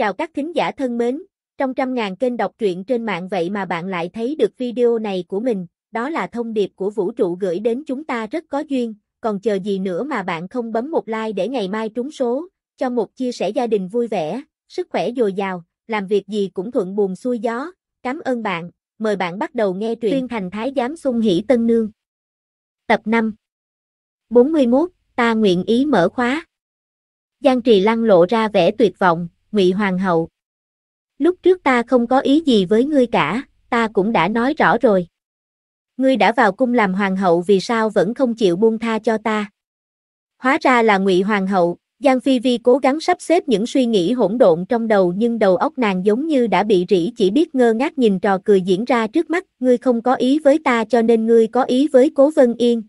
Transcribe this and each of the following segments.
Chào các thính giả thân mến, trong trăm ngàn kênh đọc truyện trên mạng vậy mà bạn lại thấy được video này của mình, đó là thông điệp của vũ trụ gửi đến chúng ta rất có duyên, còn chờ gì nữa mà bạn không bấm một like để ngày mai trúng số, cho một chia sẻ gia đình vui vẻ, sức khỏe dồi dào, làm việc gì cũng thuận buồm xuôi gió, cảm ơn bạn, mời bạn bắt đầu nghe truyện Tuyên Thành Thái Giám Xung Hỷ Tân Nương. Tập 5 41, ta nguyện ý mở khóa. Giang Trì Lăng lộ ra vẻ tuyệt vọng, Ngụy Hoàng hậu. Lúc trước ta không có ý gì với ngươi cả, ta cũng đã nói rõ rồi. Ngươi đã vào cung làm hoàng hậu vì sao vẫn không chịu buông tha cho ta? Hóa ra là Ngụy Hoàng hậu, Giang Phi Vi cố gắng sắp xếp những suy nghĩ hỗn độn trong đầu nhưng đầu óc nàng giống như đã bị rỉ chỉ biết ngơ ngác nhìn trò cười diễn ra trước mắt, ngươi không có ý với ta cho nên ngươi có ý với Cố Vân Yên.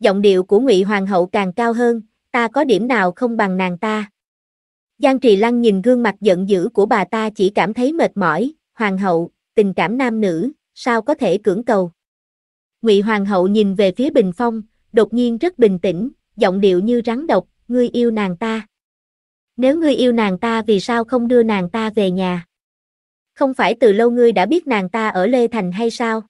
Giọng điệu của Ngụy Hoàng hậu càng cao hơn, ta có điểm nào không bằng nàng ta. Giang Trì Lăng nhìn gương mặt giận dữ của bà ta chỉ cảm thấy mệt mỏi, hoàng hậu, tình cảm nam nữ, sao có thể cưỡng cầu. Ngụy hoàng hậu nhìn về phía Bình Phong, đột nhiên rất bình tĩnh, giọng điệu như rắn độc, ngươi yêu nàng ta. Nếu ngươi yêu nàng ta vì sao không đưa nàng ta về nhà? Không phải từ lâu ngươi đã biết nàng ta ở Lê Thành hay sao?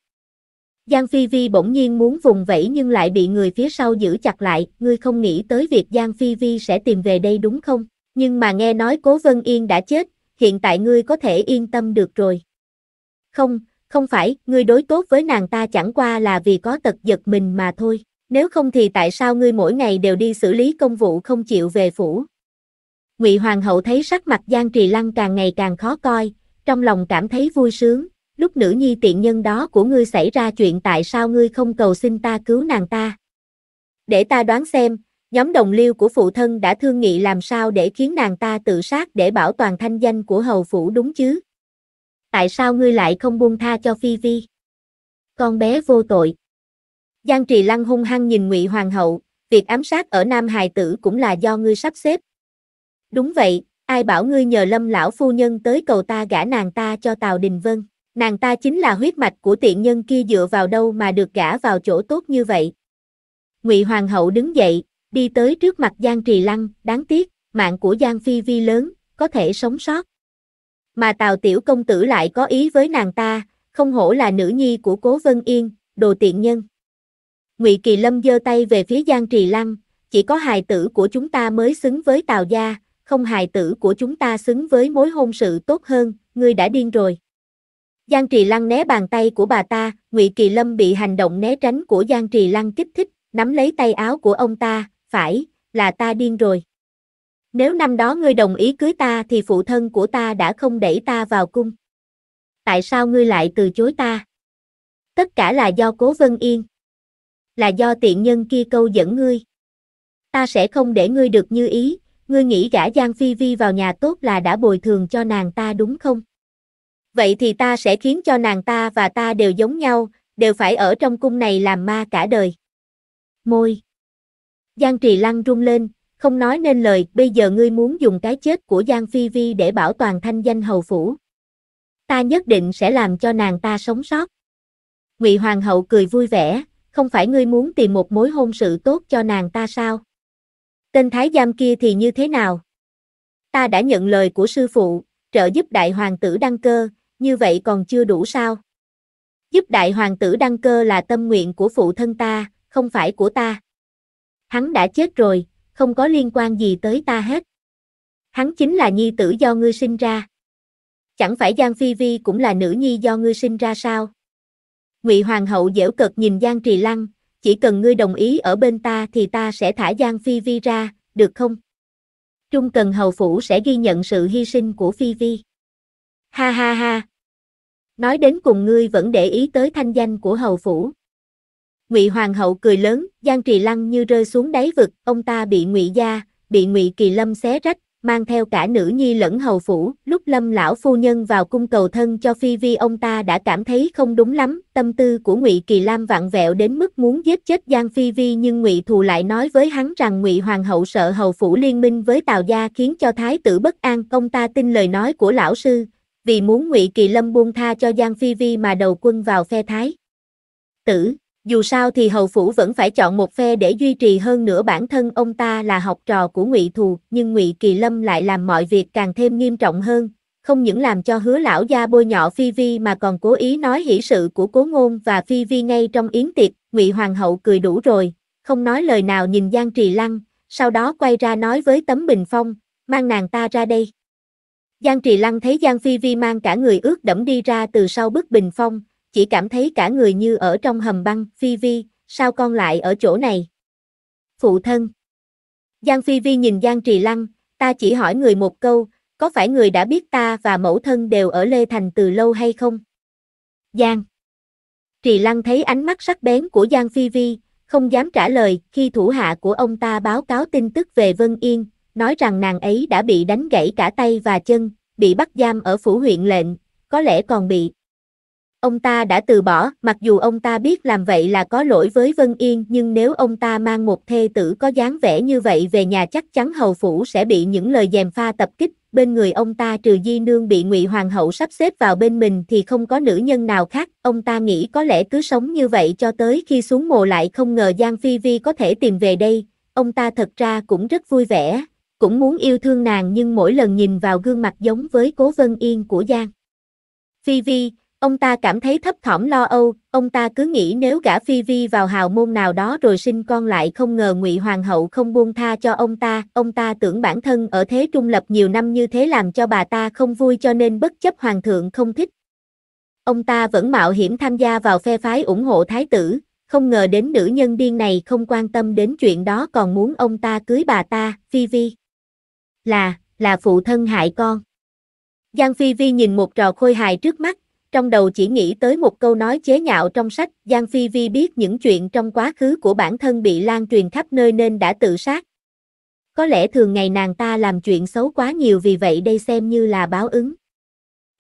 Giang Phi Vi bỗng nhiên muốn vùng vẫy nhưng lại bị người phía sau giữ chặt lại, ngươi không nghĩ tới việc Giang Phi Vi sẽ tìm về đây đúng không? Nhưng mà nghe nói Cố Vân Yên đã chết, hiện tại ngươi có thể yên tâm được rồi. Không, không phải, ngươi đối tốt với nàng ta chẳng qua là vì có tật giật mình mà thôi. Nếu không thì tại sao ngươi mỗi ngày đều đi xử lý công vụ không chịu về phủ? Ngụy Hoàng hậu thấy sắc mặt Giang Trì Lăng càng ngày càng khó coi, trong lòng cảm thấy vui sướng, lúc nữ nhi tiện nhân đó của ngươi xảy ra chuyện tại sao ngươi không cầu xin ta cứu nàng ta? Để ta đoán xem, nhóm đồng liêu của phụ thân đã thương nghị làm sao để khiến nàng ta tự sát để bảo toàn thanh danh của hầu phủ đúng chứ? Tại sao ngươi lại không buông tha cho Phi Vi? Con bé vô tội. Giang Trì Lăng hung hăng nhìn Ngụy Hoàng hậu, việc ám sát ở Nam Hài Tử cũng là do ngươi sắp xếp. Đúng vậy, ai bảo ngươi nhờ lâm lão phu nhân tới cầu ta gả nàng ta cho Tào Đình Vân. Nàng ta chính là huyết mạch của tiện nhân kia dựa vào đâu mà được gả vào chỗ tốt như vậy. Ngụy Hoàng hậu đứng dậy, đi tới trước mặt Giang Trì Lăng, đáng tiếc, mạng của Giang Phi Vi lớn, có thể sống sót. Mà Tào Tiểu Công Tử lại có ý với nàng ta, không hổ là nữ nhi của Cố Vân Yên, đồ tiện nhân. Ngụy Kỳ Lâm giơ tay về phía Giang Trì Lăng, chỉ có hài tử của chúng ta mới xứng với Tào gia, không hài tử của chúng ta xứng với mối hôn sự tốt hơn, ngươi đã điên rồi. Giang Trì Lăng né bàn tay của bà ta, Ngụy Kỳ Lâm bị hành động né tránh của Giang Trì Lăng kích thích, nắm lấy tay áo của ông ta, phải, là ta điên rồi. Nếu năm đó ngươi đồng ý cưới ta thì phụ thân của ta đã không đẩy ta vào cung. Tại sao ngươi lại từ chối ta? Tất cả là do cố Vân Yên. Là do tiện nhân kia câu dẫn ngươi. Ta sẽ không để ngươi được như ý, ngươi nghĩ gả Giang Phi Vi vào nhà tốt là đã bồi thường cho nàng ta đúng không? Vậy thì ta sẽ khiến cho nàng ta và ta đều giống nhau, đều phải ở trong cung này làm ma cả đời. Môi Giang Trì Lăng rung lên, không nói nên lời, bây giờ ngươi muốn dùng cái chết của Giang Phi Vi để bảo toàn thanh danh hầu phủ. Ta nhất định sẽ làm cho nàng ta sống sót. Ngụy Hoàng hậu cười vui vẻ, không phải ngươi muốn tìm một mối hôn sự tốt cho nàng ta sao? Tên thái giam kia thì như thế nào? Ta đã nhận lời của sư phụ, trợ giúp đại hoàng tử đăng cơ, như vậy còn chưa đủ sao? Giúp đại hoàng tử đăng cơ là tâm nguyện của phụ thân ta, không phải của ta hắn đã chết rồi, không có liên quan gì tới ta hết. Hắn chính là nhi tử do ngươi sinh ra. Chẳng phải Giang Phi Vi cũng là nữ nhi do ngươi sinh ra sao? Ngụy Hoàng hậu dễu cợt nhìn Giang Trì Lăng, chỉ cần ngươi đồng ý ở bên ta thì ta sẽ thả Giang Phi Vi ra, được không? Trung Cần Hầu Phủ sẽ ghi nhận sự hy sinh của Phi Vi. Ha ha ha! Nói đến cùng ngươi vẫn để ý tới thanh danh của Hầu Phủ. Ngụy Hoàng hậu cười lớn, Giang Trì Lăng như rơi xuống đáy vực, ông ta bị Ngụy gia, bị Ngụy Kỳ Lâm xé rách, mang theo cả nữ nhi lẫn hầu phủ, lúc Lâm lão phu nhân vào cung cầu thân cho phi vi ông ta đã cảm thấy không đúng lắm, tâm tư của Ngụy Kỳ Lam vặn vẹo đến mức muốn giết chết Giang phi vi nhưng Ngụy Thù lại nói với hắn rằng Ngụy hoàng hậu sợ hầu phủ liên minh với Tào gia khiến cho thái tử bất an, ông ta tin lời nói của lão sư, vì muốn Ngụy Kỳ Lâm buông tha cho Giang phi vi mà đầu quân vào phe thái tử dù sao thì hầu phủ vẫn phải chọn một phe để duy trì hơn nữa bản thân ông ta là học trò của Ngụy Thù, nhưng Ngụy Kỳ Lâm lại làm mọi việc càng thêm nghiêm trọng hơn, không những làm cho hứa lão gia bôi nhọ Phi Vi mà còn cố ý nói hỷ sự của cố ngôn và Phi Vi ngay trong yến tiệc, Ngụy Hoàng hậu cười đủ rồi, không nói lời nào nhìn Giang Trì Lăng, sau đó quay ra nói với Tấm Bình Phong, mang nàng ta ra đây. Giang Trì Lăng thấy Giang Phi Vi mang cả người ướt đẫm đi ra từ sau bức bình phong, chỉ cảm thấy cả người như ở trong hầm băng, Phi Vi, sao con lại ở chỗ này? Phụ thân. Giang Phi Vi nhìn Giang Trì Lăng, ta chỉ hỏi người một câu, có phải người đã biết ta và mẫu thân đều ở Lê Thành từ lâu hay không? Giang. Trì Lăng thấy ánh mắt sắc bén của Giang Phi Vi, không dám trả lời khi thủ hạ của ông ta báo cáo tin tức về Vân Yên, nói rằng nàng ấy đã bị đánh gãy cả tay và chân, bị bắt giam ở phủ huyện lệnh, có lẽ còn bị Ông ta đã từ bỏ, mặc dù ông ta biết làm vậy là có lỗi với Vân Yên nhưng nếu ông ta mang một thê tử có dáng vẻ như vậy về nhà chắc chắn hầu phủ sẽ bị những lời dèm pha tập kích. Bên người ông ta trừ Di Nương bị Ngụy Hoàng hậu sắp xếp vào bên mình thì không có nữ nhân nào khác. Ông ta nghĩ có lẽ cứ sống như vậy cho tới khi xuống mồ lại không ngờ Giang Phi Vi có thể tìm về đây. Ông ta thật ra cũng rất vui vẻ, cũng muốn yêu thương nàng nhưng mỗi lần nhìn vào gương mặt giống với cố Vân Yên của Giang. Phi Vi, Ông ta cảm thấy thấp thỏm lo âu, ông ta cứ nghĩ nếu gã Phi Vi vào hào môn nào đó rồi sinh con lại không ngờ Ngụy Hoàng hậu không buông tha cho ông ta, ông ta tưởng bản thân ở thế trung lập nhiều năm như thế làm cho bà ta không vui cho nên bất chấp Hoàng thượng không thích. Ông ta vẫn mạo hiểm tham gia vào phe phái ủng hộ thái tử, không ngờ đến nữ nhân điên này không quan tâm đến chuyện đó còn muốn ông ta cưới bà ta, Phi Vi. Là, là phụ thân hại con. Giang Phi Vi nhìn một trò khôi hài trước mắt, trong đầu chỉ nghĩ tới một câu nói chế nhạo trong sách, Giang Phi Vi biết những chuyện trong quá khứ của bản thân bị lan truyền khắp nơi nên đã tự sát. Có lẽ thường ngày nàng ta làm chuyện xấu quá nhiều vì vậy đây xem như là báo ứng.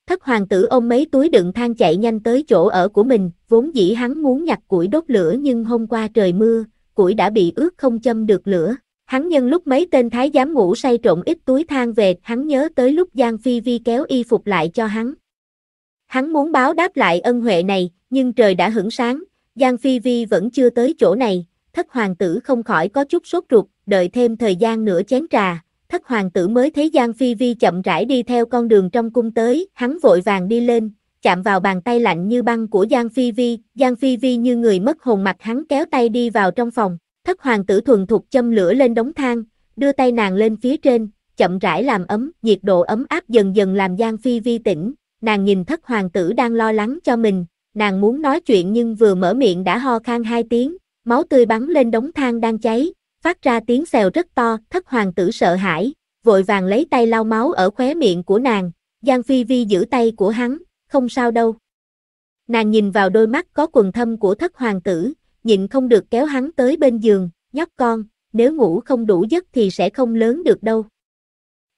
Thất hoàng tử ôm mấy túi đựng than chạy nhanh tới chỗ ở của mình, vốn dĩ hắn muốn nhặt củi đốt lửa nhưng hôm qua trời mưa, củi đã bị ướt không châm được lửa. Hắn nhân lúc mấy tên thái giám ngủ say trộn ít túi than về, hắn nhớ tới lúc Giang Phi Vi kéo y phục lại cho hắn. Hắn muốn báo đáp lại ân huệ này, nhưng trời đã hửng sáng, Giang Phi Vi vẫn chưa tới chỗ này, thất hoàng tử không khỏi có chút sốt ruột, đợi thêm thời gian nửa chén trà, thất hoàng tử mới thấy Giang Phi Vi chậm rãi đi theo con đường trong cung tới, hắn vội vàng đi lên, chạm vào bàn tay lạnh như băng của Giang Phi Vi, Giang Phi Vi như người mất hồn mặt hắn kéo tay đi vào trong phòng, thất hoàng tử thuần thục châm lửa lên đống than, đưa tay nàng lên phía trên, chậm rãi làm ấm, nhiệt độ ấm áp dần dần làm Giang Phi Vi tỉnh, nàng nhìn thất hoàng tử đang lo lắng cho mình, nàng muốn nói chuyện nhưng vừa mở miệng đã ho khan hai tiếng, máu tươi bắn lên đống than đang cháy, phát ra tiếng xèo rất to, thất hoàng tử sợ hãi, vội vàng lấy tay lau máu ở khóe miệng của nàng, Giang Phi Vi giữ tay của hắn, không sao đâu. Nàng nhìn vào đôi mắt có quần thâm của thất hoàng tử, nhịn không được kéo hắn tới bên giường, nhóc con, nếu ngủ không đủ giấc thì sẽ không lớn được đâu.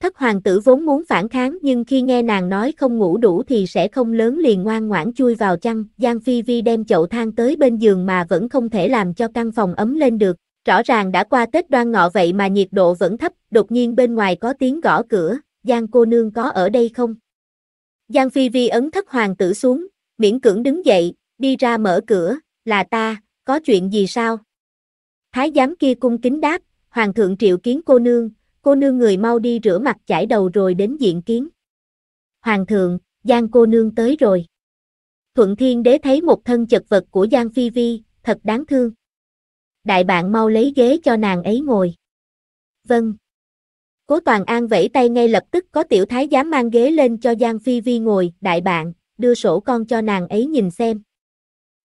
Thất hoàng tử vốn muốn phản kháng nhưng khi nghe nàng nói không ngủ đủ thì sẽ không lớn liền ngoan ngoãn chui vào chăn. Giang Phi Vi đem chậu thang tới bên giường mà vẫn không thể làm cho căn phòng ấm lên được. Rõ ràng đã qua Tết đoan ngọ vậy mà nhiệt độ vẫn thấp, đột nhiên bên ngoài có tiếng gõ cửa, Giang cô nương có ở đây không? Giang Phi Vi ấn thất hoàng tử xuống, miễn cưỡng đứng dậy, đi ra mở cửa, là ta, có chuyện gì sao? Thái giám kia cung kính đáp, hoàng thượng triệu kiến cô nương, cô nương người mau đi rửa mặt chải đầu rồi đến diện kiến. Hoàng thượng, Giang cô nương tới rồi. Thuận Thiên Đế thấy một thân chật vật của Giang Phi Vi, thật đáng thương. Đại bạn mau lấy ghế cho nàng ấy ngồi. Vâng. Cố Toàn An vẫy tay ngay lập tức có tiểu thái giám mang ghế lên cho Giang Phi Vi ngồi, đại bạn, đưa sổ con cho nàng ấy nhìn xem.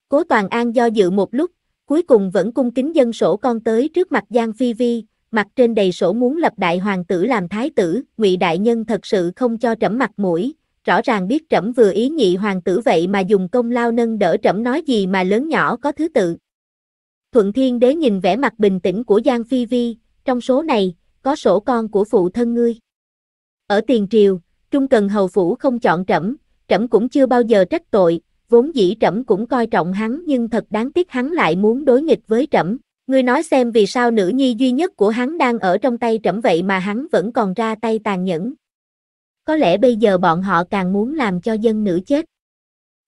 Cố Toàn An do dự một lúc, cuối cùng vẫn cung kính dân sổ con tới trước mặt Giang Phi Vi, mặt trên đầy sổ muốn lập đại hoàng tử làm thái tử, ngụy đại nhân thật sự không cho trẫm mặt mũi, rõ ràng biết trẫm vừa ý nhị hoàng tử vậy mà dùng công lao nâng đỡ trẫm nói gì mà lớn nhỏ có thứ tự. Thuận Thiên Đế nhìn vẻ mặt bình tĩnh của Giang Phi Vi, trong số này, có sổ con của phụ thân ngươi. Ở tiền triều, Trung Cần Hầu Phủ không chọn trẫm, trẫm cũng chưa bao giờ trách tội, vốn dĩ trẫm cũng coi trọng hắn nhưng thật đáng tiếc hắn lại muốn đối nghịch với trẫm. Ngươi nói xem vì sao nữ nhi duy nhất của hắn đang ở trong tay trẫm vậy mà hắn vẫn còn ra tay tàn nhẫn. Có lẽ bây giờ bọn họ càng muốn làm cho dân nữ chết.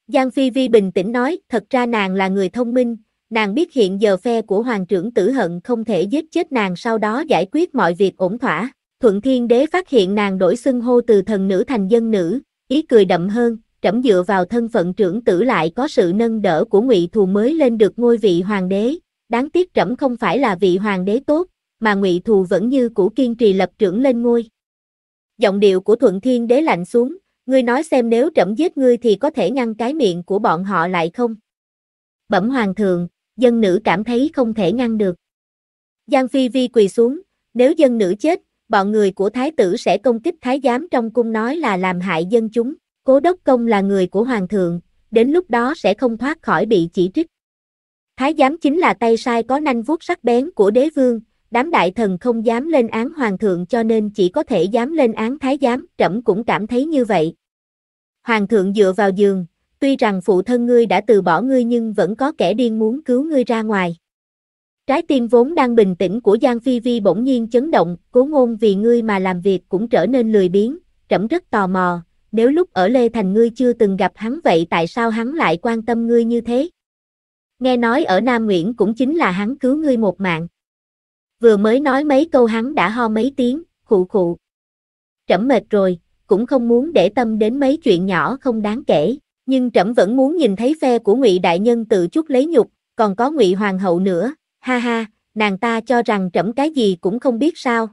Giang Phi Vi bình tĩnh nói, thật ra nàng là người thông minh, nàng biết hiện giờ phe của hoàng trưởng tử hận không thể giết chết nàng sau đó giải quyết mọi việc ổn thỏa. Thuận Thiên Đế phát hiện nàng đổi xưng hô từ thần nữ thành dân nữ, ý cười đậm hơn, trẫm dựa vào thân phận trưởng tử lại có sự nâng đỡ của Ngụy Thù mới lên được ngôi vị hoàng đế, đáng tiếc trẫm không phải là vị hoàng đế tốt, mà ngụy thù vẫn như cũ kiên trì lập trưởng lên ngôi. Giọng điệu của thuận thiên đế lạnh xuống, ngươi nói xem nếu trẫm giết ngươi thì có thể ngăn cái miệng của bọn họ lại không? Bẩm hoàng thượng, dân nữ cảm thấy không thể ngăn được. Giang Phi Vi quỳ xuống, nếu dân nữ chết, bọn người của thái tử sẽ công kích thái giám trong cung nói là làm hại dân chúng. Cố đốc công là người của hoàng thượng, đến lúc đó sẽ không thoát khỏi bị chỉ trích. Thái giám chính là tay sai có nanh vuốt sắc bén của đế vương, đám đại thần không dám lên án hoàng thượng cho nên chỉ có thể dám lên án thái giám, trẫm cũng cảm thấy như vậy. Hoàng thượng dựa vào giường, tuy rằng phụ thân ngươi đã từ bỏ ngươi nhưng vẫn có kẻ điên muốn cứu ngươi ra ngoài. Trái tim vốn đang bình tĩnh của Giang Phi Vi bỗng nhiên chấn động, cố ngôn vì ngươi mà làm việc cũng trở nên lười biếng, trẫm rất tò mò, nếu lúc ở Lê Thành ngươi chưa từng gặp hắn vậy tại sao hắn lại quan tâm ngươi như thế? nghe nói ở Nam Nguyễn cũng chính là hắn cứu ngươi một mạng. Vừa mới nói mấy câu hắn đã ho mấy tiếng, khụ khụ. Trẫm mệt rồi, cũng không muốn để tâm đến mấy chuyện nhỏ không đáng kể, nhưng trẫm vẫn muốn nhìn thấy phe của Ngụy đại nhân tự chút lấy nhục, còn có Ngụy hoàng hậu nữa, ha ha, nàng ta cho rằng trẫm cái gì cũng không biết sao.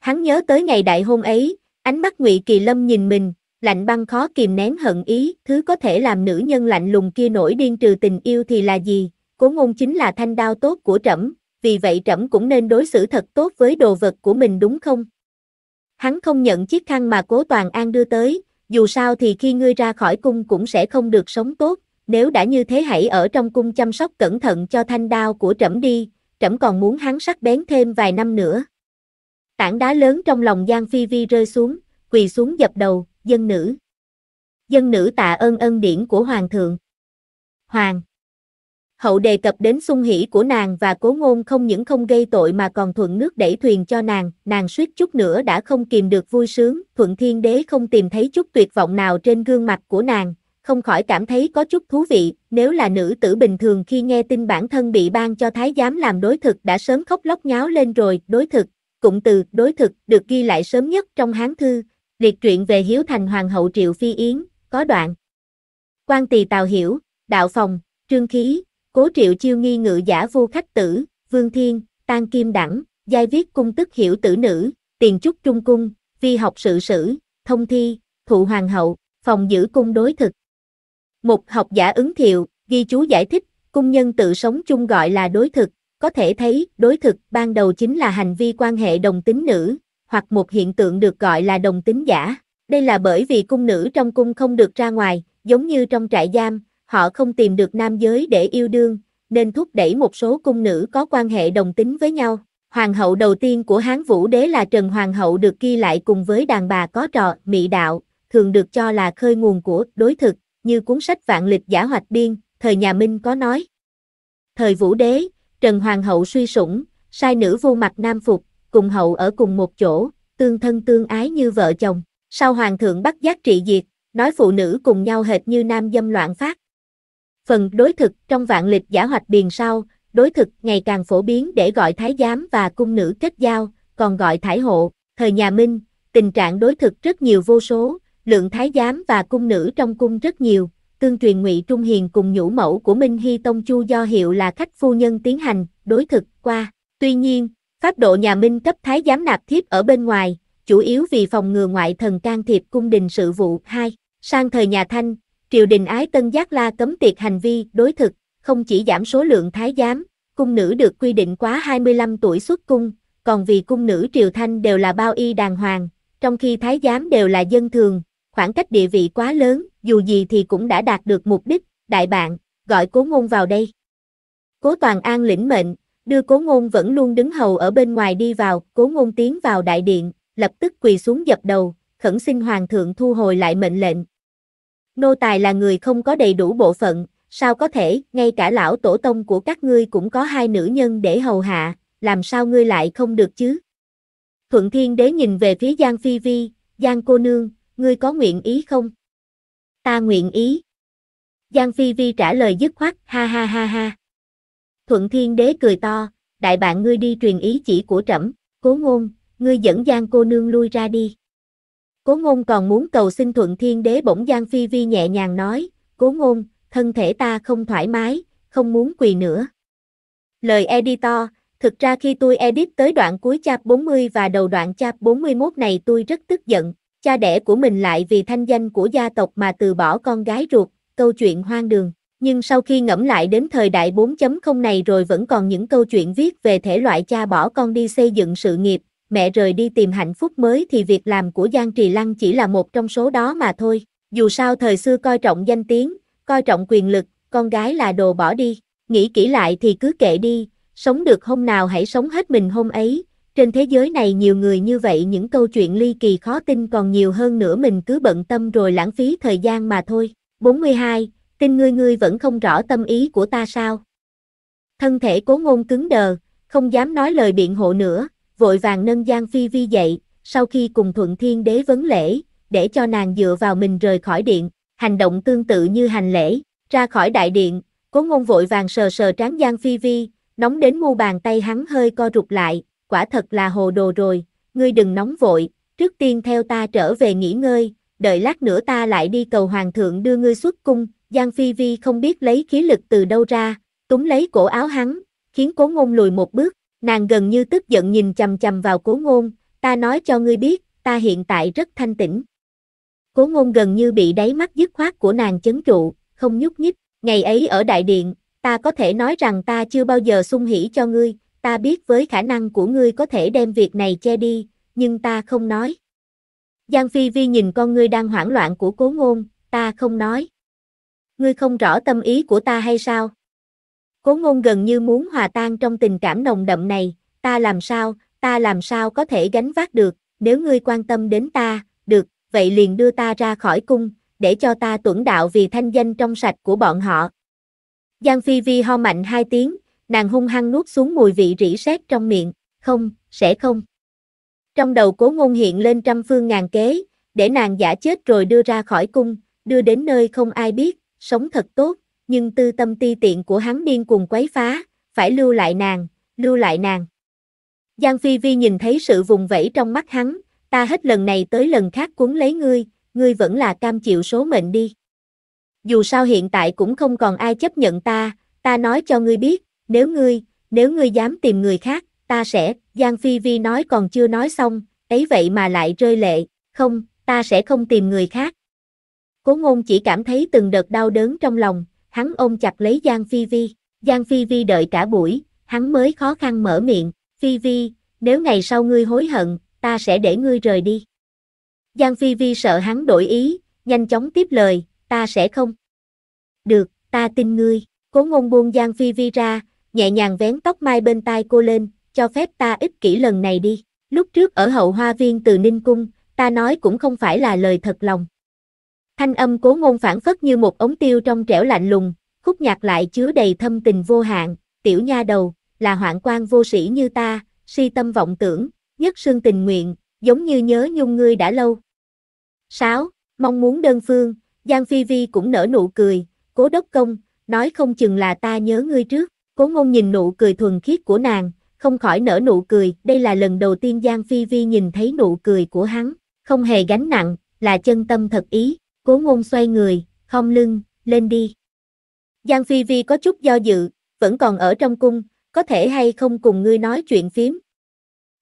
Hắn nhớ tới ngày đại hôn ấy, ánh mắt Ngụy Kỳ Lâm nhìn mình, lạnh băng khó kìm nén hận ý, thứ có thể làm nữ nhân lạnh lùng kia nổi điên trừ tình yêu thì là gì, cố ngôn chính là thanh đao tốt của trẫm, vì vậy trẫm cũng nên đối xử thật tốt với đồ vật của mình đúng không? Hắn không nhận chiếc khăn mà cố toàn an đưa tới, dù sao thì khi ngươi ra khỏi cung cũng sẽ không được sống tốt, nếu đã như thế hãy ở trong cung chăm sóc cẩn thận cho thanh đao của trẫm đi, trẫm còn muốn hắn sắc bén thêm vài năm nữa. Tảng đá lớn trong lòng Giang Phi Vi rơi xuống, quỳ xuống dập đầu, dân nữ. Dân nữ tạ ơn ân điển của Hoàng thượng. Hoàng Hậu đề cập đến sung hỷ của nàng và cố ngôn không những không gây tội mà còn thuận nước đẩy thuyền cho nàng, nàng suýt chút nữa đã không kìm được vui sướng, thuận thiên đế không tìm thấy chút tuyệt vọng nào trên gương mặt của nàng, không khỏi cảm thấy có chút thú vị, nếu là nữ tử bình thường khi nghe tin bản thân bị ban cho thái giám làm đối thực đã sớm khóc lóc nháo lên rồi, đối thực, cụm từ đối thực được ghi lại sớm nhất trong hán thư, Liệt truyện về Hiếu Thành Hoàng hậu Triệu Phi Yến, có đoạn. Quan tỳ Tào Hiểu, Đạo Phòng, Trương Khí, Cố Triệu Chiêu Nghi Ngự Giả Vô Khách Tử, Vương Thiên, Tan Kim Đẳng, Giai Viết Cung Tức Hiểu Tử Nữ, Tiền Trúc Trung Cung, Vi Học Sự Sử, Thông Thi, Thụ Hoàng hậu, Phòng Giữ Cung Đối Thực. Mục học giả ứng thiệu, ghi chú giải thích, cung nhân tự sống chung gọi là đối thực, có thể thấy đối thực ban đầu chính là hành vi quan hệ đồng tính nữ, hoặc một hiện tượng được gọi là đồng tính giả. Đây là bởi vì cung nữ trong cung không được ra ngoài, giống như trong trại giam, họ không tìm được nam giới để yêu đương, nên thúc đẩy một số cung nữ có quan hệ đồng tính với nhau. Hoàng hậu đầu tiên của Hán Vũ Đế là Trần Hoàng hậu được ghi lại cùng với đàn bà có trò, mị đạo, thường được cho là khơi nguồn của đối thực, như cuốn sách Vạn Lịch Giả Hoạch Biên, thời nhà Minh có nói. Thời Vũ Đế, Trần Hoàng hậu suy sủng, sai nữ vô mặt nam phục, cùng hậu ở cùng một chỗ, tương thân tương ái như vợ chồng. Sau hoàng thượng bắt giác trị diệt, nói phụ nữ cùng nhau hệt như nam dâm loạn phát. Phần đối thực trong vạn lịch giả hoạch điền sau, đối thực ngày càng phổ biến để gọi thái giám và cung nữ kết giao, còn gọi thái hộ. Thời nhà Minh, tình trạng đối thực rất nhiều vô số, lượng thái giám và cung nữ trong cung rất nhiều. Tương truyền ngụy Trung Hiền cùng nhũ mẫu của Minh Hy Tông Chu do hiệu là khách phu nhân tiến hành, đối thực qua. Tuy nhiên, Pháp độ nhà Minh cấp thái giám nạp thiếp ở bên ngoài, chủ yếu vì phòng ngừa ngoại thần can thiệp cung đình sự vụ. 2. Sang thời nhà Thanh, triều đình ái tân giác la cấm tiệt hành vi đối thực, không chỉ giảm số lượng thái giám, cung nữ được quy định quá 25 tuổi xuất cung, còn vì cung nữ triều Thanh đều là bao y đàng hoàng, trong khi thái giám đều là dân thường, khoảng cách địa vị quá lớn, dù gì thì cũng đã đạt được mục đích, đại bạn, gọi cố ngôn vào đây. Cố Toàn An lĩnh mệnh, đưa cố ngôn vẫn luôn đứng hầu ở bên ngoài đi vào, cố ngôn tiến vào đại điện, lập tức quỳ xuống dập đầu, khẩn xin hoàng thượng thu hồi lại mệnh lệnh. Nô tài là người không có đầy đủ bộ phận, sao có thể, ngay cả lão tổ tông của các ngươi cũng có hai nữ nhân để hầu hạ, làm sao ngươi lại không được chứ? Thuận Thiên Đế nhìn về phía Giang Phi Vi, Giang cô nương, ngươi có nguyện ý không? Ta nguyện ý. Giang Phi Vi trả lời dứt khoát, ha ha ha ha. Thuận Thiên Đế cười to, đại bạn ngươi đi truyền ý chỉ của trẫm, cố ngôn, ngươi dẫn Giang cô nương lui ra đi. Cố ngôn còn muốn cầu xin Thuận Thiên Đế bỗng Giang Phi Vi nhẹ nhàng nói, cố ngôn, thân thể ta không thoải mái, không muốn quỳ nữa. Lời editor, thực ra khi tôi edit tới đoạn cuối chap 40 và đầu đoạn chap 41 này tôi rất tức giận, cha đẻ của mình lại vì thanh danh của gia tộc mà từ bỏ con gái ruột, câu chuyện hoang đường nhưng sau khi ngẫm lại đến thời đại 4.0 này rồi vẫn còn những câu chuyện viết về thể loại cha bỏ con đi xây dựng sự nghiệp, mẹ rời đi tìm hạnh phúc mới thì việc làm của Giang Trì Lăng chỉ là một trong số đó mà thôi. Dù sao thời xưa coi trọng danh tiếng, coi trọng quyền lực, con gái là đồ bỏ đi, nghĩ kỹ lại thì cứ kệ đi, sống được hôm nào hãy sống hết mình hôm ấy. Trên thế giới này nhiều người như vậy những câu chuyện ly kỳ khó tin còn nhiều hơn nữa mình cứ bận tâm rồi lãng phí thời gian mà thôi. 42 tin ngươi ngươi vẫn không rõ tâm ý của ta sao. Thân thể cố ngôn cứng đờ, không dám nói lời biện hộ nữa, vội vàng nâng Giang Phi Vi dậy, sau khi cùng thuận thiên đế vấn lễ, để cho nàng dựa vào mình rời khỏi điện, hành động tương tự như hành lễ, ra khỏi đại điện, cố ngôn vội vàng sờ sờ trán Giang Phi Vi, nóng đến mu bàn tay hắn hơi co rụt lại, quả thật là hồ đồ rồi, ngươi đừng nóng vội, trước tiên theo ta trở về nghỉ ngơi, đợi lát nữa ta lại đi cầu hoàng thượng đưa ngươi xuất cung, Giang Phi Vi không biết lấy khí lực từ đâu ra, túm lấy cổ áo hắn, khiến cố ngôn lùi một bước, nàng gần như tức giận nhìn chầm chầm vào cố ngôn, ta nói cho ngươi biết, ta hiện tại rất thanh tĩnh. Cố ngôn gần như bị đáy mắt dứt khoát của nàng chấn trụ, không nhúc nhích, ngày ấy ở đại điện, ta có thể nói rằng ta chưa bao giờ sung hỉ cho ngươi, ta biết với khả năng của ngươi có thể đem việc này che đi, nhưng ta không nói. Giang Phi Vi nhìn con ngươi đang hoảng loạn của cố ngôn, ta không nói. Ngươi không rõ tâm ý của ta hay sao? Cố ngôn gần như muốn hòa tan trong tình cảm nồng đậm này, ta làm sao, ta làm sao có thể gánh vác được, nếu ngươi quan tâm đến ta, được, vậy liền đưa ta ra khỏi cung, để cho ta tuẩn đạo vì thanh danh trong sạch của bọn họ. Giang Phi Vi ho mạnh hai tiếng, nàng hung hăng nuốt xuống mùi vị rỉ sét trong miệng, không, sẽ không. Trong đầu cố ngôn hiện lên trăm phương ngàn kế, để nàng giả chết rồi đưa ra khỏi cung, đưa đến nơi không ai biết, sống thật tốt, nhưng tư tâm ti tiện của hắn điên cùng quấy phá, phải lưu lại nàng, lưu lại nàng. Giang Phi Vi nhìn thấy sự vùng vẫy trong mắt hắn, ta hết lần này tới lần khác cuốn lấy ngươi, ngươi vẫn là cam chịu số mệnh đi. Dù sao hiện tại cũng không còn ai chấp nhận ta, ta nói cho ngươi biết, nếu ngươi, nếu ngươi dám tìm người khác, ta sẽ, Giang Phi Vi nói còn chưa nói xong, ấy vậy mà lại rơi lệ, không, ta sẽ không tìm người khác. Cố ngôn chỉ cảm thấy từng đợt đau đớn trong lòng, hắn ôm chặt lấy Giang Phi Vi, Giang Phi Vi đợi cả buổi, hắn mới khó khăn mở miệng, Phi Vi, nếu ngày sau ngươi hối hận, ta sẽ để ngươi rời đi. Giang Phi Vi sợ hắn đổi ý, nhanh chóng tiếp lời, ta sẽ không. Được, ta tin ngươi, cố ngôn buông Giang Phi Vi ra, nhẹ nhàng vén tóc mai bên tai cô lên, cho phép ta ích kỷ lần này đi. Lúc trước ở hậu hoa viên từ Ninh Cung, ta nói cũng không phải là lời thật lòng. Thanh âm cố ngôn phản phất như một ống tiêu trong trẻo lạnh lùng, khúc nhạc lại chứa đầy thâm tình vô hạn, tiểu nha đầu, là hoạn quan vô sĩ như ta, si tâm vọng tưởng, nhất sương tình nguyện, giống như nhớ nhung ngươi đã lâu. 6. Mong muốn đơn phương, Giang Phi Vi cũng nở nụ cười, cố đốc công, nói không chừng là ta nhớ ngươi trước, cố ngôn nhìn nụ cười thuần khiết của nàng, không khỏi nở nụ cười, đây là lần đầu tiên Giang Phi Vi nhìn thấy nụ cười của hắn, không hề gánh nặng, là chân tâm thật ý, cố ngôn xoay người, không lưng, lên đi. Giang Phi Vi có chút do dự, vẫn còn ở trong cung, có thể hay không cùng ngươi nói chuyện phím.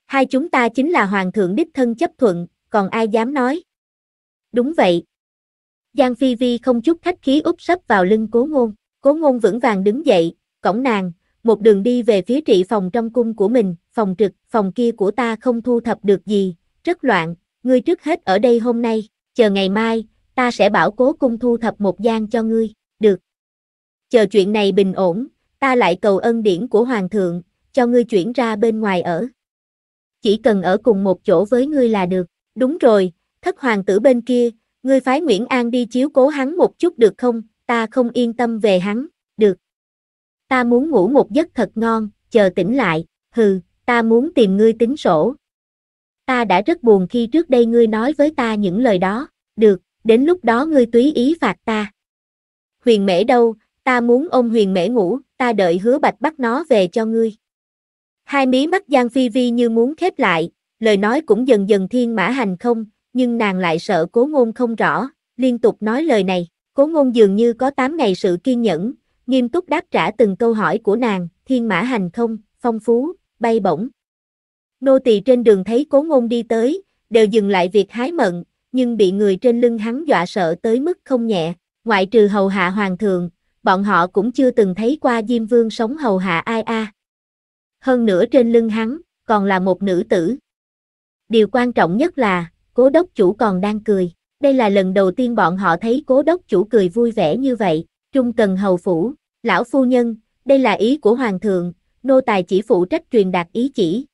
Hai chúng ta chính là hoàng thượng đích thân chấp thuận, còn ai dám nói. Đúng vậy. Giang Phi Vi không chút khách khí úp sấp vào lưng cố ngôn, cố ngôn vững vàng đứng dậy, cổng nàng, một đường đi về phía trị phòng trong cung của mình, phòng trực, phòng kia của ta không thu thập được gì, rất loạn, ngươi trước hết ở đây hôm nay, chờ ngày mai, ta sẽ bảo cố cung thu thập một gian cho ngươi, được. Chờ chuyện này bình ổn, ta lại cầu ân điển của Hoàng thượng, cho ngươi chuyển ra bên ngoài ở. Chỉ cần ở cùng một chỗ với ngươi là được, đúng rồi, thất hoàng tử bên kia, ngươi phái Nguyễn An đi chiếu cố hắn một chút được không, ta không yên tâm về hắn ta muốn ngủ một giấc thật ngon, chờ tỉnh lại, hừ, ta muốn tìm ngươi tính sổ. Ta đã rất buồn khi trước đây ngươi nói với ta những lời đó, được, đến lúc đó ngươi túy ý phạt ta. Huyền mễ đâu, ta muốn ôm huyền mễ ngủ, ta đợi hứa bạch bắt nó về cho ngươi. Hai mí mắt Giang Phi Vi như muốn khép lại, lời nói cũng dần dần thiên mã hành không, nhưng nàng lại sợ cố ngôn không rõ, liên tục nói lời này, cố ngôn dường như có 8 ngày sự kiên nhẫn, nghiêm túc đáp trả từng câu hỏi của nàng, thiên mã hành không, phong phú, bay bổng. Nô tỳ trên đường thấy cố ngôn đi tới, đều dừng lại việc hái mận, nhưng bị người trên lưng hắn dọa sợ tới mức không nhẹ, ngoại trừ hầu hạ hoàng thượng, bọn họ cũng chưa từng thấy qua Diêm Vương sống hầu hạ ai a. Hơn nữa trên lưng hắn, còn là một nữ tử. Điều quan trọng nhất là, cố đốc chủ còn đang cười, đây là lần đầu tiên bọn họ thấy cố đốc chủ cười vui vẻ như vậy. Trung Cần Hầu Phủ, Lão Phu Nhân, đây là ý của Hoàng thượng, nô tài chỉ phụ trách truyền đạt ý chỉ.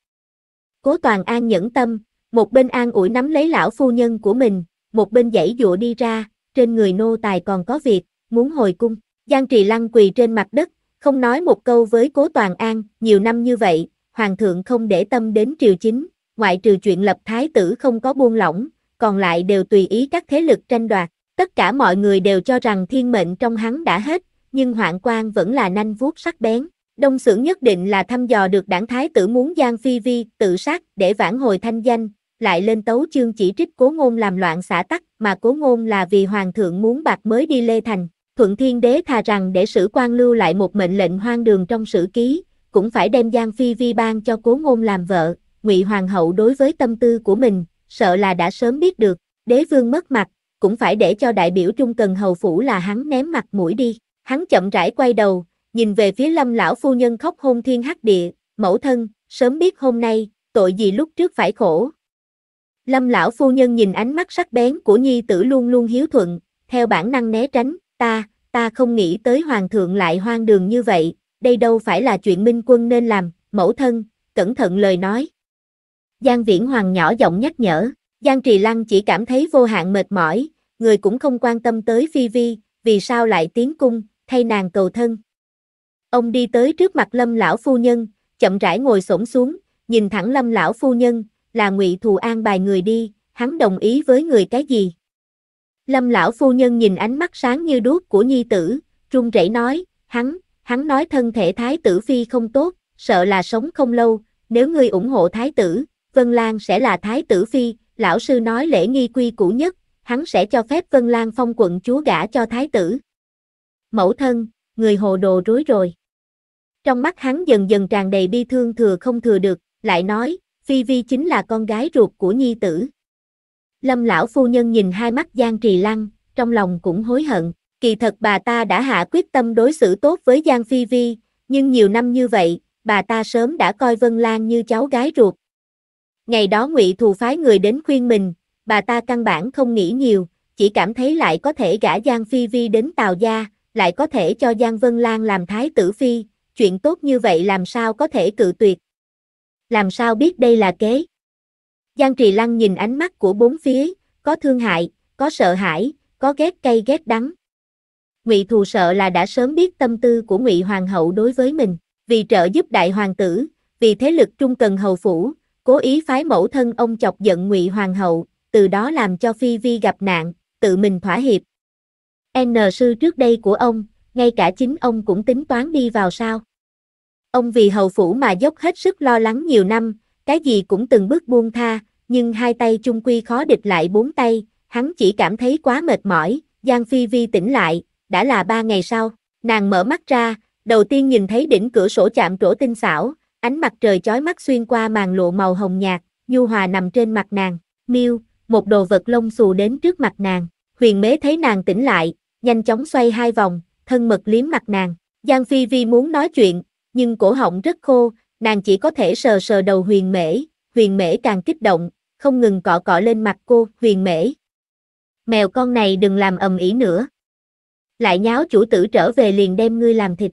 Cố Toàn An nhẫn tâm, một bên an ủi nắm lấy Lão Phu Nhân của mình, một bên dãy dụa đi ra, trên người nô tài còn có việc, muốn hồi cung. Giang Trì Lăng quỳ trên mặt đất, không nói một câu với Cố Toàn An, nhiều năm như vậy, Hoàng thượng không để tâm đến triều chính, ngoại trừ chuyện lập thái tử không có buông lỏng, còn lại đều tùy ý các thế lực tranh đoạt. Tất cả mọi người đều cho rằng thiên mệnh trong hắn đã hết, nhưng hoạn quan vẫn là nanh vuốt sắc bén. Đông xưởng nhất định là thăm dò được đảng thái tử muốn Giang Phi Vi tự sát để vãn hồi thanh danh, lại lên tấu chương chỉ trích cố ngôn làm loạn xã tắc mà cố ngôn là vì hoàng thượng muốn bạc mới đi lê thành. Thuận thiên đế thà rằng để sử quan lưu lại một mệnh lệnh hoang đường trong sử ký, cũng phải đem Giang Phi Vi ban cho cố ngôn làm vợ, ngụy hoàng hậu đối với tâm tư của mình, sợ là đã sớm biết được, đế vương mất mặt, cũng phải để cho đại biểu Trung Cần Hầu Phủ là hắn ném mặt mũi đi. Hắn chậm rãi quay đầu, nhìn về phía lâm lão phu nhân khóc hôn thiên hắc địa, mẫu thân, sớm biết hôm nay, tội gì lúc trước phải khổ. Lâm lão phu nhân nhìn ánh mắt sắc bén của nhi tử luôn luôn hiếu thuận, theo bản năng né tránh, ta, ta không nghĩ tới hoàng thượng lại hoang đường như vậy, đây đâu phải là chuyện minh quân nên làm, mẫu thân, cẩn thận lời nói. Giang Viễn Hoàng nhỏ giọng nhắc nhở, Giang Trì Lăng chỉ cảm thấy vô hạn mệt mỏi, người cũng không quan tâm tới Phi Vi, vì sao lại tiến cung, thay nàng cầu thân. Ông đi tới trước mặt lâm lão phu nhân, chậm rãi ngồi xổm xuống, nhìn thẳng lâm lão phu nhân, là ngụy thù an bài người đi, hắn đồng ý với người cái gì. Lâm lão phu nhân nhìn ánh mắt sáng như đuốc của nhi tử, trung rẩy nói, hắn, hắn nói thân thể thái tử phi không tốt, sợ là sống không lâu, nếu ngươi ủng hộ thái tử, Vân Lan sẽ là thái tử phi, lão sư nói lễ nghi quy củ nhất, hắn sẽ cho phép Vân Lan Phong quận chúa gả cho thái tử. Mẫu thân, người hồ đồ rối rồi. Trong mắt hắn dần dần tràn đầy bi thương thừa không thừa được, lại nói, Phi Vi chính là con gái ruột của nhi tử. Lâm lão phu nhân nhìn hai mắt Giang Trì Lăng, trong lòng cũng hối hận, kỳ thật bà ta đã hạ quyết tâm đối xử tốt với Giang Phi Vi, nhưng nhiều năm như vậy, bà ta sớm đã coi Vân Lan như cháu gái ruột. Ngày đó Ngụy Thù phái người đến khuyên mình, bà ta căn bản không nghĩ nhiều, chỉ cảm thấy lại có thể gả Giang Phi Vi đến Tào Gia, lại có thể cho Giang Vân Lan làm thái tử Phi, chuyện tốt như vậy làm sao có thể cự tuyệt. Làm sao biết đây là kế? Giang Trì Lăng nhìn ánh mắt của bốn phía, có thương hại, có sợ hãi, có ghét cay ghét đắng. Ngụy Thù sợ là đã sớm biết tâm tư của Ngụy Hoàng hậu đối với mình, vì trợ giúp đại hoàng tử, vì thế lực trung cần hầu phủ, cố ý phái mẫu thân ông chọc giận Ngụy Hoàng hậu, từ đó làm cho Phi Vi gặp nạn, tự mình thỏa hiệp. N sư trước đây của ông, ngay cả chính ông cũng tính toán đi vào sao. Ông vì hầu phủ mà dốc hết sức lo lắng nhiều năm, cái gì cũng từng bước buông tha, nhưng hai tay chung quy khó địch lại bốn tay, hắn chỉ cảm thấy quá mệt mỏi, Giang Phi Vi tỉnh lại, đã là ba ngày sau, nàng mở mắt ra, đầu tiên nhìn thấy đỉnh cửa sổ chạm trổ tinh xảo, ánh mặt trời chói mắt xuyên qua màn lụa màu hồng nhạt, nhu hòa nằm trên mặt nàng, miêu, một đồ vật lông xù đến trước mặt nàng. Huyền Mế thấy nàng tỉnh lại, nhanh chóng xoay hai vòng, thân mật liếm mặt nàng. Giang Phi Vi muốn nói chuyện, nhưng cổ họng rất khô, nàng chỉ có thể sờ sờ đầu Huyền Mễ. Huyền Mễ càng kích động, không ngừng cọ cọ lên mặt cô, Huyền Mễ. Mèo con này đừng làm ầm ĩ nữa. Lại nháo chủ tử trở về liền đem ngươi làm thịt.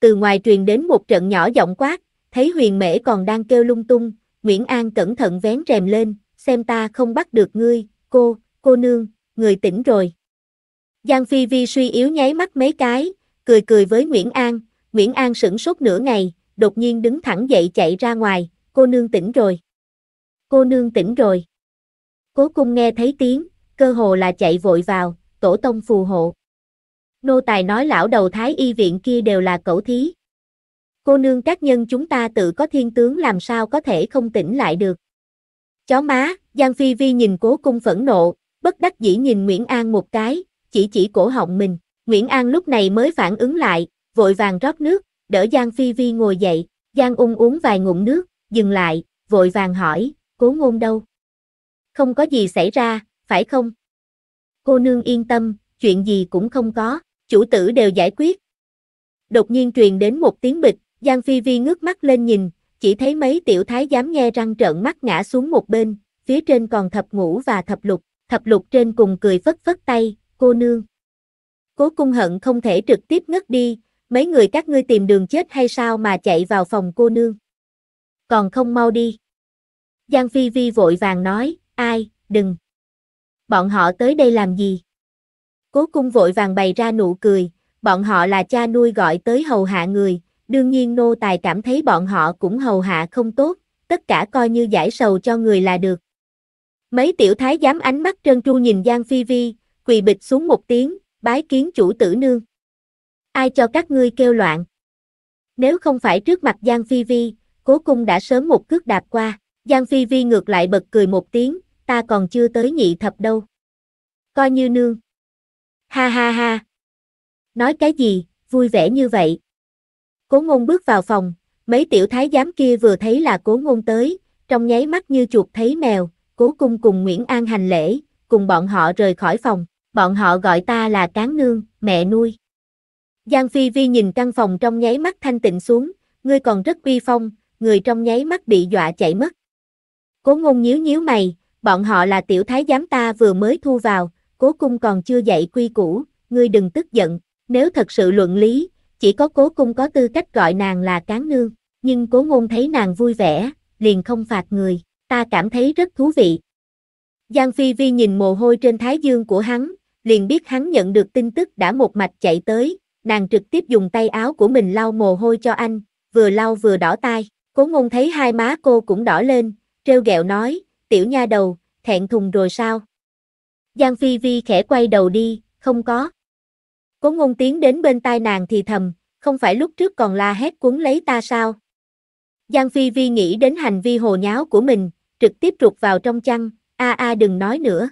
Từ ngoài truyền đến một trận nhỏ giọng quát, thấy Huyền Mễ còn đang kêu lung tung, Nguyễn An cẩn thận vén rèm lên, xem ta không bắt được ngươi, cô, cô nương, người tỉnh rồi. Giang Phi Vi suy yếu nháy mắt mấy cái, cười cười với Nguyễn An, Nguyễn An sửng sốt nửa ngày, đột nhiên đứng thẳng dậy chạy ra ngoài, cô nương tỉnh rồi. Cô nương tỉnh rồi. Cố cung nghe thấy tiếng, cơ hồ là chạy vội vào, tổ tông phù hộ. Nô tài nói lão đầu thái y viện kia đều là cẩu thí. Cô nương các nhân chúng ta tự có thiên tướng làm sao có thể không tỉnh lại được. Chó má, Giang Phi Vi nhìn cố cung phẫn nộ, bất đắc dĩ nhìn Nguyễn An một cái, chỉ chỉ cổ họng mình. Nguyễn An lúc này mới phản ứng lại, vội vàng rót nước, đỡ Giang Phi Vi ngồi dậy, Giang ung uống vài ngụm nước, dừng lại, vội vàng hỏi, cố ngôn đâu? Không có gì xảy ra, phải không? Cô nương yên tâm, chuyện gì cũng không có, chủ tử đều giải quyết. Đột nhiên truyền đến một tiếng bịch, Giang Phi Vi ngước mắt lên nhìn, chỉ thấy mấy tiểu thái dám nghe răng trợn mắt ngã xuống một bên, phía trên còn thập ngũ và thập lục, thập lục trên cùng cười phất phất tay, cô nương. Cố cung hận không thể trực tiếp ngất đi, mấy người các ngươi tìm đường chết hay sao mà chạy vào phòng cô nương. Còn không mau đi. Giang Phi Vi vội vàng nói, ai, đừng. Bọn họ tới đây làm gì? Cố cung vội vàng bày ra nụ cười, bọn họ là cha nuôi gọi tới hầu hạ người, đương nhiên nô tài cảm thấy bọn họ cũng hầu hạ không tốt, tất cả coi như giải sầu cho người là được. Mấy tiểu thái giám ánh mắt trơn tru nhìn Giang Phi Vi, quỳ bịch xuống một tiếng, bái kiến chủ tử nương. Ai cho các ngươi kêu loạn? Nếu không phải trước mặt Giang Phi Vi, cố cung đã sớm một cước đạp qua, Giang Phi Vi ngược lại bật cười một tiếng, ta còn chưa tới nhị thập đâu. Coi như nương. Ha ha ha. Nói cái gì, vui vẻ như vậy, Cố ngôn bước vào phòng, mấy tiểu thái giám kia vừa thấy là cố ngôn tới, trong nháy mắt như chuột thấy mèo, cố cung cùng Nguyễn An hành lễ, cùng bọn họ rời khỏi phòng, bọn họ gọi ta là cán nương, mẹ nuôi. Giang Phi Vi nhìn căn phòng trong nháy mắt thanh tịnh xuống, ngươi còn rất uy phong, người trong nháy mắt bị dọa chạy mất. Cố ngôn nhíu nhíu mày, bọn họ là tiểu thái giám ta vừa mới thu vào, cố cung còn chưa dạy quy củ, ngươi đừng tức giận, nếu thật sự luận lý, chỉ có cố cung có tư cách gọi nàng là cán nương, nhưng cố ngôn thấy nàng vui vẻ, liền không phạt người, ta cảm thấy rất thú vị. Giang Phi Vi nhìn mồ hôi trên thái dương của hắn, liền biết hắn nhận được tin tức đã một mạch chạy tới, nàng trực tiếp dùng tay áo của mình lau mồ hôi cho anh, vừa lau vừa đỏ tai, cố ngôn thấy hai má cô cũng đỏ lên, trêu ghẹo nói, tiểu nha đầu, thẹn thùng rồi sao? Giang Phi Vi khẽ quay đầu đi, không có. Cố ngôn tiến đến bên tai nàng thì thầm, không phải lúc trước còn la hét cuốn lấy ta sao? Giang Phi Vi nghĩ đến hành vi hồ nháo của mình, trực tiếp rụt vào trong chăn, a a đừng nói nữa.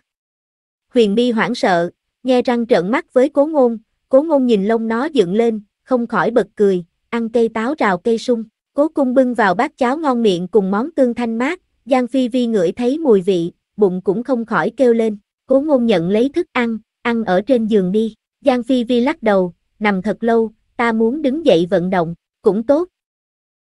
Huyền Mi hoảng sợ, nghe răng trợn mắt với cố ngôn, cố ngôn nhìn lông nó dựng lên, không khỏi bật cười, ăn cây táo rào cây sung, cố cung bưng vào bát cháo ngon miệng cùng món tương thanh mát, Giang Phi Vi ngửi thấy mùi vị, bụng cũng không khỏi kêu lên, cố ngôn nhận lấy thức ăn, ăn ở trên giường đi, Giang Phi Vi lắc đầu, nằm thật lâu, ta muốn đứng dậy vận động, cũng tốt.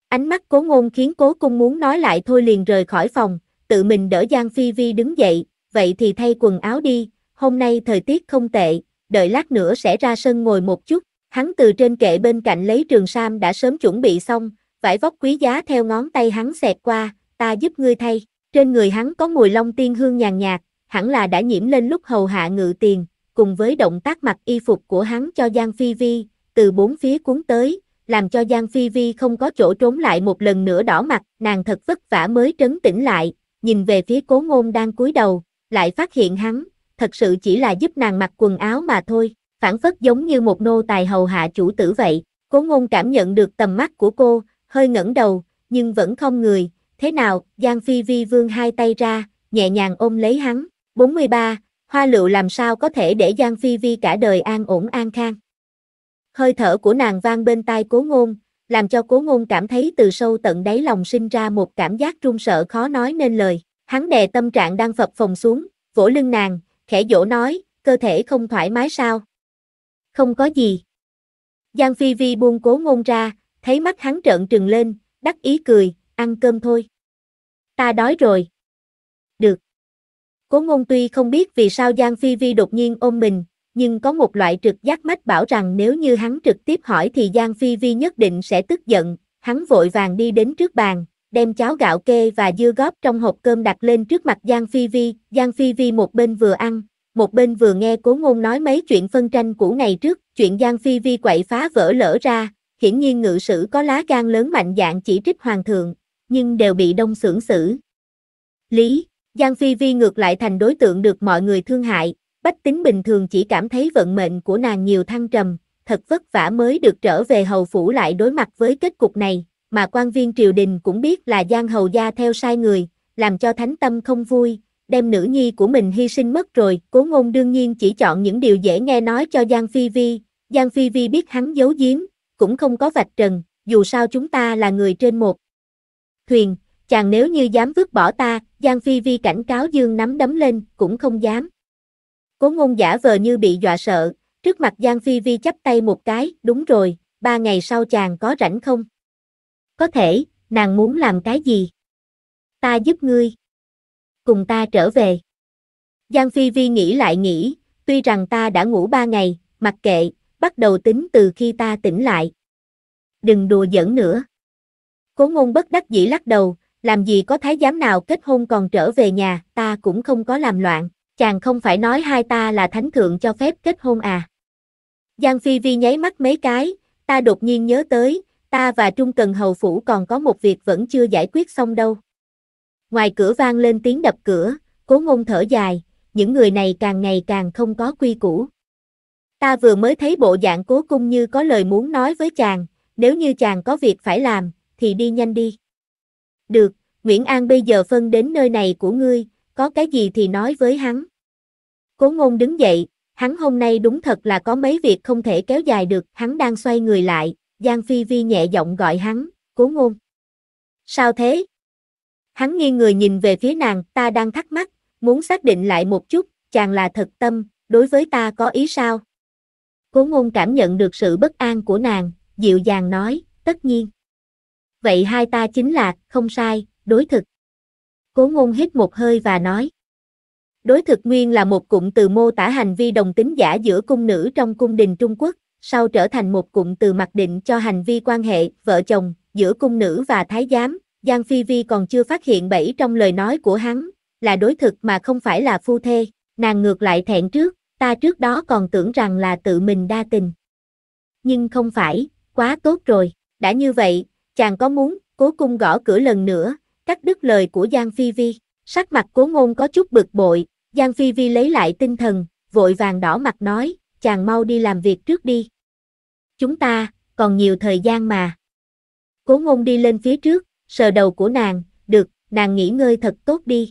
Ánh mắt cố ngôn khiến cố cung muốn nói lại thôi liền rời khỏi phòng, tự mình đỡ Giang Phi Vi đứng dậy, vậy thì thay quần áo đi, hôm nay thời tiết không tệ, đợi lát nữa sẽ ra sân ngồi một chút. Hắn từ trên kệ bên cạnh lấy trường sam đã sớm chuẩn bị xong, vải vóc quý giá theo ngón tay hắn xẹt qua, ta giúp ngươi thay. Trên người hắn có mùi long tiên hương nhàn nhạt, hẳn là đã nhiễm lên lúc hầu hạ ngự tiền, cùng với động tác mặc y phục của hắn cho Giang Phi Vi, từ bốn phía cuốn tới, làm cho Giang Phi Vi không có chỗ trốn lại một lần nữa đỏ mặt, nàng thật vất vả mới trấn tĩnh lại, nhìn về phía cố ngôn đang cúi đầu, lại phát hiện hắn, thật sự chỉ là giúp nàng mặc quần áo mà thôi, phản phất giống như một nô tài hầu hạ chủ tử vậy, cố ngôn cảm nhận được tầm mắt của cô, hơi ngẩng đầu, nhưng vẫn không người, thế nào, Giang Phi Vi vương hai tay ra, nhẹ nhàng ôm lấy hắn, 43, hoa lựu làm sao có thể để Giang Phi Vi cả đời an ổn an khang. Hơi thở của nàng vang bên tai cố ngôn, làm cho cố ngôn cảm thấy từ sâu tận đáy lòng sinh ra một cảm giác run sợ khó nói nên lời. Hắn đè tâm trạng đang phập phồng xuống, vỗ lưng nàng, khẽ dỗ nói, cơ thể không thoải mái sao? Không có gì. Giang Phi Vi buông cố ngôn ra, thấy mắt hắn trợn trừng lên, đắc ý cười, ăn cơm thôi. Ta đói rồi. Được. Cố ngôn tuy không biết vì sao Giang Phi Vi đột nhiên ôm mình, nhưng có một loại trực giác mách bảo rằng nếu như hắn trực tiếp hỏi thì Giang Phi Vi nhất định sẽ tức giận, hắn vội vàng đi đến trước bàn, đem cháo gạo kê và dưa góp trong hộp cơm đặt lên trước mặt Giang Phi Vi, Giang Phi Vi một bên vừa ăn, một bên vừa nghe cố ngôn nói mấy chuyện phân tranh cũ ngày trước, chuyện Giang Phi Vi quậy phá vỡ lỡ ra, hiển nhiên ngự sử có lá gan lớn mạnh dạng chỉ trích hoàng thượng, nhưng đều bị đông xưởng xử. Lý Giang Phi Vi ngược lại thành đối tượng được mọi người thương hại, bách tính bình thường chỉ cảm thấy vận mệnh của nàng nhiều thăng trầm, thật vất vả mới được trở về hầu phủ lại đối mặt với kết cục này, mà quan viên triều đình cũng biết là Giang Hầu Gia theo sai người, làm cho thánh tâm không vui, đem nữ nhi của mình hy sinh mất rồi, cố ngôn đương nhiên chỉ chọn những điều dễ nghe nói cho Giang Phi Vi, Giang Phi Vi biết hắn giấu giếm, cũng không có vạch trần, dù sao chúng ta là người trên một thuyền, chàng nếu như dám vứt bỏ ta, Giang Phi Vi cảnh cáo Dương nắm đấm lên, cũng không dám. Cố ngôn giả vờ như bị dọa sợ, trước mặt Giang Phi Vi chắp tay một cái, đúng rồi, ba ngày sau chàng có rảnh không? Có thể, nàng muốn làm cái gì? Ta giúp ngươi. Cùng ta trở về. Giang Phi Vi nghĩ lại nghĩ, tuy rằng ta đã ngủ ba ngày, mặc kệ, bắt đầu tính từ khi ta tỉnh lại. Đừng đùa giỡn nữa. Cố ngôn bất đắc dĩ lắc đầu, làm gì có thái giám nào kết hôn còn trở về nhà, ta cũng không có làm loạn, chàng không phải nói hai ta là thánh thượng cho phép kết hôn à. Giang Phi Vi nháy mắt mấy cái, ta đột nhiên nhớ tới, ta và Trung Cần Hầu Phủ còn có một việc vẫn chưa giải quyết xong đâu. Ngoài cửa vang lên tiếng đập cửa, cố ngôn thở dài, những người này càng ngày càng không có quy củ. Ta vừa mới thấy bộ dạng cố cung như có lời muốn nói với chàng, nếu như chàng có việc phải làm, thì đi nhanh đi. Được, Nguyễn An bây giờ phân đến nơi này của ngươi, có cái gì thì nói với hắn. Cố ngôn đứng dậy, hắn hôm nay đúng thật là có mấy việc không thể kéo dài được, hắn đang xoay người lại, Giang Phi Vi nhẹ giọng gọi hắn, cố ngôn. Sao thế? Hắn nghiêng người nhìn về phía nàng, ta đang thắc mắc, muốn xác định lại một chút, chàng là thật tâm, đối với ta có ý sao? Cố ngôn cảm nhận được sự bất an của nàng, dịu dàng nói, tất nhiên vậy hai ta chính là, không sai, đối thực. Cố ngôn hít một hơi và nói. Đối thực nguyên là một cụm từ mô tả hành vi đồng tính giả giữa cung nữ trong cung đình Trung Quốc, sau trở thành một cụm từ mặc định cho hành vi quan hệ vợ chồng giữa cung nữ và thái giám. Giang Phi Vi còn chưa phát hiện bẫy trong lời nói của hắn, là đối thực mà không phải là phu thê, nàng ngược lại thẹn trước, ta trước đó còn tưởng rằng là tự mình đa tình. Nhưng không phải, quá tốt rồi, đã như vậy, chàng có muốn, cố cung gõ cửa lần nữa, cắt đứt lời của Giang Phi Vi, sắc mặt cố ngôn có chút bực bội, Giang Phi Vi lấy lại tinh thần, vội vàng đỏ mặt nói, chàng mau đi làm việc trước đi. Chúng ta, còn nhiều thời gian mà. Cố ngôn đi lên phía trước, sờ đầu của nàng, được, nàng nghỉ ngơi thật tốt đi.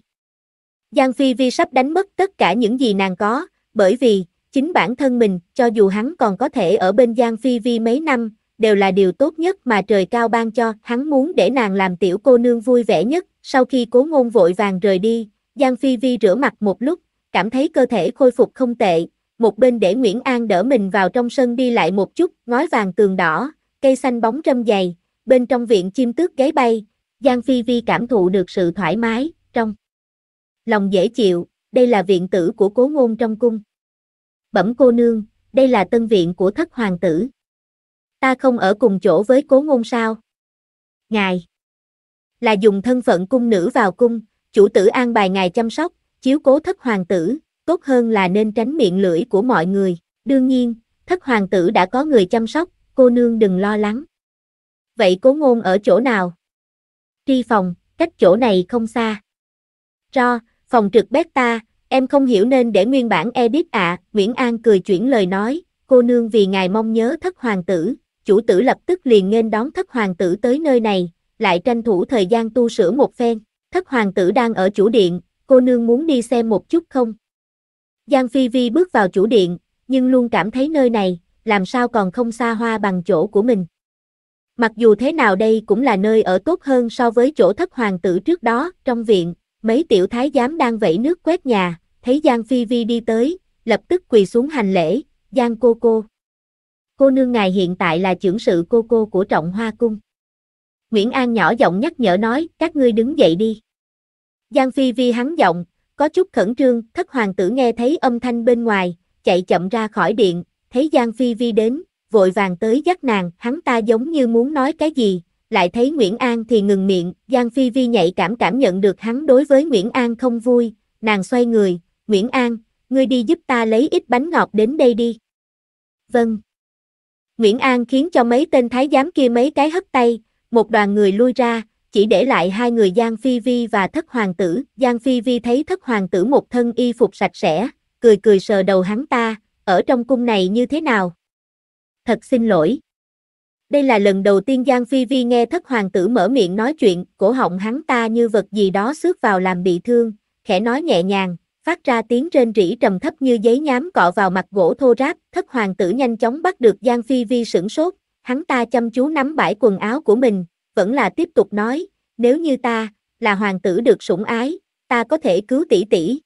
Giang Phi Vi sắp đánh mất tất cả những gì nàng có, bởi vì, chính bản thân mình, cho dù hắn còn có thể ở bên Giang Phi Vi mấy năm, đều là điều tốt nhất mà trời cao ban cho, hắn muốn để nàng làm tiểu cô nương vui vẻ nhất, sau khi cố ngôn vội vàng rời đi, Giang Phi Vi rửa mặt một lúc, cảm thấy cơ thể khôi phục không tệ, một bên để Nguyễn An đỡ mình vào trong sân đi lại một chút, ngói vàng tường đỏ, cây xanh bóng râm dày, bên trong viện chim tước gáy bay, Giang Phi Vi cảm thụ được sự thoải mái, trong lòng dễ chịu, đây là viện tử của cố ngôn trong cung. Bẩm cô nương, đây là tân viện của thất hoàng tử ta không ở cùng chỗ với cố ngôn sao? Ngài là dùng thân phận cung nữ vào cung, chủ tử an bài ngài chăm sóc, chiếu cố thất hoàng tử, tốt hơn là nên tránh miệng lưỡi của mọi người. Đương nhiên, thất hoàng tử đã có người chăm sóc, cô nương đừng lo lắng. Vậy cố ngôn ở chỗ nào? Tri phòng, cách chỗ này không xa. Ro, phòng trực bét ta, em không hiểu nên để nguyên bản edit ạ, à, Nguyễn An cười chuyển lời nói, cô nương vì ngài mong nhớ thất hoàng tử, chủ tử lập tức liền nghênh đón thất hoàng tử tới nơi này, lại tranh thủ thời gian tu sửa một phen. Thất hoàng tử đang ở chủ điện, cô nương muốn đi xem một chút không? Giang Phi Vi bước vào chủ điện, nhưng luôn cảm thấy nơi này, làm sao còn không xa hoa bằng chỗ của mình. Mặc dù thế nào đây cũng là nơi ở tốt hơn so với chỗ thất hoàng tử trước đó, trong viện, mấy tiểu thái giám đang vẫy nước quét nhà, thấy Giang Phi Vi đi tới, lập tức quỳ xuống hành lễ, Giang cô cô cô nương ngài hiện tại là trưởng sự cô cô của trọng hoa cung. Nguyễn An nhỏ giọng nhắc nhở nói, các ngươi đứng dậy đi. Giang Phi Vi hắn giọng, có chút khẩn trương, thất hoàng tử nghe thấy âm thanh bên ngoài, chạy chậm ra khỏi điện, thấy Giang Phi Vi đến, vội vàng tới dắt nàng, hắn ta giống như muốn nói cái gì, lại thấy Nguyễn An thì ngừng miệng, Giang Phi Vi nhạy cảm cảm nhận được hắn đối với Nguyễn An không vui, nàng xoay người, Nguyễn An, ngươi đi giúp ta lấy ít bánh ngọt đến đây đi. Vâng. Nguyễn An khiến cho mấy tên thái giám kia mấy cái hất tay, một đoàn người lui ra, chỉ để lại hai người Giang Phi Vi và thất hoàng tử. Giang Phi Vi thấy thất hoàng tử một thân y phục sạch sẽ, cười cười sờ đầu hắn ta, ở trong cung này như thế nào? Thật xin lỗi. Đây là lần đầu tiên Giang Phi Vi nghe thất hoàng tử mở miệng nói chuyện, cổ họng hắn ta như vật gì đó xước vào làm bị thương, khẽ nói nhẹ nhàng, phát ra tiếng rên rỉ trầm thấp như giấy nhám cọ vào mặt gỗ thô ráp, thất hoàng tử nhanh chóng bắt được Giang Phi Vi sửng sốt, hắn ta chăm chú nắm bãi quần áo của mình, vẫn là tiếp tục nói, nếu như ta, là hoàng tử được sủng ái, ta có thể cứu tỷ tỷ.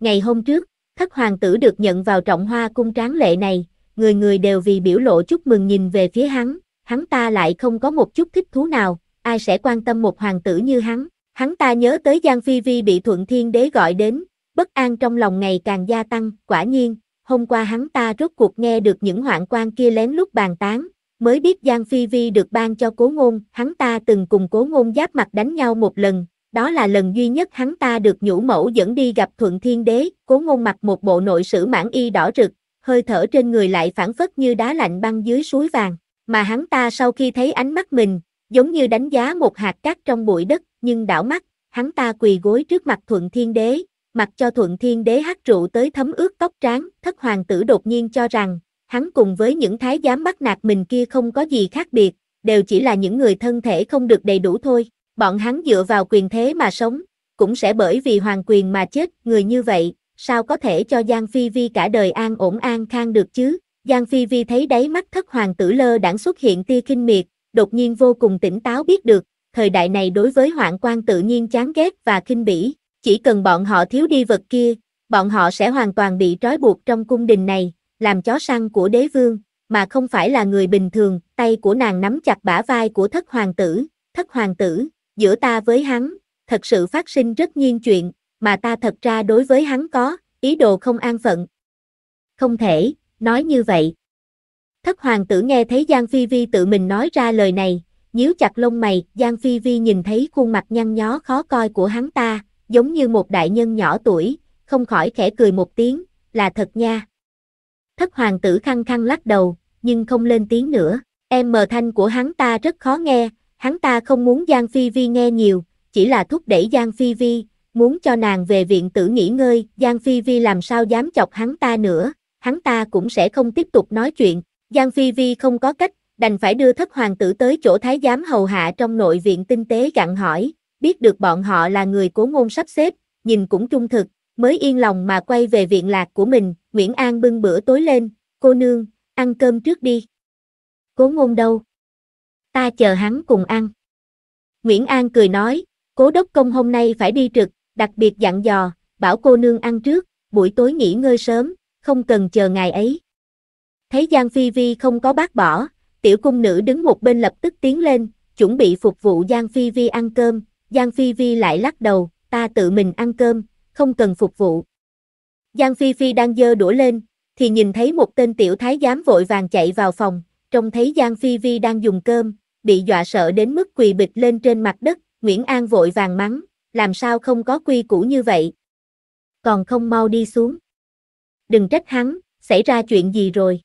Ngày hôm trước, thất hoàng tử được nhận vào trọng hoa cung tráng lệ này, người người đều vì biểu lộ chúc mừng nhìn về phía hắn, hắn ta lại không có một chút thích thú nào, ai sẽ quan tâm một hoàng tử như hắn. Hắn ta nhớ tới Giang Phi Vi bị Thuận Thiên Đế gọi đến, bất an trong lòng ngày càng gia tăng, quả nhiên, hôm qua hắn ta rốt cuộc nghe được những hoạn quan kia lén lút bàn tán, mới biết Giang Phi Vi được ban cho cố ngôn, hắn ta từng cùng cố ngôn giáp mặt đánh nhau một lần, đó là lần duy nhất hắn ta được nhũ mẫu dẫn đi gặp Thuận Thiên Đế, cố ngôn mặc một bộ nội sử mãn y đỏ rực, hơi thở trên người lại phản phất như đá lạnh băng dưới suối vàng, mà hắn ta sau khi thấy ánh mắt mình, giống như đánh giá một hạt cát trong bụi đất, nhưng đảo mắt, hắn ta quỳ gối trước mặt Thuận Thiên Đế, mặc cho thuận thiên đế hát rượu tới thấm ướt tóc trán, thất hoàng tử đột nhiên cho rằng, hắn cùng với những thái giám bắt nạt mình kia không có gì khác biệt, đều chỉ là những người thân thể không được đầy đủ thôi, bọn hắn dựa vào quyền thế mà sống, cũng sẽ bởi vì hoàng quyền mà chết, người như vậy, sao có thể cho Giang Phi Vi cả đời an ổn an khang được chứ, Giang Phi Vi thấy đáy mắt thất hoàng tử lơ đãng xuất hiện tia kinh miệt, đột nhiên vô cùng tỉnh táo biết được, thời đại này đối với hoạn quan tự nhiên chán ghét và kinh bỉ, chỉ cần bọn họ thiếu đi vật kia, bọn họ sẽ hoàn toàn bị trói buộc trong cung đình này, làm chó săn của đế vương, mà không phải là người bình thường, tay của nàng nắm chặt bả vai của thất hoàng tử, thất hoàng tử, giữa ta với hắn, thật sự phát sinh rất nhiên chuyện, mà ta thật ra đối với hắn có, ý đồ không an phận. Không thể, nói như vậy. Thất hoàng tử nghe thấy Giang Phi Vi tự mình nói ra lời này, nhíu chặt lông mày, Giang Phi Vi nhìn thấy khuôn mặt nhăn nhó khó coi của hắn ta, giống như một đại nhân nhỏ tuổi, không khỏi khẽ cười một tiếng, là thật nha. Thất hoàng tử khăng khăng lắc đầu, nhưng không lên tiếng nữa, em mờ thanh của hắn ta rất khó nghe, hắn ta không muốn Giang Phi Vi nghe nhiều, chỉ là thúc đẩy Giang Phi Vi, muốn cho nàng về viện tử nghỉ ngơi, Giang Phi Vi làm sao dám chọc hắn ta nữa, hắn ta cũng sẽ không tiếp tục nói chuyện, Giang Phi Vi không có cách, đành phải đưa thất hoàng tử tới chỗ thái giám hầu hạ trong nội viện tinh tế gặn hỏi, biết được bọn họ là người cố ngôn sắp xếp, nhìn cũng trung thực, mới yên lòng mà quay về viện lạc của mình, Nguyễn An bưng bữa tối lên, cô nương, ăn cơm trước đi. Cố ngôn đâu? Ta chờ hắn cùng ăn. Nguyễn An cười nói, cố đốc công hôm nay phải đi trực, đặc biệt dặn dò, bảo cô nương ăn trước, buổi tối nghỉ ngơi sớm, không cần chờ ngày ấy. Thấy Giang Phi Vi không có bác bỏ, tiểu cung nữ đứng một bên lập tức tiến lên, chuẩn bị phục vụ Giang Phi Vi ăn cơm, Giang Phi Phi lại lắc đầu, ta tự mình ăn cơm, không cần phục vụ. Giang Phi Phi đang dơ đũa lên, thì nhìn thấy một tên tiểu thái giám vội vàng chạy vào phòng, trông thấy Giang Phi Phi đang dùng cơm, bị dọa sợ đến mức quỳ bịch lên trên mặt đất, Nguyễn An vội vàng mắng, làm sao không có quy củ như vậy. Còn không mau đi xuống. Đừng trách hắn, xảy ra chuyện gì rồi.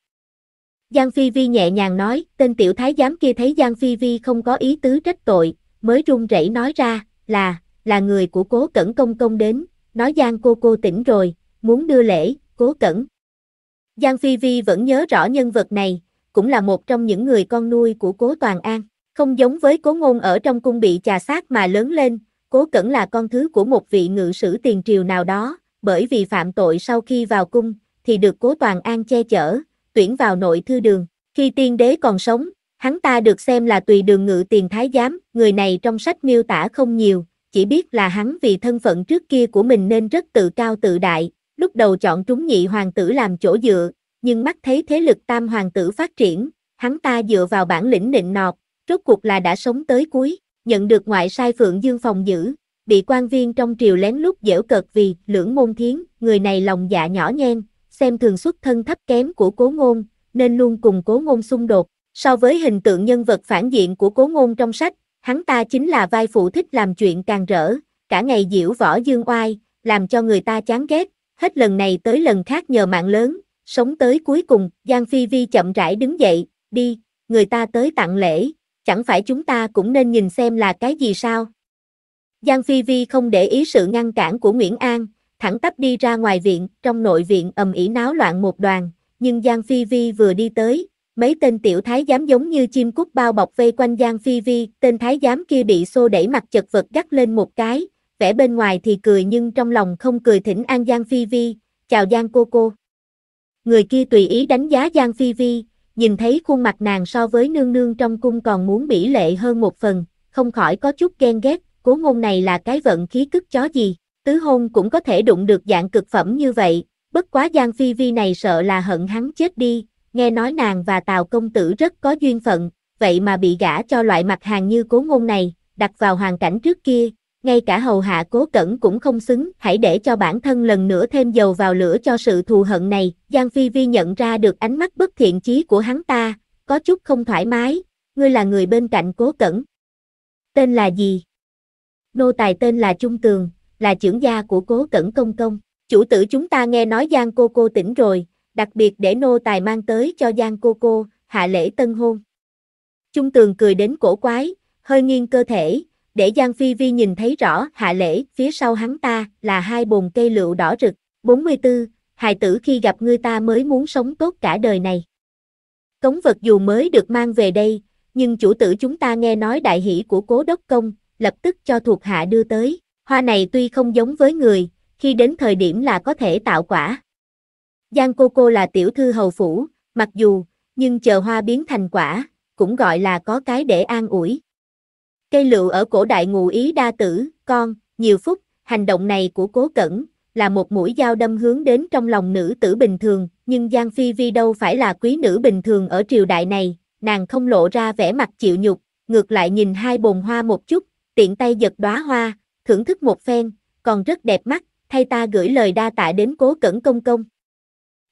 Giang Phi Phi nhẹ nhàng nói, tên tiểu thái giám kia thấy Giang Phi Phi không có ý tứ trách tội, mới run rẩy nói ra, là, là người của cố cẩn công công đến, nói Giang cô cô tỉnh rồi, muốn đưa lễ, cố cẩn. Giang Phi Vi vẫn nhớ rõ nhân vật này, cũng là một trong những người con nuôi của cố Toàn An, không giống với cố ngôn ở trong cung bị trà sát mà lớn lên, cố cẩn là con thứ của một vị ngự sử tiền triều nào đó, bởi vì phạm tội sau khi vào cung, thì được cố Toàn An che chở, tuyển vào nội thư đường. Khi tiên đế còn sống, Hắn ta được xem là tùy đường ngự tiền thái giám, người này trong sách miêu tả không nhiều, chỉ biết là hắn vì thân phận trước kia của mình nên rất tự cao tự đại, lúc đầu chọn trúng nhị hoàng tử làm chỗ dựa, nhưng mắt thấy thế lực tam hoàng tử phát triển, hắn ta dựa vào bản lĩnh nịnh nọt, rốt cuộc là đã sống tới cuối, nhận được ngoại sai phượng dương phòng giữ, bị quan viên trong triều lén lút dễu cợt vì lưỡng môn thiến, người này lòng dạ nhỏ nhen, xem thường xuất thân thấp kém của cố ngôn, nên luôn cùng cố ngôn xung đột, So với hình tượng nhân vật phản diện của cố ngôn trong sách, hắn ta chính là vai phụ thích làm chuyện càng rỡ, cả ngày diễu võ dương oai, làm cho người ta chán ghét, hết lần này tới lần khác nhờ mạng lớn, sống tới cuối cùng, Giang Phi Vi chậm rãi đứng dậy, đi, người ta tới tặng lễ, chẳng phải chúng ta cũng nên nhìn xem là cái gì sao. Giang Phi Vi không để ý sự ngăn cản của Nguyễn An, thẳng tắp đi ra ngoài viện, trong nội viện ầm ĩ náo loạn một đoàn, nhưng Giang Phi Vi vừa đi tới, mấy tên tiểu thái giám giống như chim cút bao bọc vây quanh Giang Phi Vi, tên thái giám kia bị xô đẩy mặt chật vật gắt lên một cái, vẻ bên ngoài thì cười nhưng trong lòng không cười thỉnh an Giang Phi Vi, chào Giang cô cô. Người kia tùy ý đánh giá Giang Phi Vi, nhìn thấy khuôn mặt nàng so với nương nương trong cung còn muốn bỉ lệ hơn một phần, không khỏi có chút ghen ghét, cố ngôn này là cái vận khí cức chó gì, tứ hôn cũng có thể đụng được dạng cực phẩm như vậy, bất quá Giang Phi Vi này sợ là hận hắn chết đi, nghe nói nàng và Tào công tử rất có duyên phận, vậy mà bị gã cho loại mặt hàng như cố ngôn này, đặt vào hoàn cảnh trước kia, ngay cả hầu hạ cố cẩn cũng không xứng, hãy để cho bản thân lần nữa thêm dầu vào lửa cho sự thù hận này, Giang Phi Vi nhận ra được ánh mắt bất thiện chí của hắn ta, có chút không thoải mái, ngươi là người bên cạnh cố cẩn. Tên là gì? Nô tài tên là Trung Tường, là trưởng gia của cố cẩn công công. Chủ tử chúng ta nghe nói Giang cô cô tỉnh rồi, đặc biệt để nô tài mang tới cho Giang cô cô, hạ lễ tân hôn. Trung tường cười đến cổ quái, hơi nghiêng cơ thể, để Giang Phi Vi nhìn thấy rõ hạ lễ, phía sau hắn ta là hai bồn cây lựu đỏ rực, 44, hài tử khi gặp người ta mới muốn sống tốt cả đời này. Cống vật dù mới được mang về đây, nhưng chủ tử chúng ta nghe nói đại hỷ của cố đốc công, lập tức cho thuộc hạ đưa tới. Hoa này tuy không giống với người, khi đến thời điểm là có thể tạo quả. Giang cô cô là tiểu thư hầu phủ, mặc dù, nhưng chờ hoa biến thành quả, cũng gọi là có cái để an ủi. Cây lựu ở cổ đại ngụ ý đa tử, con, nhiều phúc, hành động này của cố cẩn, là một mũi dao đâm hướng đến trong lòng nữ tử bình thường, nhưng Giang Phi Vi đâu phải là quý nữ bình thường ở triều đại này, nàng không lộ ra vẻ mặt chịu nhục, ngược lại nhìn hai bồn hoa một chút, tiện tay giật đóa hoa, thưởng thức một phen, còn rất đẹp mắt, thay ta gửi lời đa tạ đến cố cẩn công công.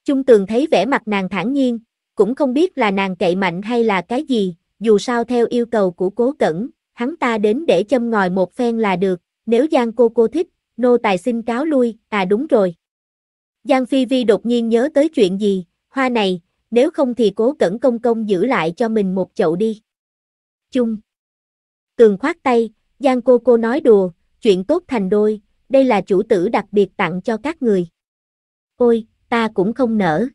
Trung tường thấy vẻ mặt nàng thản nhiên, cũng không biết là nàng cậy mạnh hay là cái gì, dù sao theo yêu cầu của cố cẩn, hắn ta đến để châm ngòi một phen là được, nếu Giang cô cô thích, nô tài xin cáo lui, à đúng rồi. Giang Phi Vi đột nhiên nhớ tới chuyện gì, hoa này, nếu không thì cố cẩn công công giữ lại cho mình một chậu đi. Trung Tường khoát tay, Giang cô cô nói đùa, chuyện tốt thành đôi, đây là chủ tử đặc biệt tặng cho các người. Ôi, ta cũng không nỡ.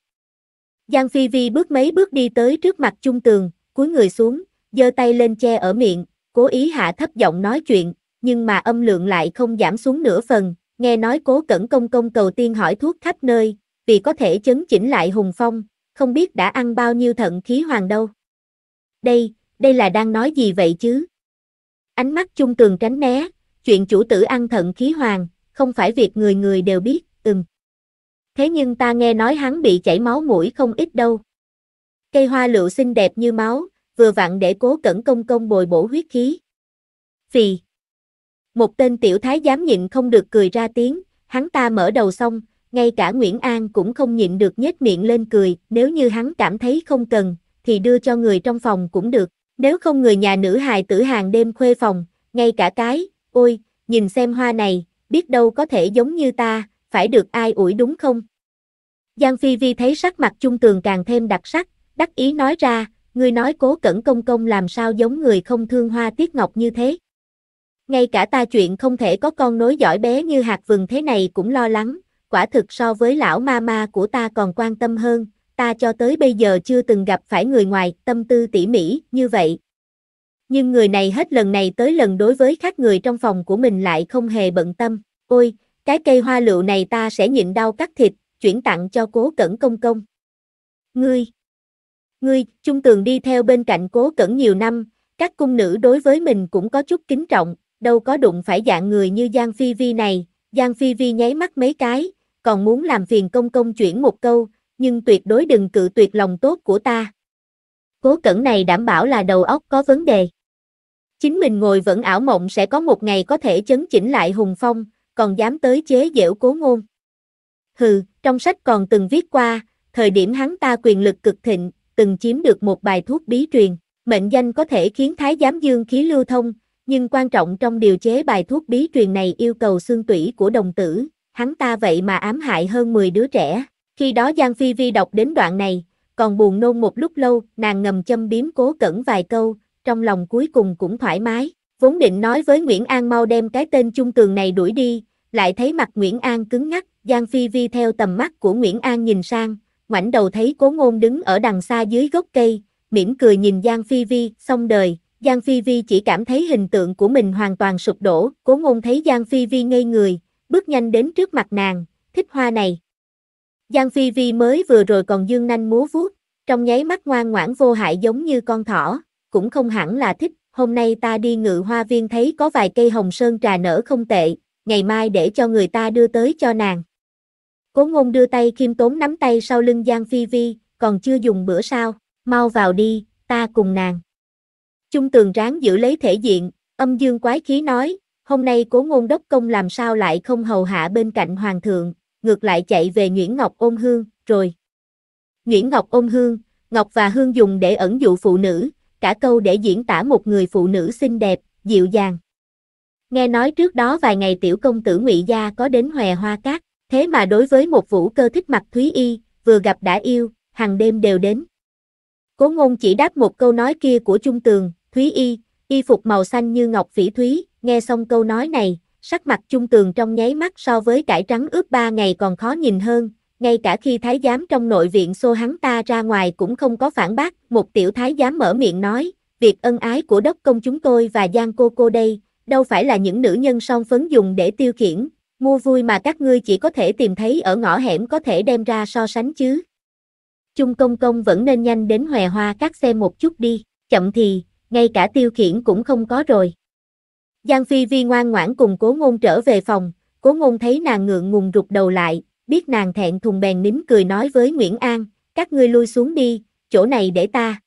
Giang Phi Vi bước mấy bước đi tới trước mặt Trung tường, cúi người xuống, giơ tay lên che ở miệng, cố ý hạ thấp giọng nói chuyện, nhưng mà âm lượng lại không giảm xuống nửa phần, nghe nói cố cẩn công công cầu tiên hỏi thuốc khắp nơi, vì có thể chấn chỉnh lại hùng phong, không biết đã ăn bao nhiêu thận khí hoàng đâu. Đây, đây là đang nói gì vậy chứ? Ánh mắt Trung tường tránh né, chuyện chủ tử ăn thận khí hoàng, không phải việc người người đều biết, ừm thế nhưng ta nghe nói hắn bị chảy máu mũi không ít đâu. Cây hoa lựu xinh đẹp như máu, vừa vặn để cố cẩn công công bồi bổ huyết khí. Phì. Một tên tiểu thái dám nhịn không được cười ra tiếng, hắn ta mở đầu xong, ngay cả Nguyễn An cũng không nhịn được nhếch miệng lên cười, nếu như hắn cảm thấy không cần, thì đưa cho người trong phòng cũng được, nếu không người nhà nữ hài tử hàng đêm khuê phòng, ngay cả cái, ôi, nhìn xem hoa này, biết đâu có thể giống như ta, phải được ai ủi đúng không? Giang Phi Vi thấy sắc mặt chung tường càng thêm đặc sắc, đắc ý nói ra, ngươi nói cố cẩn công công làm sao giống người không thương hoa tiết ngọc như thế. Ngay cả ta chuyện không thể có con nối giỏi bé như hạt vừng thế này cũng lo lắng, quả thực so với lão ma ma của ta còn quan tâm hơn, ta cho tới bây giờ chưa từng gặp phải người ngoài tâm tư tỉ mỉ như vậy. Nhưng người này hết lần này tới lần đối với khác người trong phòng của mình lại không hề bận tâm, ôi, cái cây hoa lựu này ta sẽ nhịn đau cắt thịt, chuyển tặng cho cố cẩn công công. Ngươi, ngươi, trung tường đi theo bên cạnh cố cẩn nhiều năm, các cung nữ đối với mình cũng có chút kính trọng, đâu có đụng phải dạng người như Giang Phi Vi này, Giang Phi Vi nháy mắt mấy cái, còn muốn làm phiền công công chuyển một câu, nhưng tuyệt đối đừng cự tuyệt lòng tốt của ta. Cố cẩn này đảm bảo là đầu óc có vấn đề. Chính mình ngồi vẫn ảo mộng sẽ có một ngày có thể chấn chỉnh lại hùng phong, còn dám tới chế giễu cố ngôn. Hừ, trong sách còn từng viết qua, thời điểm hắn ta quyền lực cực thịnh, từng chiếm được một bài thuốc bí truyền, mệnh danh có thể khiến thái giám dương khí lưu thông, nhưng quan trọng trong điều chế bài thuốc bí truyền này yêu cầu xương tủy của đồng tử, hắn ta vậy mà ám hại hơn 10 đứa trẻ. Khi đó Giang Phi Vi đọc đến đoạn này, còn buồn nôn một lúc lâu, nàng ngầm châm biếm cố cẩn vài câu, trong lòng cuối cùng cũng thoải mái vốn định nói với Nguyễn An mau đem cái tên Trung Tường này đuổi đi, lại thấy mặt Nguyễn An cứng ngắc, Giang Phi Vi theo tầm mắt của Nguyễn An nhìn sang, ngoảnh đầu thấy cố ngôn đứng ở đằng xa dưới gốc cây, mỉm cười nhìn Giang Phi Vi, xong đời, Giang Phi Vi chỉ cảm thấy hình tượng của mình hoàn toàn sụp đổ, cố ngôn thấy Giang Phi Vi ngây người, bước nhanh đến trước mặt nàng, thích hoa này. Giang Phi Vi mới vừa rồi còn dương nanh múa vuốt, trong nháy mắt ngoan ngoãn vô hại giống như con thỏ, cũng không hẳn là thích hôm nay ta đi ngự hoa viên thấy có vài cây hồng sơn trà nở không tệ, ngày mai để cho người ta đưa tới cho nàng. Cố ngôn đưa tay khiêm tốn nắm tay sau lưng Giang Phi Vi, còn chưa dùng bữa sao, mau vào đi, ta cùng nàng. Trung tường ráng giữ lấy thể diện, âm dương quái khí nói, hôm nay cố ngôn đốc công làm sao lại không hầu hạ bên cạnh hoàng thượng, ngược lại chạy về Nguyễn Ngọc ôn hương, rồi. Nguyễn Ngọc ôn hương, Ngọc và hương dùng để ẩn dụ phụ nữ, cả câu để diễn tả một người phụ nữ xinh đẹp, dịu dàng. Nghe nói trước đó vài ngày tiểu công tử ngụy Gia có đến hoè hoa cát, thế mà đối với một vũ cơ thích mặc Thúy Y, vừa gặp đã yêu, hàng đêm đều đến. Cố ngôn chỉ đáp một câu nói kia của Trung Tường, Thúy Y, y phục màu xanh như ngọc phỉ thúy, nghe xong câu nói này, sắc mặt Trung Tường trong nháy mắt so với cải trắng ướp ba ngày còn khó nhìn hơn, ngay cả khi thái giám trong nội viện xô hắn ta ra ngoài cũng không có phản bác, một tiểu thái giám mở miệng nói, việc ân ái của đốc công chúng tôi và Giang cô cô đây, đâu phải là những nữ nhân song phấn dùng để tiêu khiển, mua vui mà các ngươi chỉ có thể tìm thấy ở ngõ hẻm có thể đem ra so sánh chứ. Trung công công vẫn nên nhanh đến hòe hoa các xe một chút đi, chậm thì, ngay cả tiêu khiển cũng không có rồi. Giang Phi Vi ngoan ngoãn cùng cố ngôn trở về phòng, cố ngôn thấy nàng ngượng ngùng rụt đầu lại, biết nàng thẹn thùng bèn nín cười nói với Nguyễn An, các ngươi lui xuống đi, chỗ này để ta.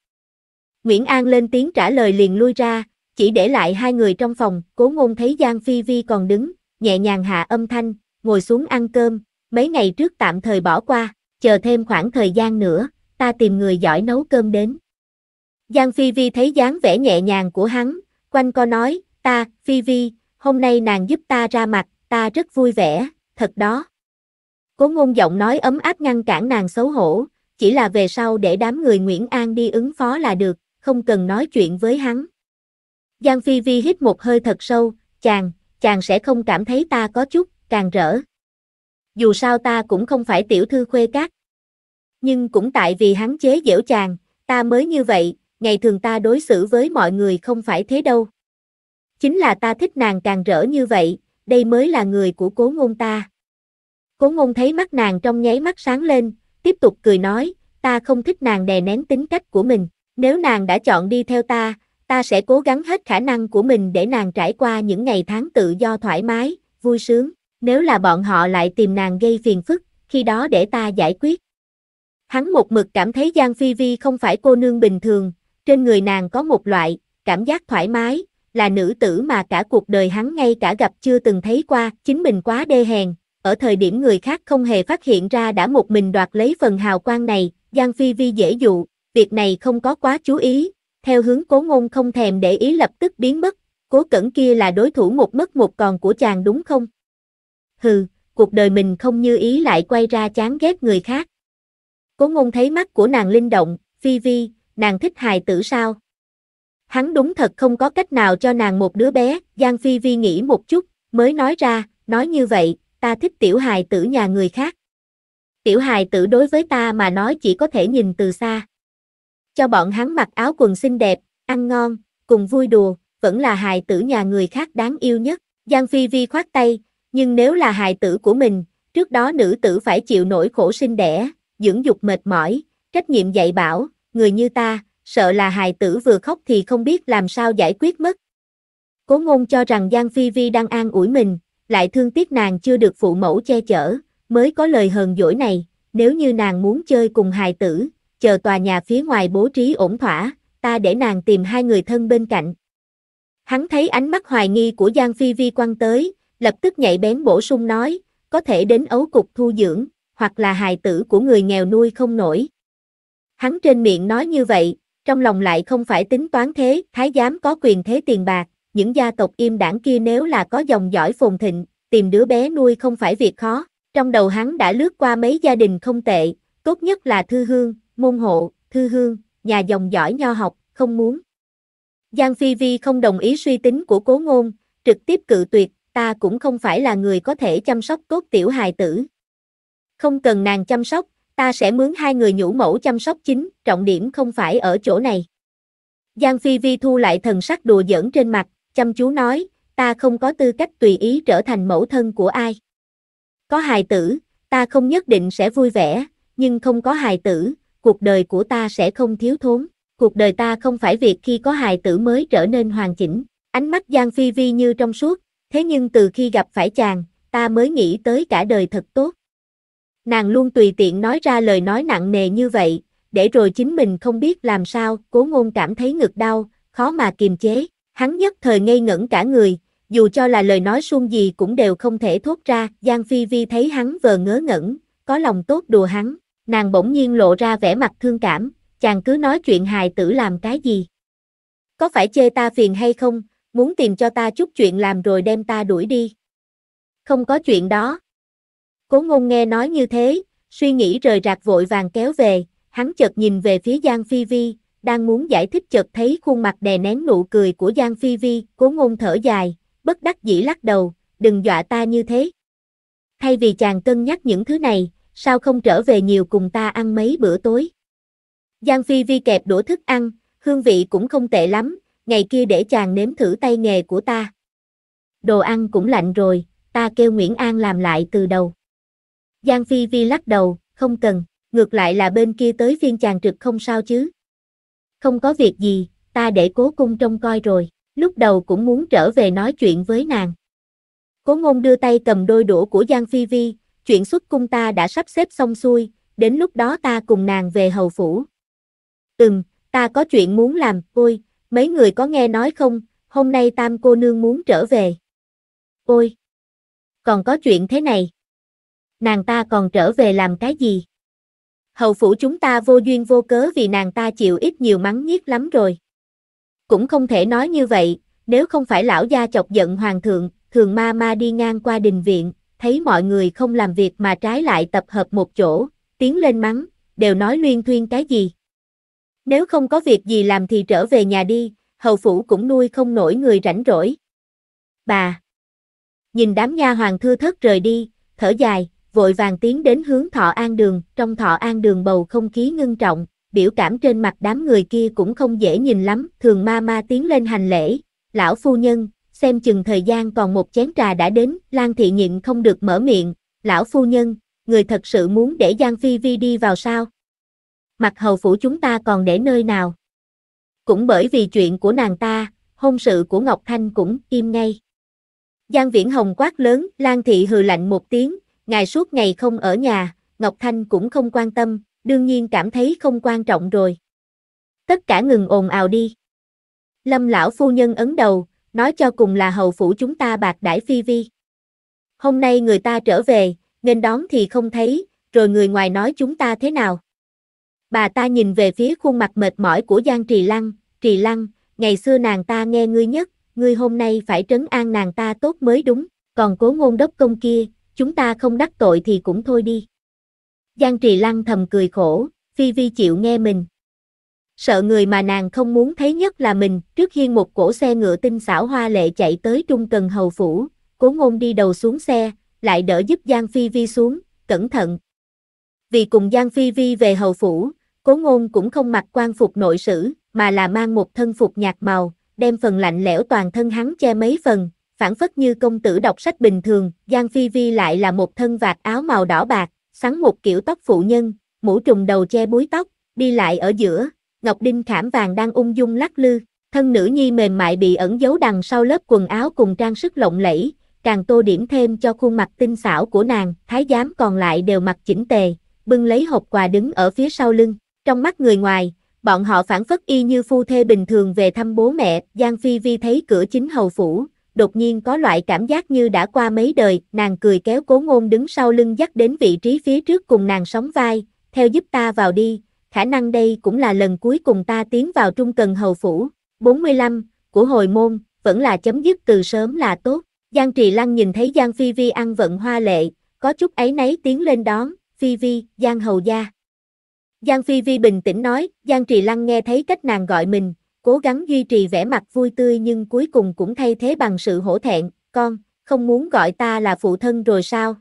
Nguyễn An lên tiếng trả lời liền lui ra, chỉ để lại hai người trong phòng, cố ngôn thấy Giang Phi Vi còn đứng, nhẹ nhàng hạ âm thanh, ngồi xuống ăn cơm, mấy ngày trước tạm thời bỏ qua, chờ thêm khoảng thời gian nữa, ta tìm người giỏi nấu cơm đến. Giang Phi Vi thấy dáng vẻ nhẹ nhàng của hắn, quanh co nói, ta, Phi Vi, hôm nay nàng giúp ta ra mặt, ta rất vui vẻ, thật đó. Cố ngôn giọng nói ấm áp ngăn cản nàng xấu hổ, chỉ là về sau để đám người Nguyễn An đi ứng phó là được, không cần nói chuyện với hắn. Giang Phi Vi hít một hơi thật sâu, chàng, chàng sẽ không cảm thấy ta có chút, càng rỡ. Dù sao ta cũng không phải tiểu thư khuê cát. Nhưng cũng tại vì hắn chế giễu chàng, ta mới như vậy, ngày thường ta đối xử với mọi người không phải thế đâu. Chính là ta thích nàng càng rỡ như vậy, đây mới là người của cố ngôn ta. Cố ngôn thấy mắt nàng trong nháy mắt sáng lên, tiếp tục cười nói, ta không thích nàng đè nén tính cách của mình. Nếu nàng đã chọn đi theo ta, ta sẽ cố gắng hết khả năng của mình để nàng trải qua những ngày tháng tự do thoải mái, vui sướng. Nếu là bọn họ lại tìm nàng gây phiền phức, khi đó để ta giải quyết. Hắn một mực cảm thấy Giang Phi Vi không phải cô nương bình thường, trên người nàng có một loại, cảm giác thoải mái, là nữ tử mà cả cuộc đời hắn ngay cả gặp chưa từng thấy qua, chính mình quá đê hèn, ở thời điểm người khác không hề phát hiện ra đã một mình đoạt lấy phần hào quang này, Giang Phi Vi dễ dụ, việc này không có quá chú ý, theo hướng cố ngôn không thèm để ý lập tức biến mất, cố cẩn kia là đối thủ một mất một còn của chàng đúng không? Hừ, cuộc đời mình không như ý lại quay ra chán ghét người khác. Cố ngôn thấy mắt của nàng linh động, Phi Vi, nàng thích hài tử sao? Hắn đúng thật không có cách nào cho nàng một đứa bé, Giang Phi Vi nghĩ một chút, mới nói ra, nói như vậy, ta thích tiểu hài tử nhà người khác. Tiểu hài tử đối với ta mà nói chỉ có thể nhìn từ xa. Cho bọn hắn mặc áo quần xinh đẹp, ăn ngon, cùng vui đùa, vẫn là hài tử nhà người khác đáng yêu nhất. Giang Phi Vi khoát tay, nhưng nếu là hài tử của mình, trước đó nữ tử phải chịu nỗi khổ sinh đẻ, dưỡng dục mệt mỏi, trách nhiệm dạy bảo, người như ta, sợ là hài tử vừa khóc thì không biết làm sao giải quyết mất. Cố ngôn cho rằng Giang Phi Vi đang an ủi mình, lại thương tiếc nàng chưa được phụ mẫu che chở, mới có lời hờn dỗi này, nếu như nàng muốn chơi cùng hài tử, chờ tòa nhà phía ngoài bố trí ổn thỏa, ta để nàng tìm hai người thân bên cạnh. Hắn thấy ánh mắt hoài nghi của Giang Phi Vi quăng tới, lập tức nhảy bén bổ sung nói, có thể đến ấu cục thu dưỡng, hoặc là hài tử của người nghèo nuôi không nổi. Hắn trên miệng nói như vậy, trong lòng lại không phải tính toán thế, thái giám có quyền thế tiền bạc, những gia tộc im đảng kia nếu là có dòng dõi phồn thịnh, tìm đứa bé nuôi không phải việc khó. Trong đầu hắn đã lướt qua mấy gia đình không tệ, tốt nhất là thư hương, môn hộ, thư hương, nhà dòng dõi nho học, không muốn. Giang Phi Vi không đồng ý suy tính của cố ngôn, trực tiếp cự tuyệt, ta cũng không phải là người có thể chăm sóc tốt tiểu hài tử. Không cần nàng chăm sóc, ta sẽ mướn hai người nhũ mẫu chăm sóc chính, trọng điểm không phải ở chỗ này. Giang Phi Vi thu lại thần sắc đùa giỡn trên mặt, chăm chú nói, ta không có tư cách tùy ý trở thành mẫu thân của ai. Có hài tử, ta không nhất định sẽ vui vẻ, nhưng không có hài tử, cuộc đời của ta sẽ không thiếu thốn, cuộc đời ta không phải việc khi có hài tử mới trở nên hoàn chỉnh. Ánh mắt Giang Phi Vi như trong suốt, thế nhưng từ khi gặp phải chàng, ta mới nghĩ tới cả đời thật tốt. Nàng luôn tùy tiện nói ra lời nói nặng nề như vậy, để rồi chính mình không biết làm sao, cố ngôn cảm thấy ngực đau, khó mà kiềm chế. Hắn nhất thời ngây ngẩn cả người, dù cho là lời nói suông gì cũng đều không thể thốt ra, Giang Phi Vi thấy hắn vờ ngớ ngẩn, có lòng tốt đùa hắn, nàng bỗng nhiên lộ ra vẻ mặt thương cảm, chàng cứ nói chuyện hài tử làm cái gì. Có phải chê ta phiền hay không, muốn tìm cho ta chút chuyện làm rồi đem ta đuổi đi. Không có chuyện đó. Cố ngôn nghe nói như thế, suy nghĩ rời rạc vội vàng kéo về, hắn chợt nhìn về phía Giang Phi Vi, đang muốn giải thích chợt thấy khuôn mặt đè nén nụ cười của Giang Phi Vi, cố ngôn thở dài, bất đắc dĩ lắc đầu, đừng dọa ta như thế. Thay vì chàng cân nhắc những thứ này, sao không trở về nhiều cùng ta ăn mấy bữa tối. Giang Phi Vi kẹp đũa thức ăn, hương vị cũng không tệ lắm, ngày kia để chàng nếm thử tay nghề của ta. Đồ ăn cũng lạnh rồi, ta kêu Nguyễn An làm lại từ đầu. Giang Phi Vi lắc đầu, không cần, ngược lại là bên kia tới phiên chàng trực không sao chứ không có việc gì, ta để cố cung trông coi rồi, lúc đầu cũng muốn trở về nói chuyện với nàng. Cố ngôn đưa tay cầm đôi đũa của Giang Phi Vi, chuyện xuất cung ta đã sắp xếp xong xuôi, đến lúc đó ta cùng nàng về hầu phủ. Ừm, ta có chuyện muốn làm, ôi, mấy người có nghe nói không, hôm nay tam cô nương muốn trở về. Ôi, còn có chuyện thế này. Nàng ta còn trở về làm cái gì? hầu phủ chúng ta vô duyên vô cớ vì nàng ta chịu ít nhiều mắng nhiếc lắm rồi. Cũng không thể nói như vậy, nếu không phải lão gia chọc giận hoàng thượng, thường ma ma đi ngang qua đình viện, thấy mọi người không làm việc mà trái lại tập hợp một chỗ, tiến lên mắng, đều nói luyên thuyên cái gì. Nếu không có việc gì làm thì trở về nhà đi, hầu phủ cũng nuôi không nổi người rảnh rỗi. Bà Nhìn đám nha hoàng thư thất rời đi, thở dài, vội vàng tiến đến hướng thọ an đường, trong thọ an đường bầu không khí ngưng trọng, biểu cảm trên mặt đám người kia cũng không dễ nhìn lắm, thường ma ma tiến lên hành lễ, lão phu nhân, xem chừng thời gian còn một chén trà đã đến, Lan thị nhịn không được mở miệng, lão phu nhân, người thật sự muốn để Giang Phi Vi đi vào sao? Mặt hầu phủ chúng ta còn để nơi nào? Cũng bởi vì chuyện của nàng ta, hôn sự của Ngọc Thanh cũng im ngay. Giang Viễn Hồng quát lớn, Lan thị hừ lạnh một tiếng, ngài suốt ngày không ở nhà, Ngọc Thanh cũng không quan tâm, đương nhiên cảm thấy không quan trọng rồi. Tất cả ngừng ồn ào đi. Lâm lão phu nhân ấn đầu, nói cho cùng là hầu phủ chúng ta bạc đãi phi vi. Hôm nay người ta trở về, nên đón thì không thấy, rồi người ngoài nói chúng ta thế nào. Bà ta nhìn về phía khuôn mặt mệt mỏi của Giang Trì Lăng, Trì Lăng, ngày xưa nàng ta nghe ngươi nhất, ngươi hôm nay phải trấn an nàng ta tốt mới đúng, còn cố ngôn đốc công kia, chúng ta không đắc tội thì cũng thôi đi. Giang Trì Lăng thầm cười khổ, Phi Vi chịu nghe mình. Sợ người mà nàng không muốn thấy nhất là mình, trước khi một cổ xe ngựa tinh xảo hoa lệ chạy tới trung cần hầu phủ, cố ngôn đi đầu xuống xe, lại đỡ giúp Giang Phi Vi xuống, cẩn thận. Vì cùng Giang Phi Vi về hầu phủ, cố ngôn cũng không mặc quan phục nội sử, mà là mang một thân phục nhạt màu, đem phần lạnh lẽo toàn thân hắn che mấy phần, phản phất như công tử đọc sách bình thường, Giang Phi Vi lại là một thân vạt áo màu đỏ bạc, sắn một kiểu tóc phụ nhân, mũ trùng đầu che búi tóc, đi lại ở giữa, ngọc đinh khảm vàng đang ung dung lắc lư, thân nữ nhi mềm mại bị ẩn giấu đằng sau lớp quần áo cùng trang sức lộng lẫy, càng tô điểm thêm cho khuôn mặt tinh xảo của nàng, thái giám còn lại đều mặc chỉnh tề, bưng lấy hộp quà đứng ở phía sau lưng, trong mắt người ngoài, bọn họ phản phất y như phu thê bình thường về thăm bố mẹ, Giang Phi Vi thấy cửa chính hầu phủ, đột nhiên có loại cảm giác như đã qua mấy đời, nàng cười kéo cố ngôn đứng sau lưng dắt đến vị trí phía trước cùng nàng sóng vai, theo giúp ta vào đi, khả năng đây cũng là lần cuối cùng ta tiến vào trung cần hầu phủ, 45, của hồi môn, vẫn là chấm dứt từ sớm là tốt, Giang Trì Lăng nhìn thấy Giang Phi Vi ăn vận hoa lệ, có chút ấy nấy tiến lên đón, Phi Vi, Giang Hầu Gia. Giang Phi Vi bình tĩnh nói, Giang Trì Lăng nghe thấy cách nàng gọi mình, cố gắng duy trì vẻ mặt vui tươi nhưng cuối cùng cũng thay thế bằng sự hổ thẹn, con, không muốn gọi ta là phụ thân rồi sao?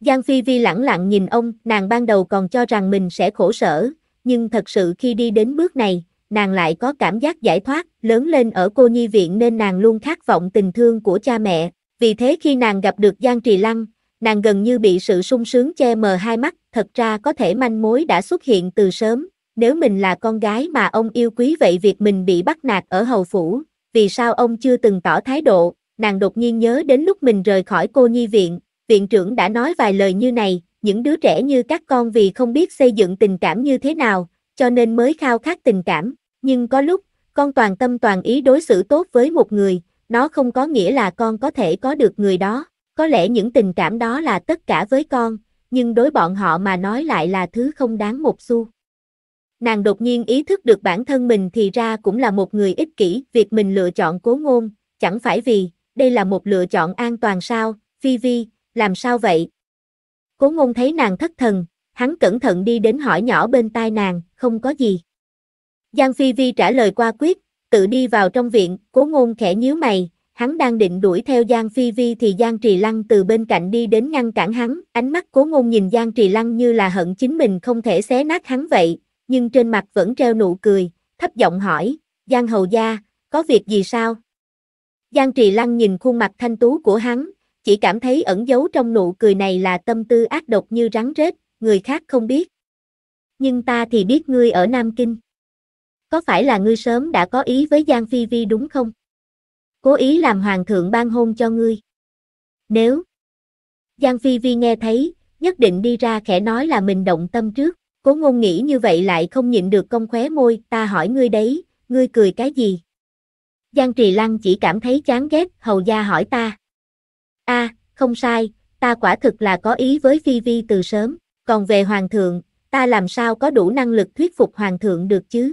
Giang Phi Vi lẳng lặng nhìn ông, nàng ban đầu còn cho rằng mình sẽ khổ sở, nhưng thật sự khi đi đến bước này, nàng lại có cảm giác giải thoát, lớn lên ở cô nhi viện nên nàng luôn khát vọng tình thương của cha mẹ, vì thế khi nàng gặp được Giang Trì Lăng, nàng gần như bị sự sung sướng che mờ hai mắt, thật ra có thể manh mối đã xuất hiện từ sớm, nếu mình là con gái mà ông yêu quý vậy việc mình bị bắt nạt ở hầu phủ, vì sao ông chưa từng tỏ thái độ, nàng đột nhiên nhớ đến lúc mình rời khỏi cô nhi viện, viện trưởng đã nói vài lời như này, những đứa trẻ như các con vì không biết xây dựng tình cảm như thế nào, cho nên mới khao khát tình cảm, nhưng có lúc, con toàn tâm toàn ý đối xử tốt với một người, nó không có nghĩa là con có thể có được người đó, có lẽ những tình cảm đó là tất cả với con, nhưng đối bọn họ mà nói lại là thứ không đáng một xu nàng đột nhiên ý thức được bản thân mình thì ra cũng là một người ích kỷ, việc mình lựa chọn cố ngôn, chẳng phải vì, đây là một lựa chọn an toàn sao, Phi Vi, làm sao vậy? Cố ngôn thấy nàng thất thần, hắn cẩn thận đi đến hỏi nhỏ bên tai nàng, không có gì. Giang Phi Vi trả lời qua quyết, tự đi vào trong viện, cố ngôn khẽ nhíu mày, hắn đang định đuổi theo Giang Phi Vi thì Giang Trì Lăng từ bên cạnh đi đến ngăn cản hắn, ánh mắt cố ngôn nhìn Giang Trì Lăng như là hận chính mình không thể xé nát hắn vậy, nhưng trên mặt vẫn treo nụ cười, thấp giọng hỏi, Giang Hầu Gia, có việc gì sao? Giang Trì Lăng nhìn khuôn mặt thanh tú của hắn, chỉ cảm thấy ẩn giấu trong nụ cười này là tâm tư ác độc như rắn rết, người khác không biết. Nhưng ta thì biết ngươi ở Nam Kinh. Có phải là ngươi sớm đã có ý với Giang Phi Vi đúng không? Cố ý làm hoàng thượng ban hôn cho ngươi. Nếu Giang Phi Vi nghe thấy, nhất định đi ra khẽ nói là mình động tâm trước. Cố ngôn nghĩ như vậy lại không nhịn được công khóe môi, ta hỏi ngươi đấy, ngươi cười cái gì? Giang Trì Lăng chỉ cảm thấy chán ghét, hầu gia hỏi ta. a không sai, ta quả thực là có ý với Phi Vi từ sớm, còn về Hoàng thượng, ta làm sao có đủ năng lực thuyết phục Hoàng thượng được chứ?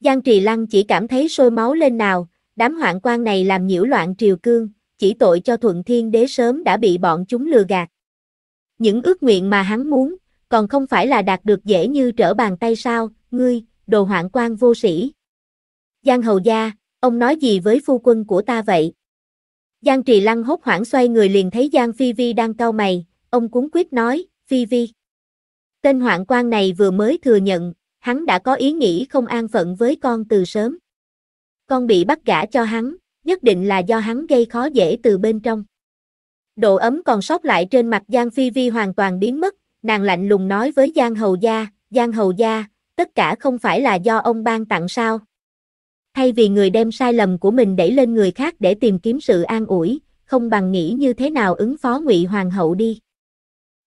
Giang Trì Lăng chỉ cảm thấy sôi máu lên nào, đám hoạn quan này làm nhiễu loạn triều cương, chỉ tội cho thuận thiên đế sớm đã bị bọn chúng lừa gạt. Những ước nguyện mà hắn muốn, còn không phải là đạt được dễ như trở bàn tay sao, ngươi, đồ hoạn quan vô sĩ. Giang hầu gia, ông nói gì với phu quân của ta vậy? Giang trì lăng hốt hoảng xoay người liền thấy Giang Phi Vi đang cau mày, ông cuốn quyết nói, Phi Vi. Tên hoạn quan này vừa mới thừa nhận, hắn đã có ý nghĩ không an phận với con từ sớm. Con bị bắt gả cho hắn, nhất định là do hắn gây khó dễ từ bên trong. Độ ấm còn sót lại trên mặt Giang Phi Vi hoàn toàn biến mất, nàng lạnh lùng nói với Giang Hầu Gia, Giang Hầu Gia, tất cả không phải là do ông ban tặng sao. Thay vì người đem sai lầm của mình đẩy lên người khác để tìm kiếm sự an ủi, không bằng nghĩ như thế nào ứng phó ngụy Hoàng hậu đi.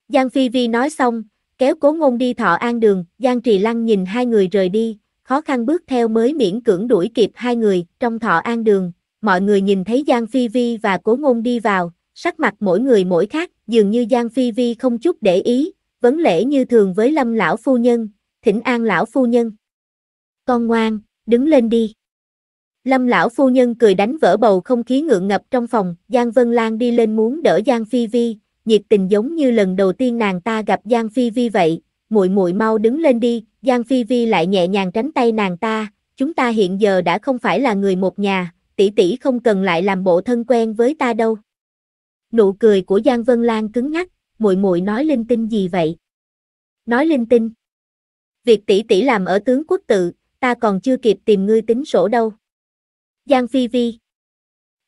Giang Phi Vi nói xong, kéo cố ngôn đi thọ an đường, Giang Trì Lăng nhìn hai người rời đi, khó khăn bước theo mới miễn cưỡng đuổi kịp hai người, trong thọ an đường, mọi người nhìn thấy Giang Phi Vi và cố ngôn đi vào, sắc mặt mỗi người mỗi khác, dường như Giang Phi Vi không chút để ý, vấn lễ như thường với lâm lão phu nhân, thỉnh an lão phu nhân. Con ngoan, đứng lên đi. Lâm lão phu nhân cười đánh vỡ bầu không khí ngượng ngập trong phòng, Giang Vân Lan đi lên muốn đỡ Giang Phi Vi, nhiệt tình giống như lần đầu tiên nàng ta gặp Giang Phi Vi vậy, muội muội mau đứng lên đi, Giang Phi Vi lại nhẹ nhàng tránh tay nàng ta, chúng ta hiện giờ đã không phải là người một nhà, tỷ tỷ không cần lại làm bộ thân quen với ta đâu. Nụ cười của Giang Vân Lan cứng ngắc, muội muội nói linh tinh gì vậy? Nói linh tinh. Việc tỷ tỷ làm ở tướng quốc tự, ta còn chưa kịp tìm ngươi tính sổ đâu. Giang Phi Vi.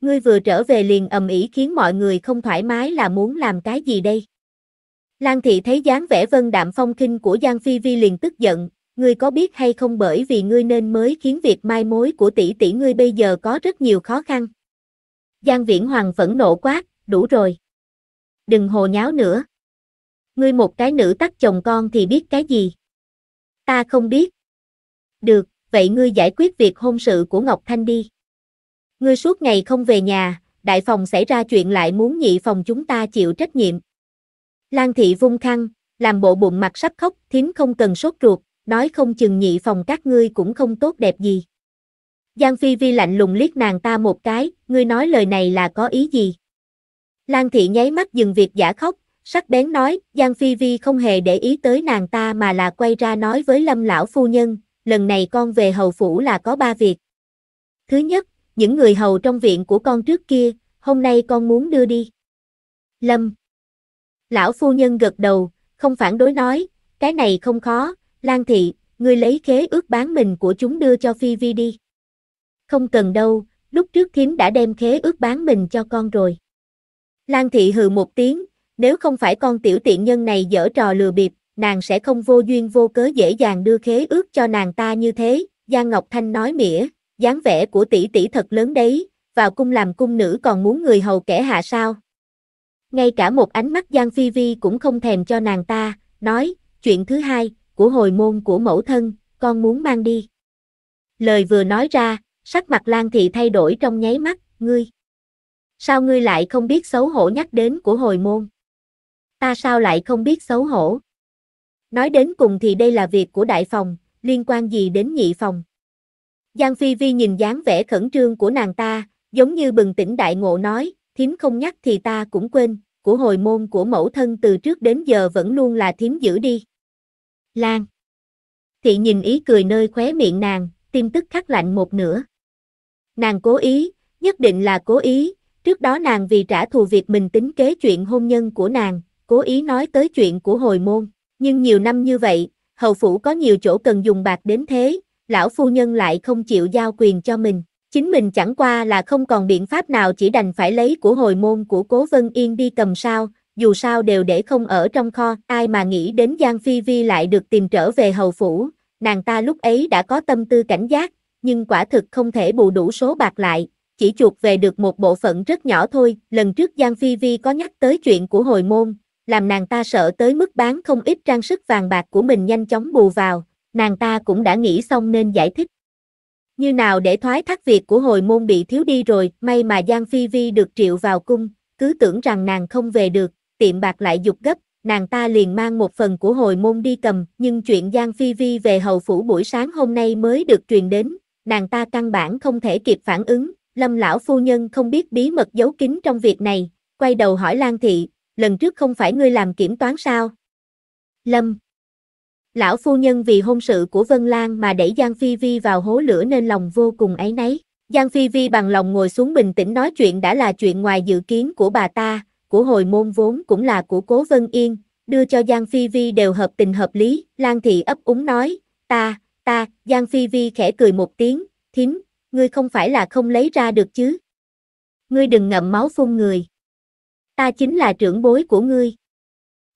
Ngươi vừa trở về liền ầm ĩ khiến mọi người không thoải mái là muốn làm cái gì đây? Lan thị thấy dáng vẻ vân đạm phong khinh của Giang Phi Vi liền tức giận, ngươi có biết hay không bởi vì ngươi nên mới khiến việc mai mối của tỷ tỷ ngươi bây giờ có rất nhiều khó khăn. Giang Viễn Hoàng phẫn nộ quát, đủ rồi đừng hồ nháo nữa. Ngươi một cái nữ tắt chồng con thì biết cái gì? Ta không biết. Được, vậy ngươi giải quyết việc hôn sự của Ngọc Thanh đi. Ngươi suốt ngày không về nhà, đại phòng xảy ra chuyện lại muốn nhị phòng chúng ta chịu trách nhiệm. Lan thị vung khăn, làm bộ bụng mặt sắp khóc, thím không cần sốt ruột, nói không chừng nhị phòng các ngươi cũng không tốt đẹp gì. Giang Phi Vi lạnh lùng liếc nàng ta một cái, ngươi nói lời này là có ý gì? Lan Thị nháy mắt dừng việc giả khóc, sắc bén nói, Giang Phi Vi không hề để ý tới nàng ta mà là quay ra nói với Lâm lão phu nhân, lần này con về hầu phủ là có ba việc. Thứ nhất, những người hầu trong viện của con trước kia, hôm nay con muốn đưa đi. Lâm. Lão phu nhân gật đầu, không phản đối nói, cái này không khó, Lan Thị, ngươi lấy khế ước bán mình của chúng đưa cho Phi Vi đi. Không cần đâu, lúc trước Thím đã đem khế ước bán mình cho con rồi. Lan thị hừ một tiếng, nếu không phải con tiểu tiện nhân này dở trò lừa bịp, nàng sẽ không vô duyên vô cớ dễ dàng đưa khế ước cho nàng ta như thế, Giang Ngọc Thanh nói mỉa, dáng vẻ của tỷ tỷ thật lớn đấy, vào cung làm cung nữ còn muốn người hầu kẻ hạ sao. Ngay cả một ánh mắt Giang Phi Vi cũng không thèm cho nàng ta, nói, chuyện thứ hai, của hồi môn của mẫu thân, con muốn mang đi. Lời vừa nói ra, sắc mặt Lan Thị thay đổi trong nháy mắt, ngươi. Sao ngươi lại không biết xấu hổ nhắc đến của hồi môn? Ta sao lại không biết xấu hổ? Nói đến cùng thì đây là việc của đại phòng, liên quan gì đến nhị phòng? Giang Phi Vi nhìn dáng vẻ khẩn trương của nàng ta, giống như bừng tỉnh đại ngộ nói, thím không nhắc thì ta cũng quên, của hồi môn của mẫu thân từ trước đến giờ vẫn luôn là thím giữ đi. Lan. Thị nhìn ý cười nơi khóe miệng nàng, tim tức khắc lạnh một nửa. Nàng cố ý, nhất định là cố ý, Trước đó nàng vì trả thù việc mình tính kế chuyện hôn nhân của nàng, cố ý nói tới chuyện của hồi môn. Nhưng nhiều năm như vậy, hầu phủ có nhiều chỗ cần dùng bạc đến thế, lão phu nhân lại không chịu giao quyền cho mình. Chính mình chẳng qua là không còn biện pháp nào chỉ đành phải lấy của hồi môn của cố Vân Yên đi cầm sao, dù sao đều để không ở trong kho, ai mà nghĩ đến Giang Phi Vi lại được tìm trở về hầu phủ, nàng ta lúc ấy đã có tâm tư cảnh giác, nhưng quả thực không thể bù đủ số bạc lại, chỉ chuột về được một bộ phận rất nhỏ thôi. Lần trước Giang Phi Vi có nhắc tới chuyện của hồi môn, làm nàng ta sợ tới mức bán không ít trang sức vàng bạc của mình nhanh chóng bù vào, nàng ta cũng đã nghĩ xong nên giải thích. Như nào để thoái thác việc của hồi môn bị thiếu đi rồi, may mà Giang Phi Vi được triệu vào cung, cứ tưởng rằng nàng không về được, tiệm bạc lại dục gấp, nàng ta liền mang một phần của hồi môn đi cầm, nhưng chuyện Giang Phi Vi về hầu phủ buổi sáng hôm nay mới được truyền đến, nàng ta căn bản không thể kịp phản ứng, Lâm lão phu nhân không biết bí mật giấu kín trong việc này, quay đầu hỏi Lan thị, lần trước không phải ngươi làm kiểm toán sao? Lâm Lão phu nhân vì hôn sự của Vân Lan mà đẩy Giang Phi Vi vào hố lửa nên lòng vô cùng ấy nấy. Giang Phi Vi bằng lòng ngồi xuống bình tĩnh nói chuyện đã là chuyện ngoài dự kiến của bà ta, của hồi môn vốn cũng là của cố Vân Yên, đưa cho Giang Phi Vi đều hợp tình hợp lý, Lan Thị ấp úng nói, ta, ta, Giang Phi Vi khẽ cười một tiếng, thím, ngươi không phải là không lấy ra được chứ. Ngươi đừng ngậm máu phun người. Ta chính là trưởng bối của ngươi.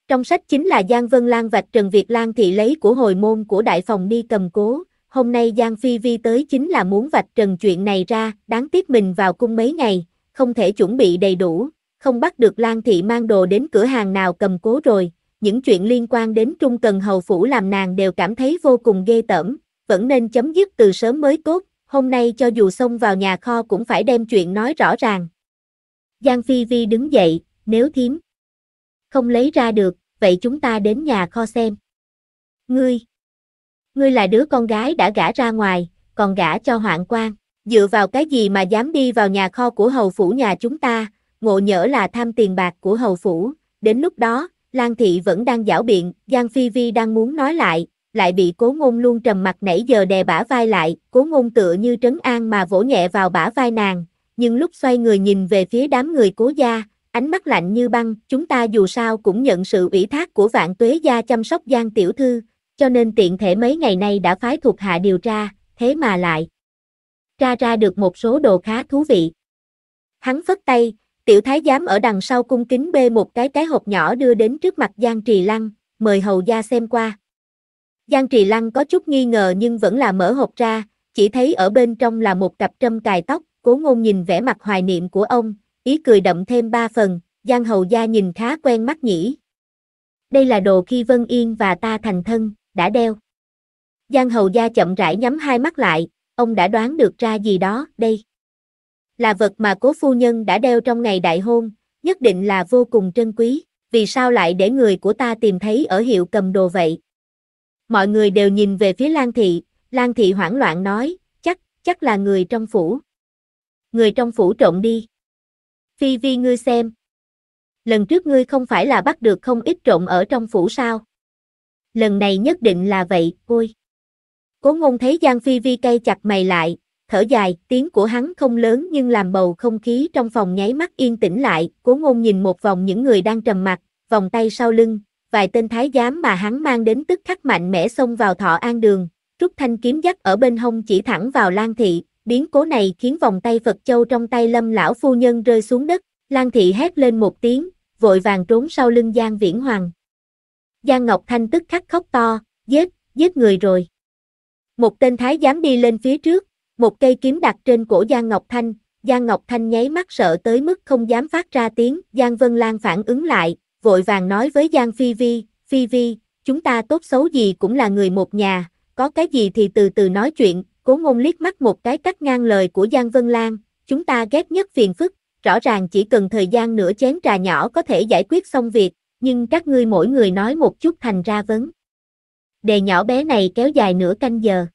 Trong sách chính là Giang Vân Lan vạch Trần Việt Lan thị lấy của hồi môn của đại phòng đi cầm cố, hôm nay Giang Phi Vi tới chính là muốn vạch trần chuyện này ra, đáng tiếc mình vào cung mấy ngày, không thể chuẩn bị đầy đủ, không bắt được Lan thị mang đồ đến cửa hàng nào cầm cố rồi, những chuyện liên quan đến Trung Cần Hầu Phủ làm nàng đều cảm thấy vô cùng ghê tởm, vẫn nên chấm dứt từ sớm mới tốt, hôm nay cho dù xông vào nhà kho cũng phải đem chuyện nói rõ ràng. Giang Phi Vi đứng dậy, nếu thiếm. Không lấy ra được, vậy chúng ta đến nhà kho xem. Ngươi. Ngươi là đứa con gái đã gả ra ngoài, còn gả cho hoạn quan. Dựa vào cái gì mà dám đi vào nhà kho của hầu phủ nhà chúng ta, ngộ nhỡ là tham tiền bạc của hầu phủ. Đến lúc đó, Lan Thị vẫn đang giảo biện, Giang Phi Vi đang muốn nói lại, lại bị cố ngôn luôn trầm mặt nãy giờ đè bả vai lại, cố ngôn tựa như trấn an mà vỗ nhẹ vào bả vai nàng, nhưng lúc xoay người nhìn về phía đám người cố gia, ánh mắt lạnh như băng, chúng ta dù sao cũng nhận sự ủy thác của vạn tuế gia chăm sóc Giang Tiểu Thư, cho nên tiện thể mấy ngày nay đã phái thuộc hạ điều tra, thế mà lại. Tra ra được một số đồ khá thú vị. Hắn phất tay, tiểu thái giám ở đằng sau cung kính bê một cái cái hộp nhỏ đưa đến trước mặt Giang Trì Lăng, mời hầu gia xem qua. Giang Trì Lăng có chút nghi ngờ nhưng vẫn là mở hộp ra, chỉ thấy ở bên trong là một cặp trâm cài tóc, cố ngôn nhìn vẻ mặt hoài niệm của ông, ý cười đậm thêm ba phần, Giang Hầu Gia nhìn khá quen mắt nhỉ. Đây là đồ khi Vân Yên và ta thành thân, đã đeo. Giang Hầu Gia chậm rãi nhắm hai mắt lại, ông đã đoán được ra gì đó, đây. Là vật mà cố phu nhân đã đeo trong ngày đại hôn, nhất định là vô cùng trân quý, vì sao lại để người của ta tìm thấy ở hiệu cầm đồ vậy? Mọi người đều nhìn về phía Lan Thị, Lan Thị hoảng loạn nói, chắc, chắc là người trong phủ. Người trong phủ trộn đi. Phi Vi ngươi xem. Lần trước ngươi không phải là bắt được không ít trộn ở trong phủ sao. Lần này nhất định là vậy, ôi. Cố ngôn thấy Giang Phi Vi cay chặt mày lại, thở dài, tiếng của hắn không lớn nhưng làm bầu không khí trong phòng nháy mắt yên tĩnh lại, cố ngôn nhìn một vòng những người đang trầm mặt, vòng tay sau lưng, vài tên thái giám mà hắn mang đến tức khắc mạnh mẽ xông vào thọ an đường, rút thanh kiếm dắt ở bên hông chỉ thẳng vào Lan Thị, biến cố này khiến vòng tay Phật Châu trong tay lâm lão phu nhân rơi xuống đất, Lan Thị hét lên một tiếng, vội vàng trốn sau lưng Giang Viễn Hoàng. Giang Ngọc Thanh tức khắc khóc to, giết, giết người rồi. Một tên thái giám đi lên phía trước, một cây kiếm đặt trên cổ Giang Ngọc Thanh, Giang Ngọc Thanh nháy mắt sợ tới mức không dám phát ra tiếng, Giang Vân Lan phản ứng lại, vội vàng nói với Giang Phi Vi, Phi Vi, chúng ta tốt xấu gì cũng là người một nhà, có cái gì thì từ từ nói chuyện, cố ngôn liếc mắt một cái cắt ngang lời của Giang Vân Lan, chúng ta ghét nhất phiền phức, rõ ràng chỉ cần thời gian nửa chén trà nhỏ có thể giải quyết xong việc, nhưng các ngươi mỗi người nói một chút thành ra vấn. Đề nhỏ bé này kéo dài nửa canh giờ.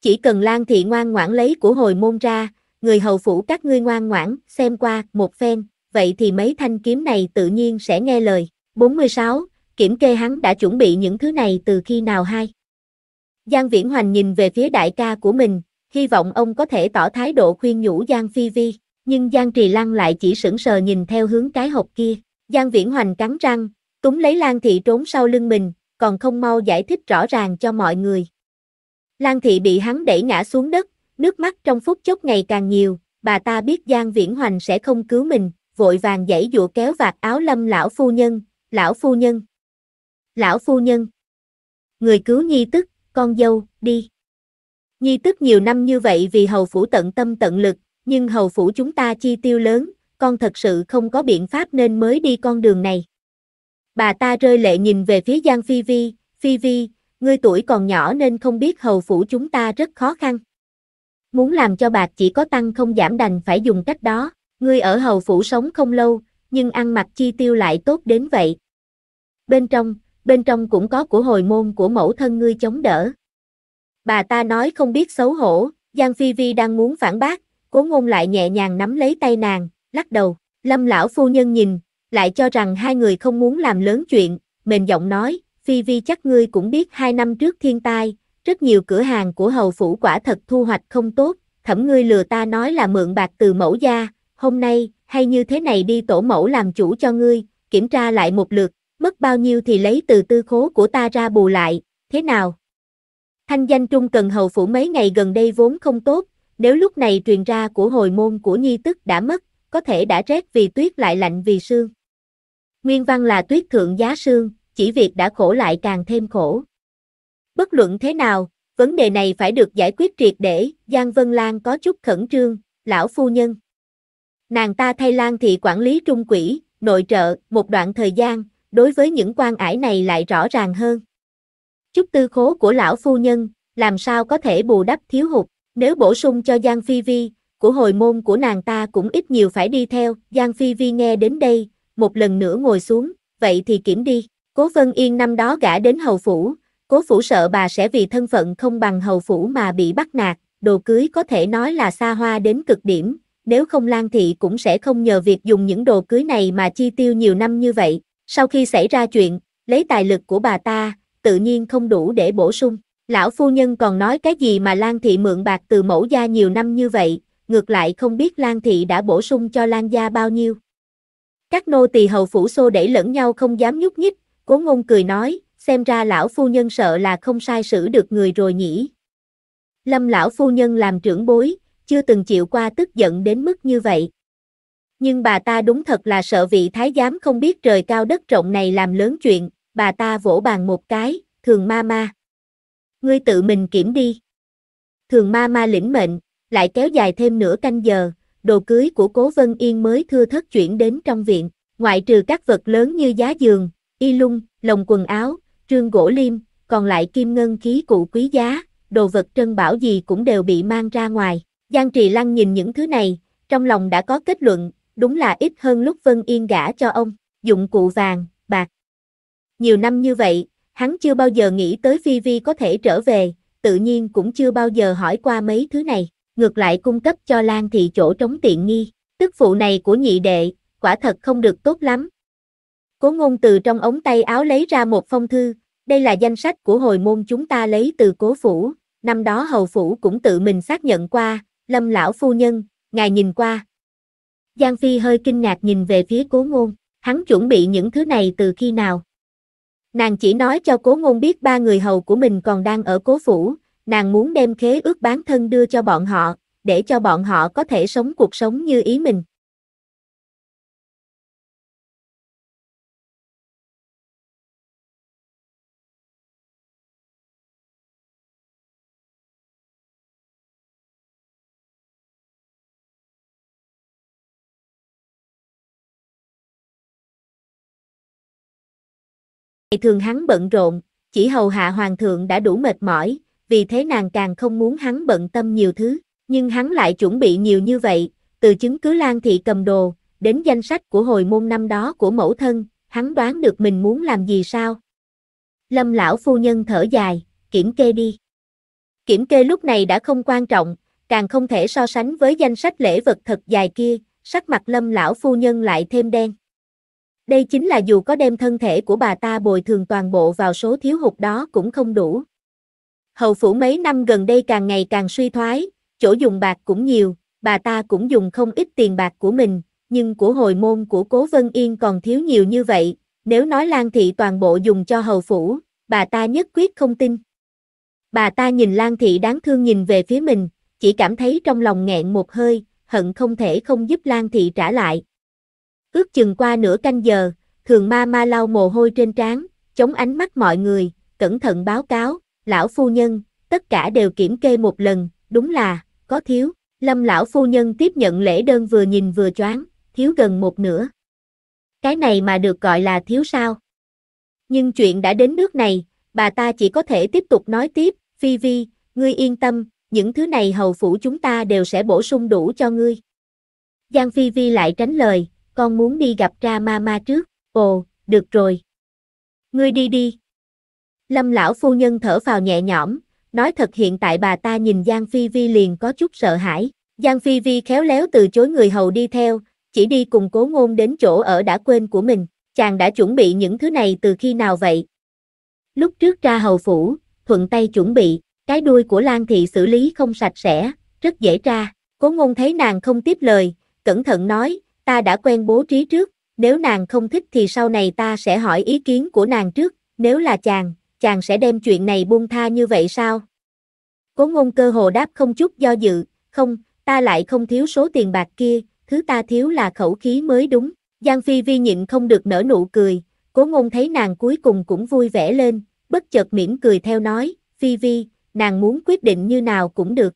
Chỉ cần Lan Thị ngoan ngoãn lấy của hồi môn ra, người hầu phủ các ngươi ngoan ngoãn, xem qua, một phen, vậy thì mấy thanh kiếm này tự nhiên sẽ nghe lời. 46. Kiểm kê hắn đã chuẩn bị những thứ này từ khi nào hay? Giang Viễn Hoành nhìn về phía đại ca của mình, hy vọng ông có thể tỏ thái độ khuyên nhủ Giang Phi Vi, nhưng Giang Trì Lăng lại chỉ sững sờ nhìn theo hướng cái hộp kia. Giang Viễn Hoành cắn răng, túm lấy Lan Thị trốn sau lưng mình, còn không mau giải thích rõ ràng cho mọi người. Lan Thị bị hắn đẩy ngã xuống đất, nước mắt trong phút chốc ngày càng nhiều, bà ta biết Giang Viễn Hoành sẽ không cứu mình, vội vàng dãy dụa kéo vạt áo lâm lão phu nhân, lão phu nhân. Lão phu nhân. Người cứu nhi tức, con dâu, đi. Nhi tức nhiều năm như vậy vì hầu phủ tận tâm tận lực, nhưng hầu phủ chúng ta chi tiêu lớn, con thật sự không có biện pháp nên mới đi con đường này. Bà ta rơi lệ nhìn về phía Giang Phi Vi, Phi Vi, ngươi tuổi còn nhỏ nên không biết hầu phủ chúng ta rất khó khăn. Muốn làm cho bạc chỉ có tăng không giảm đành phải dùng cách đó. Ngươi ở hầu phủ sống không lâu, nhưng ăn mặc chi tiêu lại tốt đến vậy. Bên trong, bên trong cũng có của hồi môn của mẫu thân ngươi chống đỡ. Bà ta nói không biết xấu hổ, Giang Phi Vi đang muốn phản bác, cố ngôn lại nhẹ nhàng nắm lấy tay nàng, lắc đầu, lâm lão phu nhân nhìn, lại cho rằng hai người không muốn làm lớn chuyện, mềm giọng nói, Phi Vi chắc ngươi cũng biết hai năm trước thiên tai, rất nhiều cửa hàng của hầu phủ quả thật thu hoạch không tốt, thẩm ngươi lừa ta nói là mượn bạc từ mẫu gia, hôm nay, hay như thế này đi tổ mẫu làm chủ cho ngươi, kiểm tra lại một lượt, mất bao nhiêu thì lấy từ tư khố của ta ra bù lại, thế nào? Thanh danh Trung Cần Hầu Phủ mấy ngày gần đây vốn không tốt, nếu lúc này truyền ra của hồi môn của nhi tức đã mất, có thể đã rét vì tuyết lại lạnh vì sương. Nguyên văn là tuyết thượng giá sương, chỉ việc đã khổ lại càng thêm khổ. Bất luận thế nào, vấn đề này phải được giải quyết triệt để, Giang Vân Lan có chút khẩn trương, lão phu nhân. Nàng ta thay Lan Thị quản lý trung quỷ, nội trợ, một đoạn thời gian, đối với những quan ải này lại rõ ràng hơn. Chút tư khố của lão phu nhân, làm sao có thể bù đắp thiếu hụt, nếu bổ sung cho Giang Phi Vi, của hồi môn của nàng ta cũng ít nhiều phải đi theo, Giang Phi Vi nghe đến đây, một lần nữa ngồi xuống, vậy thì kiểm đi, cố Vân Yên năm đó gã đến hầu phủ, cố phủ sợ bà sẽ vì thân phận không bằng hầu phủ mà bị bắt nạt, đồ cưới có thể nói là xa hoa đến cực điểm, nếu không Lan Thị cũng sẽ không nhờ việc dùng những đồ cưới này mà chi tiêu nhiều năm như vậy. Sau khi xảy ra chuyện, lấy tài lực của bà ta, tự nhiên không đủ để bổ sung. Lão phu nhân còn nói cái gì mà Lan Thị mượn bạc từ mẫu gia nhiều năm như vậy, ngược lại không biết Lan Thị đã bổ sung cho Lan gia bao nhiêu. Các nô tỳ hầu phủ xô đẩy lẫn nhau không dám nhúc nhích, cố ngôn cười nói, xem ra lão phu nhân sợ là không sai xử được người rồi nhỉ. Lâm lão phu nhân làm trưởng bối, chưa từng chịu qua tức giận đến mức như vậy. Nhưng bà ta đúng thật là sợ vị thái giám không biết trời cao đất rộng này làm lớn chuyện, bà ta vỗ bàn một cái, thường ma ma. Ngươi tự mình kiểm đi. Thường ma ma lĩnh mệnh, lại kéo dài thêm nửa canh giờ, đồ cưới của cố Vân Yên mới thưa thất chuyển đến trong viện, ngoại trừ các vật lớn như giá giường, y lung, lồng quần áo, trương gỗ liêm, còn lại kim ngân khí cụ quý giá, đồ vật trân bảo gì cũng đều bị mang ra ngoài. Giang Trì Lăng nhìn những thứ này, trong lòng đã có kết luận, đúng là ít hơn lúc Vân Yên gả cho ông, dụng cụ vàng, bạc. Nhiều năm như vậy, hắn chưa bao giờ nghĩ tới Phi Vi có thể trở về, tự nhiên cũng chưa bao giờ hỏi qua mấy thứ này, ngược lại cung cấp cho Lan thì chỗ trống tiện nghi, tức phụ này của nhị đệ, quả thật không được tốt lắm. Cố ngôn từ trong ống tay áo lấy ra một phong thư, đây là danh sách của hồi môn chúng ta lấy từ cố phủ, năm đó hầu phủ cũng tự mình xác nhận qua, Lâm lão phu nhân, ngài nhìn qua. Giang Phi hơi kinh ngạc nhìn về phía cố ngôn, hắn chuẩn bị những thứ này từ khi nào. Nàng chỉ nói cho cố ngôn biết ba người hầu của mình còn đang ở cố phủ, nàng muốn đem khế ước bán thân đưa cho bọn họ, để cho bọn họ có thể sống cuộc sống như ý mình. thường hắn bận rộn, chỉ hầu hạ hoàng thượng đã đủ mệt mỏi, vì thế nàng càng không muốn hắn bận tâm nhiều thứ, nhưng hắn lại chuẩn bị nhiều như vậy, từ chứng cứ Lan Thị cầm đồ, đến danh sách của hồi môn năm đó của mẫu thân, hắn đoán được mình muốn làm gì sao? Lâm lão phu nhân thở dài, kiểm kê đi. Kiểm kê lúc này đã không quan trọng, càng không thể so sánh với danh sách lễ vật thật dài kia, sắc mặt lâm lão phu nhân lại thêm đen. Đây chính là dù có đem thân thể của bà ta bồi thường toàn bộ vào số thiếu hụt đó cũng không đủ. Hầu phủ mấy năm gần đây càng ngày càng suy thoái, chỗ dùng bạc cũng nhiều, bà ta cũng dùng không ít tiền bạc của mình, nhưng của hồi môn của Cố Vân Yên còn thiếu nhiều như vậy, nếu nói Lan Thị toàn bộ dùng cho hầu phủ, bà ta nhất quyết không tin. Bà ta nhìn Lan Thị đáng thương nhìn về phía mình, chỉ cảm thấy trong lòng nghẹn một hơi, hận không thể không giúp Lan Thị trả lại. Ước chừng qua nửa canh giờ, thường ma ma lau mồ hôi trên trán, chống ánh mắt mọi người, cẩn thận báo cáo, lão phu nhân, tất cả đều kiểm kê một lần, đúng là, có thiếu. Lâm lão phu nhân tiếp nhận lễ đơn vừa nhìn vừa choáng, thiếu gần một nửa. Cái này mà được gọi là thiếu sao. Nhưng chuyện đã đến nước này, bà ta chỉ có thể tiếp tục nói tiếp, Phi Vi, ngươi yên tâm, những thứ này hầu phủ chúng ta đều sẽ bổ sung đủ cho ngươi. Giang Phi Vi lại tránh lời, con muốn đi gặp ra mama trước, ồ, được rồi. Ngươi đi đi. Lâm lão phu nhân thở vào nhẹ nhõm, nói thật hiện tại bà ta nhìn Giang Phi Vi liền có chút sợ hãi. Giang Phi Vi khéo léo từ chối người hầu đi theo, chỉ đi cùng cố ngôn đến chỗ ở đã quên của mình. Chàng đã chuẩn bị những thứ này từ khi nào vậy? Lúc trước ra hầu phủ, thuận tay chuẩn bị, cái đuôi của Lan Thị xử lý không sạch sẽ, rất dễ ra. Cố ngôn thấy nàng không tiếp lời, cẩn thận nói, ta đã quen bố trí trước, nếu nàng không thích thì sau này ta sẽ hỏi ý kiến của nàng trước, nếu là chàng, chàng sẽ đem chuyện này buông tha như vậy sao? Cố ngôn cơ hồ đáp không chút do dự, không, ta lại không thiếu số tiền bạc kia, thứ ta thiếu là khẩu khí mới đúng. Giang Phi Vi nhịn không được nở nụ cười, cố ngôn thấy nàng cuối cùng cũng vui vẻ lên, bất chợt mỉm cười theo nói, Phi Vi, nàng muốn quyết định như nào cũng được.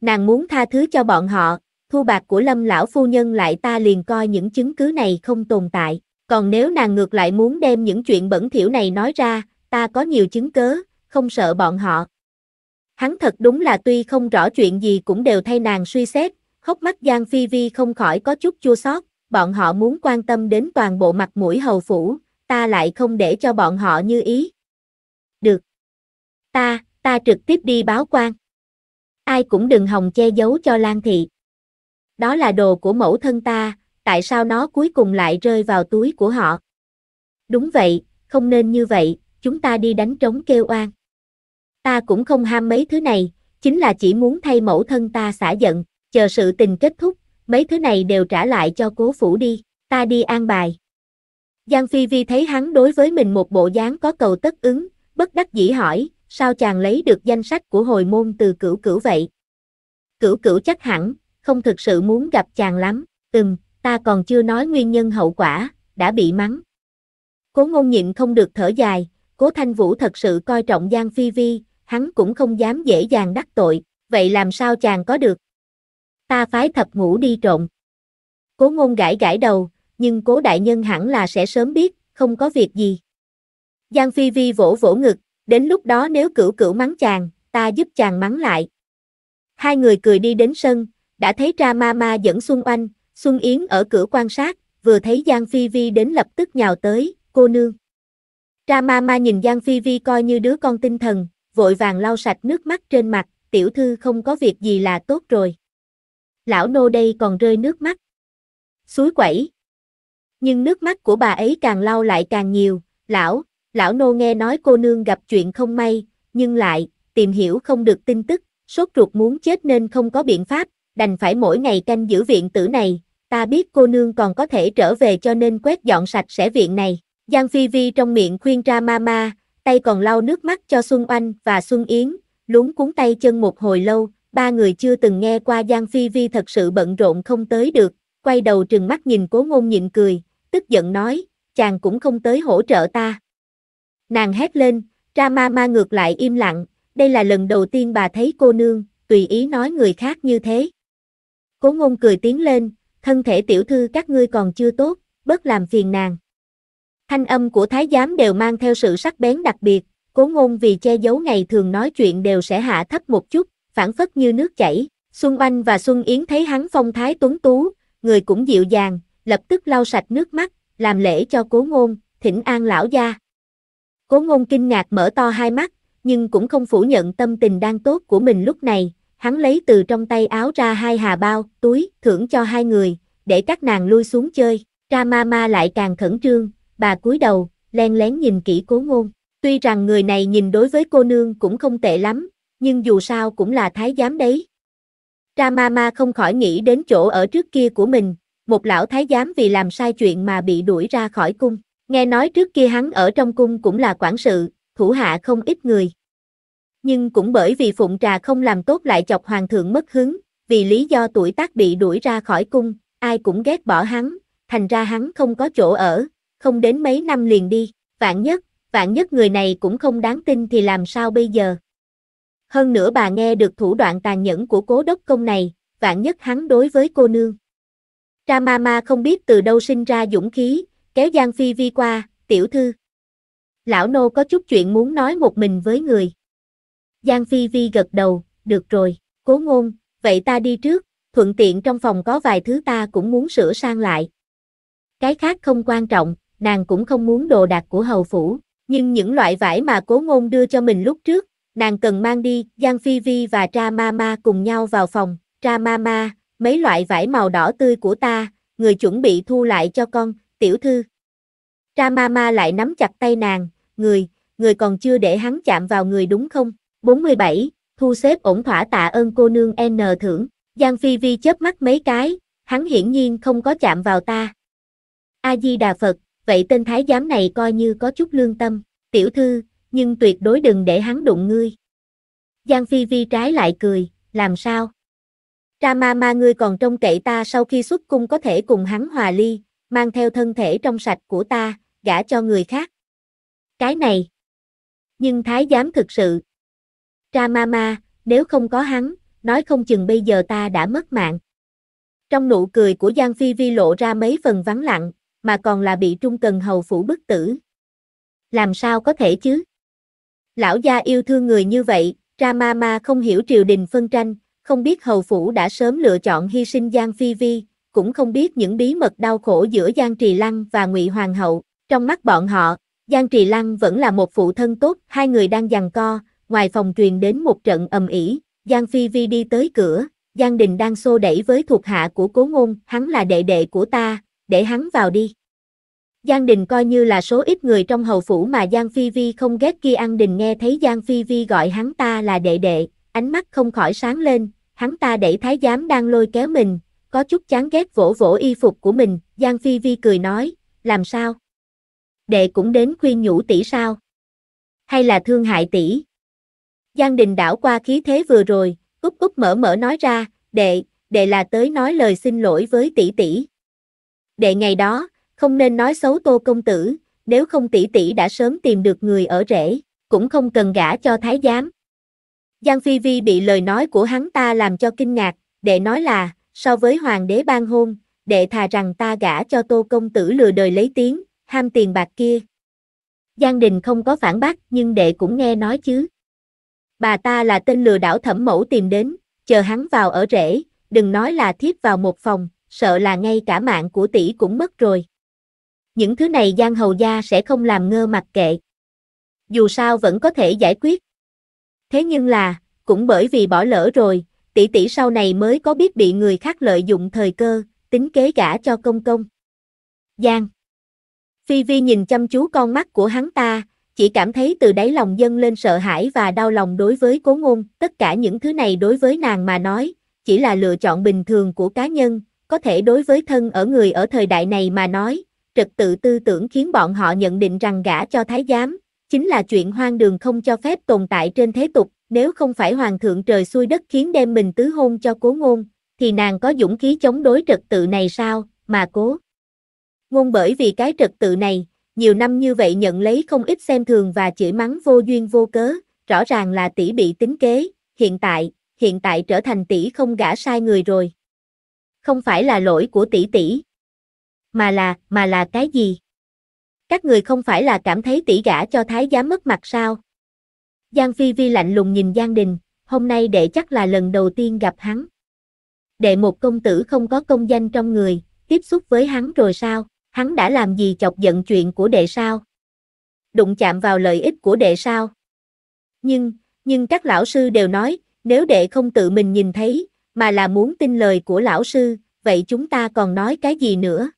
Nàng muốn tha thứ cho bọn họ, thu bạc của lâm lão phu nhân lại ta liền coi những chứng cứ này không tồn tại. Còn nếu nàng ngược lại muốn đem những chuyện bẩn thỉu này nói ra, ta có nhiều chứng cớ, không sợ bọn họ. Hắn thật đúng là tuy không rõ chuyện gì cũng đều thay nàng suy xét, hốc mắt Giang Phi Vi không khỏi có chút chua xót, bọn họ muốn quan tâm đến toàn bộ mặt mũi hầu phủ, ta lại không để cho bọn họ như ý. Được. Ta, ta trực tiếp đi báo quan. Ai cũng đừng hòng che giấu cho Lan Thị đó là đồ của mẫu thân ta, tại sao nó cuối cùng lại rơi vào túi của họ? Đúng vậy, không nên như vậy, chúng ta đi đánh trống kêu oan. Ta cũng không ham mấy thứ này, chính là chỉ muốn thay mẫu thân ta xả giận, chờ sự tình kết thúc, mấy thứ này đều trả lại cho cố phủ đi, ta đi an bài. Giang Phi Vi thấy hắn đối với mình một bộ dáng có cầu tất ứng, bất đắc dĩ hỏi, sao chàng lấy được danh sách của hồi môn từ cửu cửu vậy? Cửu cửu chắc hẳn, không thực sự muốn gặp chàng lắm, ừm, ta còn chưa nói nguyên nhân hậu quả, đã bị mắng. Cố ngôn nhịn không được thở dài, cố thanh vũ thật sự coi trọng Giang Phi Vi, hắn cũng không dám dễ dàng đắc tội, vậy làm sao chàng có được? Ta phái thập ngũ đi trộn. Cố ngôn gãi gãi đầu, nhưng cố đại nhân hẳn là sẽ sớm biết, không có việc gì. Giang Phi Vi vỗ vỗ ngực, đến lúc đó nếu cửu cửu mắng chàng, ta giúp chàng mắng lại. Hai người cười đi đến sân, đã thấy ra ma dẫn Xuân Oanh, Xuân Yến ở cửa quan sát, vừa thấy Giang Phi Vi đến lập tức nhào tới, cô nương. Ra ma nhìn Giang Phi Vi coi như đứa con tinh thần, vội vàng lau sạch nước mắt trên mặt, tiểu thư không có việc gì là tốt rồi. Lão nô đây còn rơi nước mắt. Suối quẩy. Nhưng nước mắt của bà ấy càng lau lại càng nhiều, lão, lão nô nghe nói cô nương gặp chuyện không may, nhưng lại, tìm hiểu không được tin tức, sốt ruột muốn chết nên không có biện pháp, đành phải mỗi ngày canh giữ viện tử này, ta biết cô nương còn có thể trở về cho nên quét dọn sạch sẽ viện này. Giang Phi Vi trong miệng khuyên ra mama, tay còn lau nước mắt cho Xuân Oanh và Xuân Yến, lúng cuốn tay chân một hồi lâu, ba người chưa từng nghe qua Giang Phi Vi thật sự bận rộn không tới được, quay đầu trừng mắt nhìn cố ngôn nhịn cười, tức giận nói, chàng cũng không tới hỗ trợ ta. Nàng hét lên, ra ma ma ngược lại im lặng, đây là lần đầu tiên bà thấy cô nương, tùy ý nói người khác như thế. Cố ngôn cười tiến lên, thân thể tiểu thư các ngươi còn chưa tốt, bớt làm phiền nàng. Thanh âm của thái giám đều mang theo sự sắc bén đặc biệt, cố ngôn vì che giấu ngày thường nói chuyện đều sẽ hạ thấp một chút, phản phất như nước chảy. Xuân Oanh và Xuân Yến thấy hắn phong thái tuấn tú, người cũng dịu dàng, lập tức lau sạch nước mắt, làm lễ cho cố ngôn, thỉnh an lão gia. Cố ngôn kinh ngạc mở to hai mắt, nhưng cũng không phủ nhận tâm tình đang tốt của mình lúc này, Hắn lấy từ trong tay áo ra hai hà bao, túi, thưởng cho hai người, để các nàng lui xuống chơi. Ra mama lại càng khẩn trương, bà cúi đầu, len lén nhìn kỹ cố ngôn. Tuy rằng người này nhìn đối với cô nương cũng không tệ lắm, nhưng dù sao cũng là thái giám đấy. Ra mama không khỏi nghĩ đến chỗ ở trước kia của mình, một lão thái giám vì làm sai chuyện mà bị đuổi ra khỏi cung. Nghe nói trước kia hắn ở trong cung cũng là quản sự, thủ hạ không ít người. Nhưng cũng bởi vì Phụng Trà không làm tốt lại chọc hoàng thượng mất hứng, vì lý do tuổi tác bị đuổi ra khỏi cung, ai cũng ghét bỏ hắn, thành ra hắn không có chỗ ở, không đến mấy năm liền đi, vạn nhất, vạn nhất người này cũng không đáng tin thì làm sao bây giờ. Hơn nữa bà nghe được thủ đoạn tàn nhẫn của cố đốc công này, vạn nhất hắn đối với cô nương. ramama không biết từ đâu sinh ra dũng khí, kéo Giang Phi Vi qua, tiểu thư. Lão nô có chút chuyện muốn nói một mình với người. Giang Phi Vi gật đầu, được rồi, cố ngôn, vậy ta đi trước, thuận tiện trong phòng có vài thứ ta cũng muốn sửa sang lại. Cái khác không quan trọng, nàng cũng không muốn đồ đạc của hầu phủ, nhưng những loại vải mà cố ngôn đưa cho mình lúc trước, nàng cần mang đi, Giang Phi Vi và Tra Mama cùng nhau vào phòng, Tra Mama, mấy loại vải màu đỏ tươi của ta, người chuẩn bị thu lại cho con, tiểu thư. Tra Mama lại nắm chặt tay nàng, người, người còn chưa để hắn chạm vào người đúng không? 47, thu xếp ổn thỏa tạ ơn cô nương N thưởng, Giang Phi Vi chớp mắt mấy cái, hắn hiển nhiên không có chạm vào ta. A-di-đà Phật, vậy tên thái giám này coi như có chút lương tâm, tiểu thư, nhưng tuyệt đối đừng để hắn đụng ngươi. Giang Phi Vi trái lại cười, làm sao? Ra ma ma ngươi còn trông cậy ta sau khi xuất cung có thể cùng hắn hòa ly, mang theo thân thể trong sạch của ta, gả cho người khác. Cái này. Nhưng thái giám thực sự, Ramama, nếu không có hắn, nói không chừng bây giờ ta đã mất mạng. Trong nụ cười của Giang Phi Vi lộ ra mấy phần vắng lặng, mà còn là bị Trung Cần Hầu phủ bức tử. Làm sao có thể chứ? Lão gia yêu thương người như vậy, Ramama không hiểu triều đình phân tranh, không biết Hầu phủ đã sớm lựa chọn hy sinh Giang Phi Vi, cũng không biết những bí mật đau khổ giữa Giang Trì Lăng và Ngụy Hoàng hậu, trong mắt bọn họ, Giang Trì Lăng vẫn là một phụ thân tốt, hai người đang giằng co, ngoài phòng truyền đến một trận ầm ĩ, Giang Phi Vi đi tới cửa, Giang Đình đang xô đẩy với thuộc hạ của cố ngôn, hắn là đệ đệ của ta, để hắn vào đi. Giang Đình coi như là số ít người trong hầu phủ mà Giang Phi Vi không ghét kia An Đình nghe thấy Giang Phi Vi gọi hắn ta là đệ đệ, ánh mắt không khỏi sáng lên, hắn ta đẩy thái giám đang lôi kéo mình, có chút chán ghét vỗ vỗ y phục của mình, Giang Phi Vi cười nói, làm sao? Đệ cũng đến khuyên nhủ tỷ sao? Hay là thương hại tỷ? Giang Đình đảo qua khí thế vừa rồi, úp úp mở mở nói ra, đệ, đệ là tới nói lời xin lỗi với tỷ tỷ. Đệ ngày đó, không nên nói xấu tô công tử, nếu không tỷ tỷ đã sớm tìm được người ở rễ, cũng không cần gả cho thái giám. Giang Phi Vi bị lời nói của hắn ta làm cho kinh ngạc, đệ nói là, so với hoàng đế ban hôn, đệ thà rằng ta gả cho tô công tử lừa đời lấy tiếng, ham tiền bạc kia. Giang Đình không có phản bác nhưng đệ cũng nghe nói chứ bà ta là tên lừa đảo thẩm mẫu tìm đến, chờ hắn vào ở rễ, đừng nói là thiếp vào một phòng, sợ là ngay cả mạng của tỷ cũng mất rồi. Những thứ này Giang Hầu Gia sẽ không làm ngơ mặc kệ. Dù sao vẫn có thể giải quyết. Thế nhưng là, cũng bởi vì bỏ lỡ rồi, tỷ tỷ sau này mới có biết bị người khác lợi dụng thời cơ, tính kế gả cho công công. Giang Phi Vi nhìn chăm chú con mắt của hắn ta, chỉ cảm thấy từ đáy lòng dâng lên sợ hãi và đau lòng đối với cố ngôn, tất cả những thứ này đối với nàng mà nói, chỉ là lựa chọn bình thường của cá nhân, có thể đối với thân ở người ở thời đại này mà nói, trật tự tư tưởng khiến bọn họ nhận định rằng gã cho thái giám, chính là chuyện hoang đường không cho phép tồn tại trên thế tục, nếu không phải hoàng thượng trời xuôi đất khiến đem mình tứ hôn cho cố ngôn, thì nàng có dũng khí chống đối trật tự này sao, mà cố. Ngôn bởi vì cái trật tự này, nhiều năm như vậy nhận lấy không ít xem thường và chửi mắng vô duyên vô cớ, rõ ràng là tỷ bị tính kế, hiện tại, hiện tại trở thành tỷ không gả sai người rồi. Không phải là lỗi của tỷ tỷ, mà là, mà là cái gì? Các người không phải là cảm thấy tỷ gả cho thái giám mất mặt sao? Giang Phi Vi lạnh lùng nhìn Giang Đình, hôm nay đệ chắc là lần đầu tiên gặp hắn. Đệ một công tử không có công danh trong người, tiếp xúc với hắn rồi sao? Hắn đã làm gì chọc giận chuyện của đệ sao? Đụng chạm vào lợi ích của đệ sao? Nhưng, nhưng các lão sư đều nói, nếu đệ không tự mình nhìn thấy, mà là muốn tin lời của lão sư, vậy chúng ta còn nói cái gì nữa?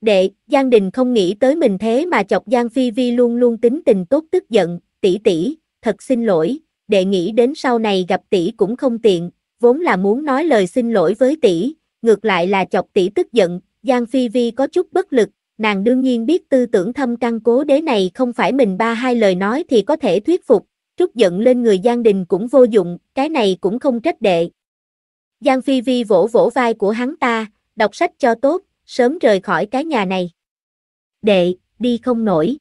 Đệ, Giang Đình không nghĩ tới mình thế mà chọc Giang Phi Vi luôn luôn tính tình tốt tức giận, tỷ tỷ, thật xin lỗi, đệ nghĩ đến sau này gặp tỷ cũng không tiện, vốn là muốn nói lời xin lỗi với tỷ, ngược lại là chọc tỷ tức giận, Giang Phi Vi có chút bất lực, nàng đương nhiên biết tư tưởng thâm căn cố đế này không phải mình ba hai lời nói thì có thể thuyết phục, trút giận lên người Giang Đình cũng vô dụng, cái này cũng không trách đệ. Giang Phi Vi vỗ vỗ vai của hắn ta, đọc sách cho tốt, sớm rời khỏi cái nhà này. Đệ, đi không nổi.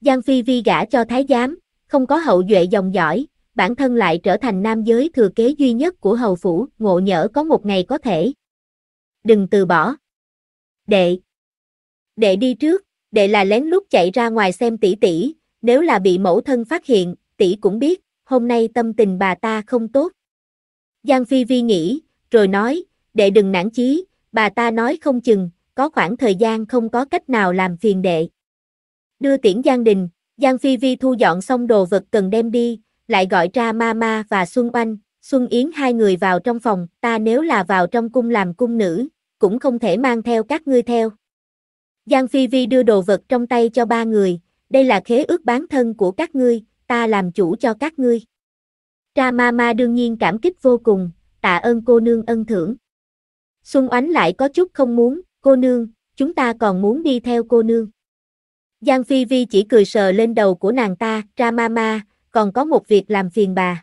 Giang Phi Vi gả cho thái giám, không có hậu duệ dòng dõi, bản thân lại trở thành nam giới thừa kế duy nhất của hầu phủ, ngộ nhỡ có một ngày có thể. Đừng từ bỏ. Đệ. Đệ đi trước, đệ là lén lút chạy ra ngoài xem tỷ tỷ, nếu là bị mẫu thân phát hiện, tỷ cũng biết, hôm nay tâm tình bà ta không tốt. Giang Phi Vi nghĩ, rồi nói, đệ đừng nản chí, bà ta nói không chừng, có khoảng thời gian không có cách nào làm phiền đệ. Đưa tiễn Giang Đình, Giang Phi Vi thu dọn xong đồ vật cần đem đi, lại gọi ra Mama và Xuân Oanh, Xuân Yến hai người vào trong phòng, ta nếu là vào trong cung làm cung nữ, cũng không thể mang theo các ngươi theo. Giang Phi Vi đưa đồ vật trong tay cho ba người, đây là khế ước bán thân của các ngươi, ta làm chủ cho các ngươi. Tra ma ma đương nhiên cảm kích vô cùng, tạ ơn cô nương ân thưởng. Xuân Oánh lại có chút không muốn, cô nương, chúng ta còn muốn đi theo cô nương. Giang Phi Vi chỉ cười sờ lên đầu của nàng ta, ra ma ma, còn có một việc làm phiền bà.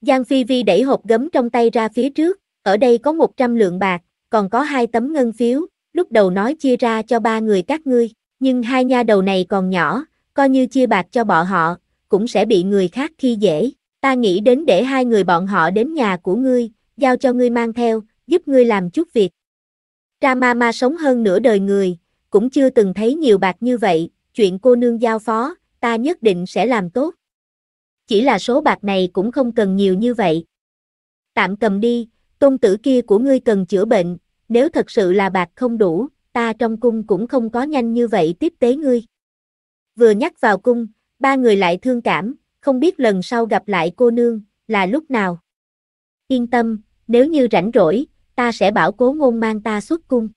Giang Phi Vi đẩy hộp gấm trong tay ra phía trước, ở đây có 100 lượng bạc, còn có hai tấm ngân phiếu, lúc đầu nói chia ra cho ba người các ngươi, nhưng hai nha đầu này còn nhỏ, coi như chia bạc cho bọn họ, cũng sẽ bị người khác khi dễ. Ta nghĩ đến để hai người bọn họ đến nhà của ngươi, giao cho ngươi mang theo, giúp ngươi làm chút việc. Ra ma ma sống hơn nửa đời người, cũng chưa từng thấy nhiều bạc như vậy, chuyện cô nương giao phó, ta nhất định sẽ làm tốt. Chỉ là số bạc này cũng không cần nhiều như vậy. Tạm cầm đi, tôn tử kia của ngươi cần chữa bệnh, nếu thật sự là bạc không đủ, ta trong cung cũng không có nhanh như vậy tiếp tế ngươi. Vừa nhắc vào cung, ba người lại thương cảm, không biết lần sau gặp lại cô nương, là lúc nào. Yên tâm, nếu như rảnh rỗi, ta sẽ bảo cố ngôn mang ta xuất cung.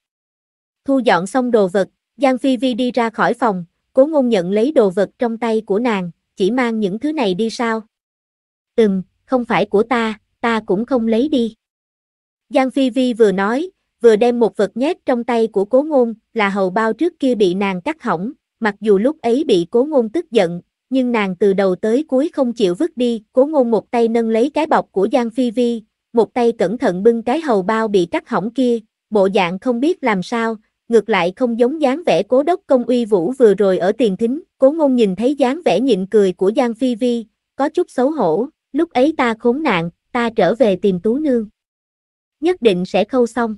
Thu dọn xong đồ vật, Giang Phi Vi đi ra khỏi phòng, cố ngôn nhận lấy đồ vật trong tay của nàng, chỉ mang những thứ này đi sao? Ừm, không phải của ta, ta cũng không lấy đi. Giang Phi Vi vừa nói, vừa đem một vật nhét trong tay của cố ngôn, là hầu bao trước kia bị nàng cắt hỏng, mặc dù lúc ấy bị cố ngôn tức giận, nhưng nàng từ đầu tới cuối không chịu vứt đi, cố ngôn một tay nâng lấy cái bọc của Giang Phi Vi, một tay cẩn thận bưng cái hầu bao bị cắt hỏng kia, bộ dạng không biết làm sao, ngược lại không giống dáng vẻ cố đốc công uy vũ vừa rồi ở tiền thính, cố ngôn nhìn thấy dáng vẻ nhịn cười của Giang Phi Vi, có chút xấu hổ, lúc ấy ta khốn nạn, ta trở về tìm tú nương nhất định sẽ khâu xong.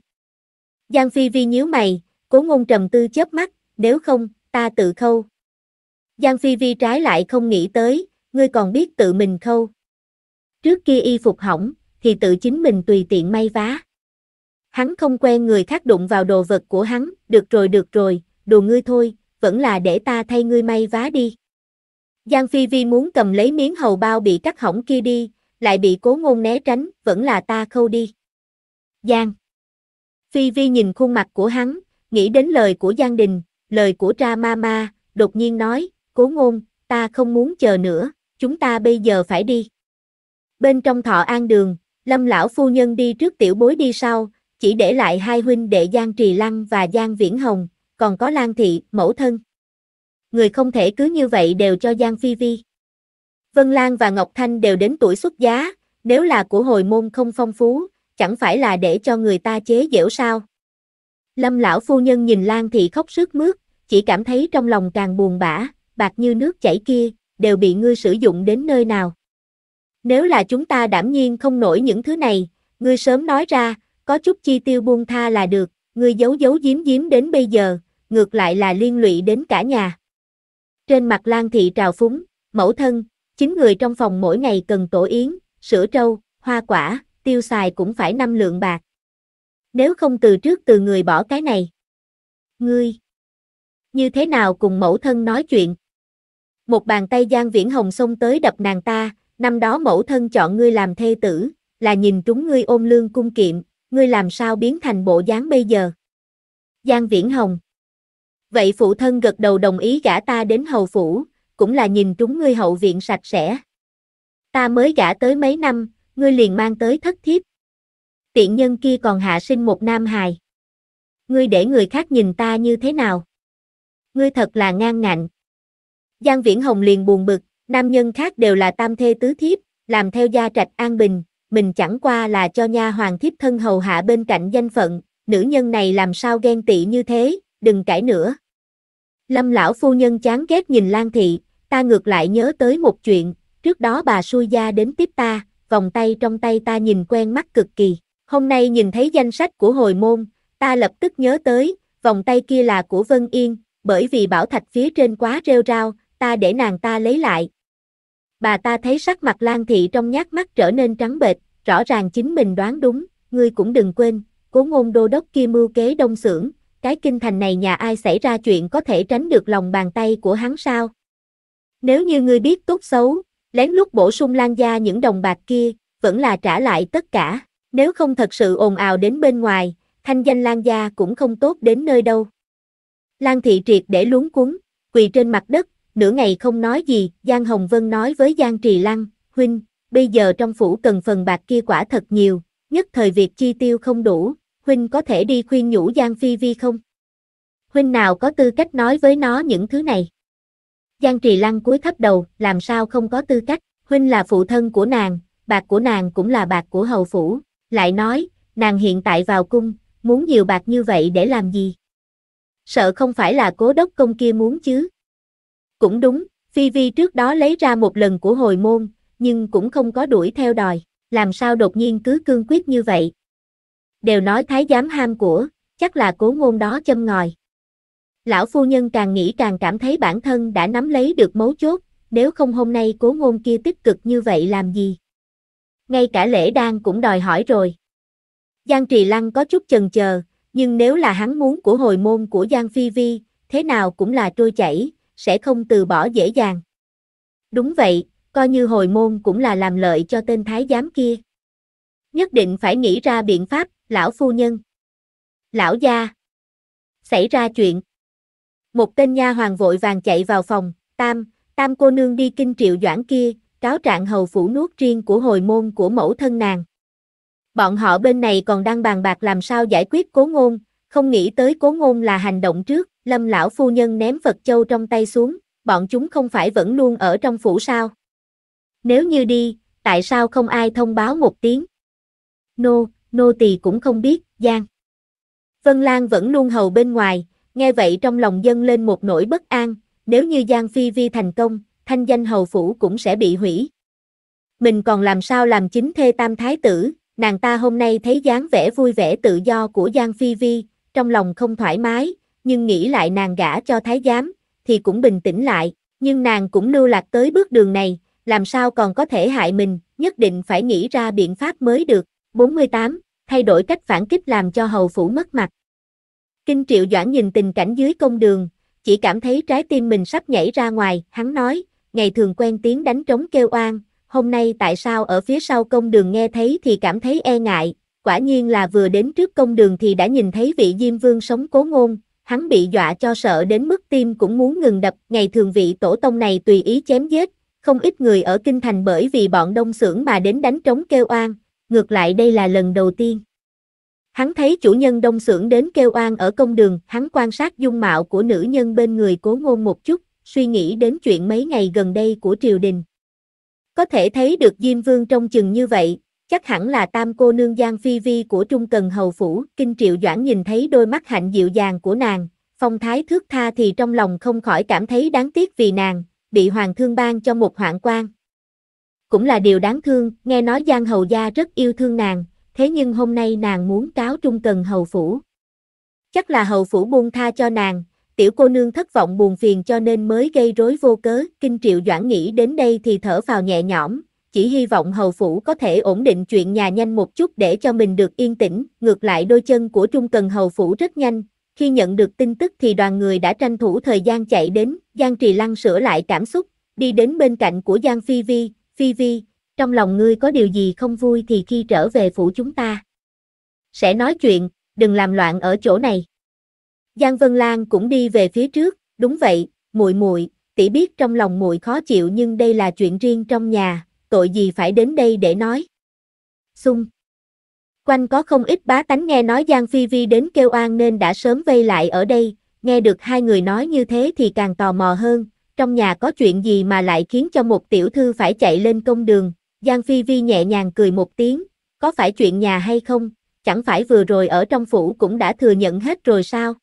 Giang Phi Vi nhíu mày, cố ngôn trầm tư chớp mắt, nếu không, ta tự khâu. Giang Phi Vi trái lại không nghĩ tới, ngươi còn biết tự mình khâu. Trước kia y phục hỏng, thì tự chính mình tùy tiện may vá. Hắn không quen người khác đụng vào đồ vật của hắn, được rồi được rồi, đồ ngươi thôi, vẫn là để ta thay ngươi may vá đi. Giang Phi Vi muốn cầm lấy miếng hầu bao bị cắt hỏng kia đi, lại bị cố ngôn né tránh, vẫn là ta khâu đi. Giang. Phi Vi nhìn khuôn mặt của hắn, nghĩ đến lời của Giang Đình, lời của Tra Mama, đột nhiên nói, cố ngôn, ta không muốn chờ nữa, chúng ta bây giờ phải đi. Bên trong thọ an đường, lâm lão phu nhân đi trước tiểu bối đi sau, chỉ để lại hai huynh đệ Giang Trì Lăng và Giang Viễn Hồng, còn có Lan Thị, mẫu thân. Người không thể cứ như vậy đều cho Giang Phi Vi. Vân Lan và Ngọc Thanh đều đến tuổi xuất giá, nếu là của hồi môn không phong phú, chẳng phải là để cho người ta chế giễu sao? Lâm lão phu nhân nhìn Lan thị khóc sướt mướt, chỉ cảm thấy trong lòng càng buồn bã, bạc như nước chảy kia, đều bị ngươi sử dụng đến nơi nào. Nếu là chúng ta đảm nhiên không nổi những thứ này, ngươi sớm nói ra, có chút chi tiêu buông tha là được, ngươi giấu giấu giếm giếm đến bây giờ, ngược lại là liên lụy đến cả nhà. Trên mặt Lan thị trào phúng, mẫu thân, chính người trong phòng mỗi ngày cần tổ yến, sữa trâu, hoa quả, tiêu xài cũng phải năm lượng bạc. Nếu không từ trước từ người bỏ cái này. Ngươi, như thế nào cùng mẫu thân nói chuyện? Một bàn tay Giang Viễn Hồng xông tới đập nàng ta, năm đó mẫu thân chọn ngươi làm thê tử, là nhìn trúng ngươi ôm lương cung kiệm, ngươi làm sao biến thành bộ dáng bây giờ? Giang Viễn Hồng Vậy phụ thân gật đầu đồng ý gả ta đến hầu phủ, cũng là nhìn trúng ngươi hậu viện sạch sẽ. Ta mới gả tới mấy năm, ngươi liền mang tới thất thiếp. Tiện nhân kia còn hạ sinh một nam hài. Ngươi để người khác nhìn ta như thế nào? Ngươi thật là ngang ngạnh. Giang Viễn Hồng liền buồn bực, nam nhân khác đều là tam thê tứ thiếp, làm theo gia trạch an bình, mình chẳng qua là cho nha hoàng thiếp thân hầu hạ bên cạnh danh phận, nữ nhân này làm sao ghen tị như thế, đừng cãi nữa. Lâm lão phu nhân chán ghét nhìn Lan thị, ta ngược lại nhớ tới một chuyện, trước đó bà xui gia đến tiếp ta, vòng tay trong tay ta nhìn quen mắt cực kỳ. Hôm nay nhìn thấy danh sách của hồi môn, ta lập tức nhớ tới, vòng tay kia là của Vân Yên, bởi vì bảo thạch phía trên quá rêu rao, ta để nàng ta lấy lại. Bà ta thấy sắc mặt Lan Thị trong nhát mắt trở nên trắng bệch, rõ ràng chính mình đoán đúng, ngươi cũng đừng quên, cố ngôn đô đốc kia mưu kế đông xưởng, cái kinh thành này nhà ai xảy ra chuyện có thể tránh được lòng bàn tay của hắn sao? Nếu như ngươi biết tốt xấu, lén lút bổ sung lan gia những đồng bạc kia, vẫn là trả lại tất cả, nếu không thật sự ồn ào đến bên ngoài, thanh danh lan gia cũng không tốt đến nơi đâu. Lan thị triệt để luống cuốn, quỳ trên mặt đất, nửa ngày không nói gì, Giang Hồng Vân nói với Giang Trì Lăng, huynh, bây giờ trong phủ cần phần bạc kia quả thật nhiều, nhất thời việc chi tiêu không đủ, huynh có thể đi khuyên nhủ Giang Phi Vi không? Huynh nào có tư cách nói với nó những thứ này? Giang Trì Lăng cúi thấp đầu, làm sao không có tư cách, huynh là phụ thân của nàng, bạc của nàng cũng là bạc của hầu phủ, lại nói, nàng hiện tại vào cung, muốn nhiều bạc như vậy để làm gì? Sợ không phải là cố đốc công kia muốn chứ? Cũng đúng, Phi Vi trước đó lấy ra một lần của hồi môn, nhưng cũng không có đuổi theo đòi, làm sao đột nhiên cứ cương quyết như vậy? Đều nói thái giám ham của, chắc là cố ngôn đó châm ngòi. Lão phu nhân càng nghĩ càng cảm thấy bản thân đã nắm lấy được mấu chốt, nếu không hôm nay cố ngôn kia tích cực như vậy làm gì? Ngay cả lễ đan cũng đòi hỏi rồi. Giang Trì Lăng có chút chần chờ, nhưng nếu là hắn muốn của hồi môn của Giang Phi Vi, thế nào cũng là trôi chảy, sẽ không từ bỏ dễ dàng. Đúng vậy, coi như hồi môn cũng là làm lợi cho tên thái giám kia. Nhất định phải nghĩ ra biện pháp, lão phu nhân. Lão gia. Xảy ra chuyện. Một tên nha hoàng vội vàng chạy vào phòng, tam, tam cô nương đi kinh triệu doãn kia, cáo trạng hầu phủ nuốt riêng của hồi môn của mẫu thân nàng. Bọn họ bên này còn đang bàn bạc làm sao giải quyết cố ngôn, không nghĩ tới cố ngôn là hành động trước, lâm lão phu nhân ném Phật Châu trong tay xuống, bọn chúng không phải vẫn luôn ở trong phủ sao. Nếu như đi, tại sao không ai thông báo một tiếng? Nô, nô tỳ cũng không biết, Giang. Vân Lan vẫn luôn hầu bên ngoài, Nghe vậy trong lòng dân lên một nỗi bất an, nếu như Giang Phi Vi thành công, thanh danh hầu phủ cũng sẽ bị hủy. Mình còn làm sao làm chính thê tam thái tử, nàng ta hôm nay thấy dáng vẻ vui vẻ tự do của Giang Phi Vi, trong lòng không thoải mái, nhưng nghĩ lại nàng gả cho thái giám, thì cũng bình tĩnh lại, nhưng nàng cũng lưu lạc tới bước đường này, làm sao còn có thể hại mình, nhất định phải nghĩ ra biện pháp mới được. 48. Thay đổi cách phản kích làm cho hầu phủ mất mặt. Kinh Triệu Doãn nhìn tình cảnh dưới công đường, chỉ cảm thấy trái tim mình sắp nhảy ra ngoài, hắn nói, ngày thường quen tiếng đánh trống kêu oan, hôm nay tại sao ở phía sau công đường nghe thấy thì cảm thấy e ngại, quả nhiên là vừa đến trước công đường thì đã nhìn thấy vị Diêm Vương sống cố ngôn, hắn bị dọa cho sợ đến mức tim cũng muốn ngừng đập, ngày thường vị tổ tông này tùy ý chém giết, không ít người ở kinh thành bởi vì bọn đông xưởng mà đến đánh trống kêu oan, ngược lại đây là lần đầu tiên. Hắn thấy chủ nhân đông xưởng đến kêu oan ở công đường, hắn quan sát dung mạo của nữ nhân bên người cố ngôn một chút, suy nghĩ đến chuyện mấy ngày gần đây của triều đình. Có thể thấy được Diêm Vương trong chừng như vậy, chắc hẳn là tam cô nương Giang Phi Vi của Trung Cần Hầu Phủ, Kinh Triệu Doãn nhìn thấy đôi mắt hạnh dịu dàng của nàng, phong thái thước tha thì trong lòng không khỏi cảm thấy đáng tiếc vì nàng, bị Hoàng thương ban cho một hoạn quan. Cũng là điều đáng thương, nghe nói Giang Hầu Gia rất yêu thương nàng, thế nhưng hôm nay nàng muốn cáo trung cần hầu phủ. Chắc là hầu phủ buông tha cho nàng, tiểu cô nương thất vọng buồn phiền cho nên mới gây rối vô cớ, kinh triệu doãn nghĩ đến đây thì thở vào nhẹ nhõm, chỉ hy vọng hầu phủ có thể ổn định chuyện nhà nhanh một chút để cho mình được yên tĩnh, ngược lại đôi chân của trung cần hầu phủ rất nhanh, khi nhận được tin tức thì đoàn người đã tranh thủ thời gian chạy đến, Giang Trì Lăng sửa lại cảm xúc, đi đến bên cạnh của Giang Phi Vi, Phi Vi, trong lòng ngươi có điều gì không vui thì khi trở về phủ chúng ta. Sẽ nói chuyện, đừng làm loạn ở chỗ này. Giang Vân Lan cũng đi về phía trước, đúng vậy, muội muội, tỷ biết trong lòng muội khó chịu nhưng đây là chuyện riêng trong nhà, tội gì phải đến đây để nói. Xung. Quanh có không ít bá tánh nghe nói Giang Phi Vi đến kêu an nên đã sớm vây lại ở đây, nghe được hai người nói như thế thì càng tò mò hơn, trong nhà có chuyện gì mà lại khiến cho một tiểu thư phải chạy lên công đường, Giang Phi Vi nhẹ nhàng cười một tiếng, có phải chuyện nhà hay không, chẳng phải vừa rồi ở trong phủ cũng đã thừa nhận hết rồi sao?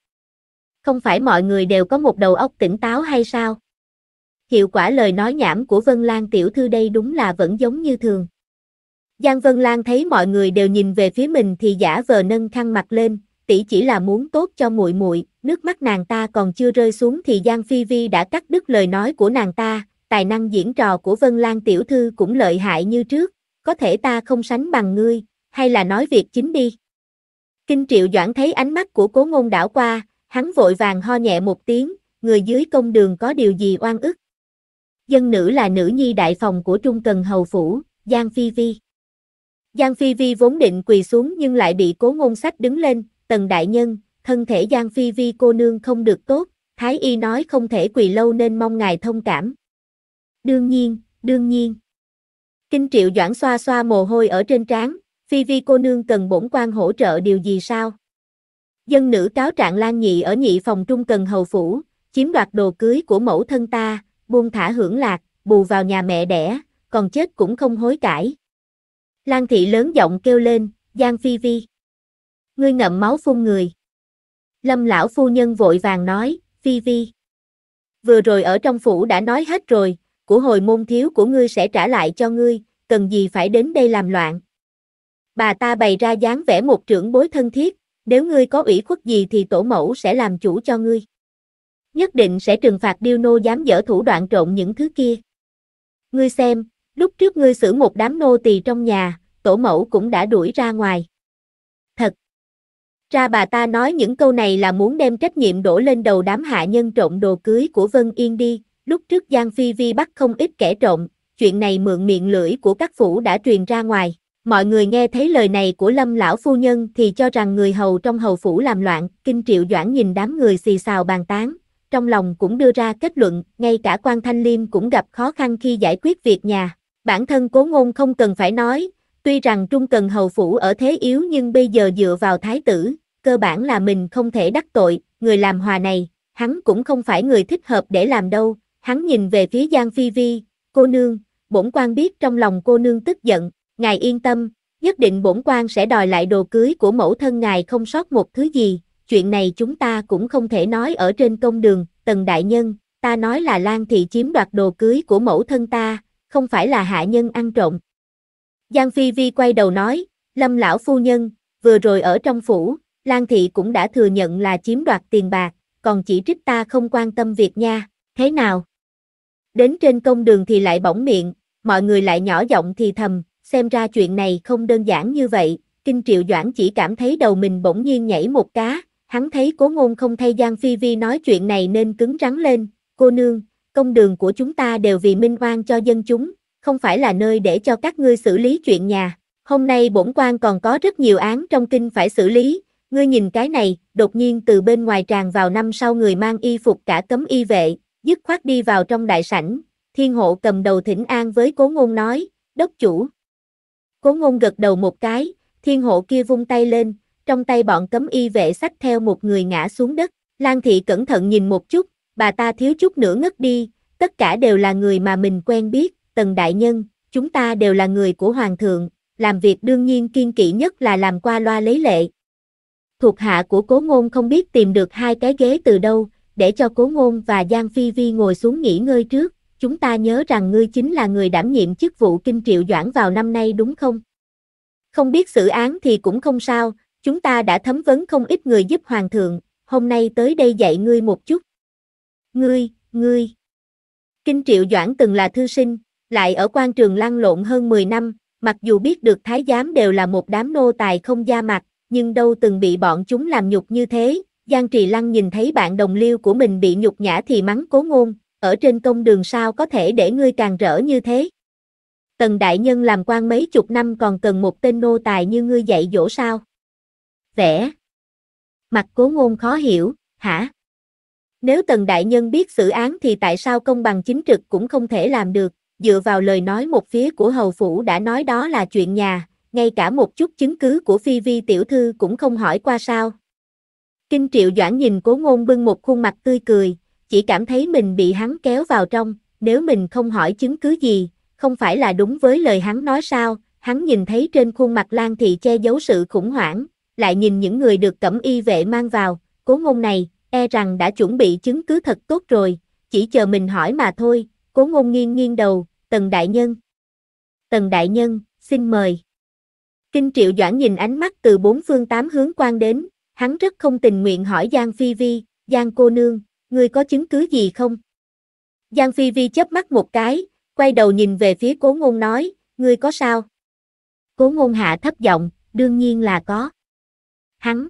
Không phải mọi người đều có một đầu óc tỉnh táo hay sao? Hiệu quả lời nói nhảm của Vân Lan tiểu thư đây đúng là vẫn giống như thường. Giang Vân Lan thấy mọi người đều nhìn về phía mình thì giả vờ nâng khăn mặt lên, tỷ chỉ là muốn tốt cho muội muội, nước mắt nàng ta còn chưa rơi xuống thì Giang Phi Vi đã cắt đứt lời nói của nàng ta, tài năng diễn trò của Vân Lan tiểu thư cũng lợi hại như trước, có thể ta không sánh bằng ngươi, hay là nói việc chính đi. Kinh triệu doãn thấy ánh mắt của cố ngôn đảo qua, hắn vội vàng ho nhẹ một tiếng, người dưới công đường có điều gì oan ức. Dân nữ là nữ nhi đại phòng của Trung Cần Hầu Phủ, Giang Phi Vi. Giang Phi Vi vốn định quỳ xuống nhưng lại bị cố ngôn sách đứng lên, tần đại nhân, thân thể Giang Phi Vi cô nương không được tốt, Thái Y nói không thể quỳ lâu nên mong ngài thông cảm. Đương nhiên, đương nhiên. Kinh triệu doãn xoa xoa mồ hôi ở trên trán, phi vi cô nương cần bổn quan hỗ trợ điều gì sao? Dân nữ cáo trạng lan nhị ở nhị phòng trung cần hầu phủ, chiếm đoạt đồ cưới của mẫu thân ta, buông thả hưởng lạc, bù vào nhà mẹ đẻ, còn chết cũng không hối cải. Lan thị lớn giọng kêu lên, Giang Phi Vi. Ngươi ngậm máu phun người. Lâm lão phu nhân vội vàng nói, Phi Vi. Vừa rồi ở trong phủ đã nói hết rồi, của hồi môn thiếu của ngươi sẽ trả lại cho ngươi, cần gì phải đến đây làm loạn. Bà ta bày ra dáng vẻ một trưởng bối thân thiết, nếu ngươi có ủy khuất gì thì tổ mẫu sẽ làm chủ cho ngươi. Nhất định sẽ trừng phạt điêu nô dám dở thủ đoạn trộn những thứ kia. Ngươi xem, lúc trước ngươi xử một đám nô tỳ trong nhà, tổ mẫu cũng đã đuổi ra ngoài. Thật! Ra bà ta nói những câu này là muốn đem trách nhiệm đổ lên đầu đám hạ nhân trộn đồ cưới của Vân Yên đi, Lúc trước Giang Phi Vi bắt không ít kẻ trộm, chuyện này mượn miệng lưỡi của các phủ đã truyền ra ngoài. Mọi người nghe thấy lời này của Lâm lão phu nhân thì cho rằng người hầu trong hầu phủ làm loạn, Kinh Triệu Doãn nhìn đám người xì xào bàn tán, trong lòng cũng đưa ra kết luận, ngay cả quan Thanh Liêm cũng gặp khó khăn khi giải quyết việc nhà. Bản thân cố ngôn không cần phải nói, tuy rằng trung cần hầu phủ ở thế yếu nhưng bây giờ dựa vào thái tử, cơ bản là mình không thể đắc tội, người làm hòa này, hắn cũng không phải người thích hợp để làm đâu, Hắn nhìn về phía Giang Phi Vi, cô nương, bổn quan biết trong lòng cô nương tức giận, ngài yên tâm, nhất định bổn quan sẽ đòi lại đồ cưới của mẫu thân ngài không sót một thứ gì, chuyện này chúng ta cũng không thể nói ở trên công đường, tần đại nhân, ta nói là Lan Thị chiếm đoạt đồ cưới của mẫu thân ta, không phải là hạ nhân ăn trộm. Giang Phi Vi quay đầu nói, Lâm lão phu nhân, vừa rồi ở trong phủ, Lan Thị cũng đã thừa nhận là chiếm đoạt tiền bạc, còn chỉ trích ta không quan tâm việc nha, thế nào? Đến trên công đường thì lại bỗng miệng, mọi người lại nhỏ giọng thì thầm, xem ra chuyện này không đơn giản như vậy, Kinh Triệu Doãn chỉ cảm thấy đầu mình bỗng nhiên nhảy một cá, hắn thấy cố ngôn không thay Giang Phi Vi nói chuyện này nên cứng rắn lên, cô nương, công đường của chúng ta đều vì minh oan cho dân chúng, không phải là nơi để cho các ngươi xử lý chuyện nhà, hôm nay bổn quan còn có rất nhiều án trong kinh phải xử lý, ngươi nhìn cái này, đột nhiên từ bên ngoài tràn vào năm sau người mang y phục cả cấm y vệ, dứt khoát đi vào trong đại sảnh, thiên hộ cầm đầu thỉnh an với cố ngôn nói, đốc chủ. Cố ngôn gật đầu một cái, thiên hộ kia vung tay lên, trong tay bọn cấm y vệ sách theo một người ngã xuống đất, Lan Thị cẩn thận nhìn một chút, bà ta thiếu chút nữa ngất đi, tất cả đều là người mà mình quen biết, tần đại nhân, chúng ta đều là người của Hoàng thượng, làm việc đương nhiên kiên kỵ nhất là làm qua loa lấy lệ. Thuộc hạ của cố ngôn không biết tìm được hai cái ghế từ đâu, để cho Cố Ngôn và Giang Phi Vi ngồi xuống nghỉ ngơi trước, chúng ta nhớ rằng ngươi chính là người đảm nhiệm chức vụ kinh triệu doãn vào năm nay đúng không? Không biết xử án thì cũng không sao, chúng ta đã thấm vấn không ít người giúp hoàng thượng, hôm nay tới đây dạy ngươi một chút. Ngươi, ngươi. Kinh triệu doãn từng là thư sinh, lại ở quan trường lăn lộn hơn 10 năm, mặc dù biết được thái giám đều là một đám nô tài không da mặt, nhưng đâu từng bị bọn chúng làm nhục như thế, Giang Trì Lăng nhìn thấy bạn đồng liêu của mình bị nhục nhã thì mắng cố ngôn, ở trên công đường sao có thể để ngươi càng rỡ như thế. Tần Đại Nhân làm quan mấy chục năm còn cần một tên nô tài như ngươi dạy dỗ sao? Vẽ. Mặt cố ngôn khó hiểu, hả? Nếu Tần Đại Nhân biết xử án thì tại sao công bằng chính trực cũng không thể làm được, dựa vào lời nói một phía của Hầu Phủ đã nói đó là chuyện nhà, ngay cả một chút chứng cứ của Phi Vi Tiểu Thư cũng không hỏi qua sao, Kinh triệu doãn nhìn cố ngôn bưng một khuôn mặt tươi cười, chỉ cảm thấy mình bị hắn kéo vào trong, nếu mình không hỏi chứng cứ gì, không phải là đúng với lời hắn nói sao, hắn nhìn thấy trên khuôn mặt Lan Thị che giấu sự khủng hoảng, lại nhìn những người được cẩm y vệ mang vào, cố ngôn này, e rằng đã chuẩn bị chứng cứ thật tốt rồi, chỉ chờ mình hỏi mà thôi, cố ngôn nghiêng nghiêng đầu, tần đại nhân. Tần đại nhân, xin mời. Kinh triệu doãn nhìn ánh mắt từ bốn phương tám hướng quan đến, Hắn rất không tình nguyện hỏi Giang Phi Vi, Giang cô nương, ngươi có chứng cứ gì không? Giang Phi Vi chớp mắt một cái, quay đầu nhìn về phía cố ngôn nói, ngươi có sao? Cố ngôn hạ thấp giọng, đương nhiên là có. Hắn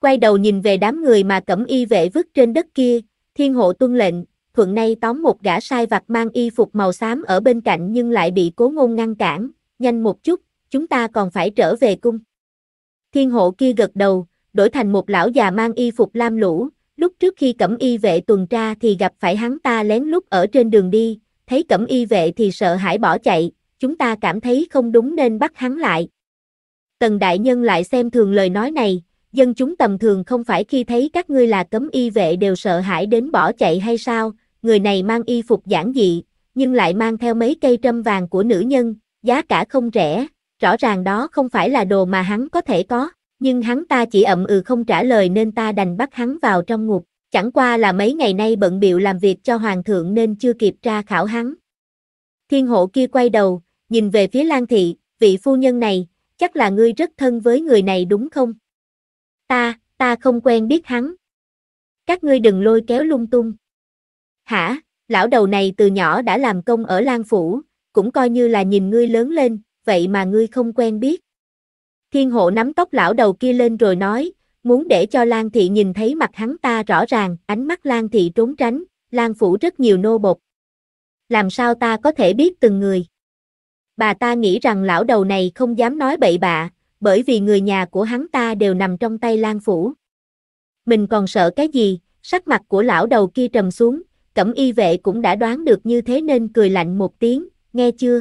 quay đầu nhìn về đám người mà cẩm y vệ vứt trên đất kia, thiên hộ tuân lệnh, thuận nay tóm một gã sai vặt mang y phục màu xám ở bên cạnh nhưng lại bị cố ngôn ngăn cản, nhanh một chút, chúng ta còn phải trở về cung. Thiên hộ kia gật đầu, đổi thành một lão già mang y phục lam lũ, lúc trước khi cẩm y vệ tuần tra thì gặp phải hắn ta lén lút ở trên đường đi, thấy cẩm y vệ thì sợ hãi bỏ chạy, chúng ta cảm thấy không đúng nên bắt hắn lại. Tần đại nhân lại xem thường lời nói này, dân chúng tầm thường không phải khi thấy các ngươi là cấm y vệ đều sợ hãi đến bỏ chạy hay sao, người này mang y phục giản dị, nhưng lại mang theo mấy cây trâm vàng của nữ nhân, giá cả không rẻ, rõ ràng đó không phải là đồ mà hắn có thể có nhưng hắn ta chỉ ậm ừ không trả lời nên ta đành bắt hắn vào trong ngục, chẳng qua là mấy ngày nay bận biệu làm việc cho hoàng thượng nên chưa kịp tra khảo hắn. Thiên hộ kia quay đầu, nhìn về phía Lan Thị, vị phu nhân này, chắc là ngươi rất thân với người này đúng không? Ta, ta không quen biết hắn. Các ngươi đừng lôi kéo lung tung. Hả, lão đầu này từ nhỏ đã làm công ở Lan Phủ, cũng coi như là nhìn ngươi lớn lên, vậy mà ngươi không quen biết. Thiên hộ nắm tóc lão đầu kia lên rồi nói, muốn để cho Lan Thị nhìn thấy mặt hắn ta rõ ràng, ánh mắt Lan Thị trốn tránh, Lan Phủ rất nhiều nô bột. Làm sao ta có thể biết từng người? Bà ta nghĩ rằng lão đầu này không dám nói bậy bạ, bởi vì người nhà của hắn ta đều nằm trong tay Lan Phủ. Mình còn sợ cái gì, sắc mặt của lão đầu kia trầm xuống, cẩm y vệ cũng đã đoán được như thế nên cười lạnh một tiếng, nghe chưa?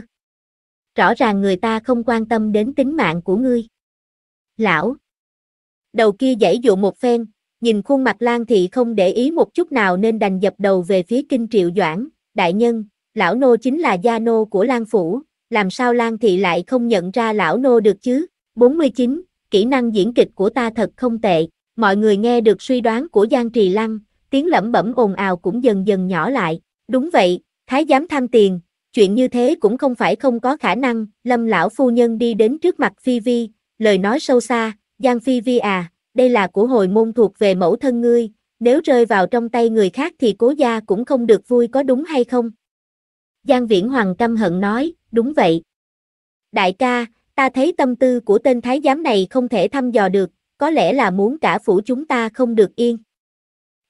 Rõ ràng người ta không quan tâm đến tính mạng của ngươi lão. Đầu kia giãy dụ một phen, nhìn khuôn mặt Lan Thị không để ý một chút nào nên đành dập đầu về phía Kinh Triệu Doãn, đại nhân, lão nô chính là gia nô của Lan Phủ, làm sao Lan Thị lại không nhận ra lão nô được chứ? 49, kỹ năng diễn kịch của ta thật không tệ, mọi người nghe được suy đoán của Giang Trì Lăng, tiếng lẩm bẩm ồn ào cũng dần dần nhỏ lại, đúng vậy, thái giám tham tiền, chuyện như thế cũng không phải không có khả năng, lâm lão phu nhân đi đến trước mặt Phi Vi, lời nói sâu xa, Giang Phi Vi à, đây là của hồi môn thuộc về mẫu thân ngươi, nếu rơi vào trong tay người khác thì cố gia cũng không được vui có đúng hay không? Giang Viễn Hoàng căm hận nói, đúng vậy. Đại ca, ta thấy tâm tư của tên thái giám này không thể thăm dò được, có lẽ là muốn cả phủ chúng ta không được yên.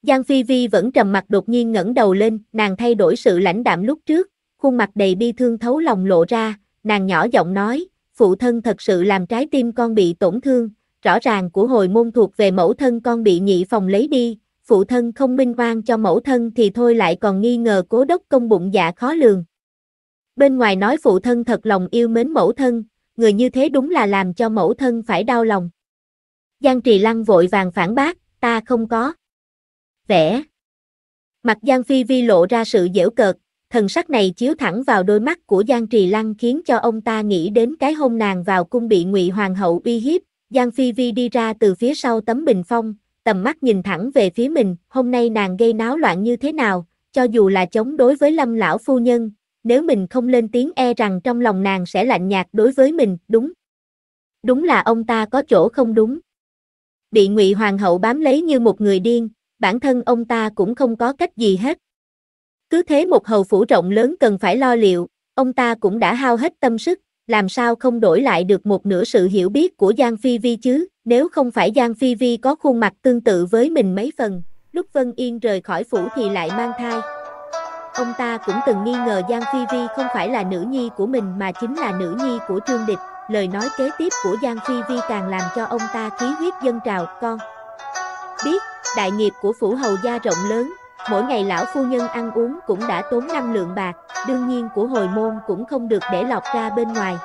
Giang Phi Vi vẫn trầm mặt đột nhiên ngẩng đầu lên, nàng thay đổi sự lãnh đạm lúc trước, khuôn mặt đầy bi thương thấu lòng lộ ra, nàng nhỏ giọng nói, phụ thân thật sự làm trái tim con bị tổn thương, rõ ràng của hồi môn thuộc về mẫu thân con bị nhị phòng lấy đi, phụ thân không minh oan cho mẫu thân thì thôi lại còn nghi ngờ cố đốc công bụng dạ khó lường. Bên ngoài nói phụ thân thật lòng yêu mến mẫu thân, người như thế đúng là làm cho mẫu thân phải đau lòng. Giang Trì Lăng vội vàng phản bác, ta không có. Vẽ. Mặt Giang Phi Vi lộ ra sự dễu cợt, thần sắc này chiếu thẳng vào đôi mắt của Giang Trì Lăng khiến cho ông ta nghĩ đến cái hôn nàng vào cung bị Ngụy Hoàng hậu uy hiếp, Giang Phi Vi đi ra từ phía sau tấm bình phong, tầm mắt nhìn thẳng về phía mình, hôm nay nàng gây náo loạn như thế nào, cho dù là chống đối với lâm lão phu nhân, nếu mình không lên tiếng e rằng trong lòng nàng sẽ lạnh nhạt đối với mình, đúng. Đúng là ông ta có chỗ không đúng. Bị Ngụy Hoàng hậu bám lấy như một người điên, bản thân ông ta cũng không có cách gì hết. Cứ thế một hầu phủ rộng lớn cần phải lo liệu, ông ta cũng đã hao hết tâm sức, làm sao không đổi lại được một nửa sự hiểu biết của Giang Phi Vi chứ, nếu không phải Giang Phi Vi có khuôn mặt tương tự với mình mấy phần, lúc Vân Yên rời khỏi phủ thì lại mang thai. Ông ta cũng từng nghi ngờ Giang Phi Vi không phải là nữ nhi của mình mà chính là nữ nhi của Trương Địch, lời nói kế tiếp của Giang Phi Vi càng làm cho ông ta khí huyết dân trào, con. Biết, đại nghiệp của phủ hầu gia rộng lớn, Mỗi ngày lão phu nhân ăn uống cũng đã tốn năm lượng bạc, đương nhiên của hồi môn cũng không được để lọc ra bên ngoài.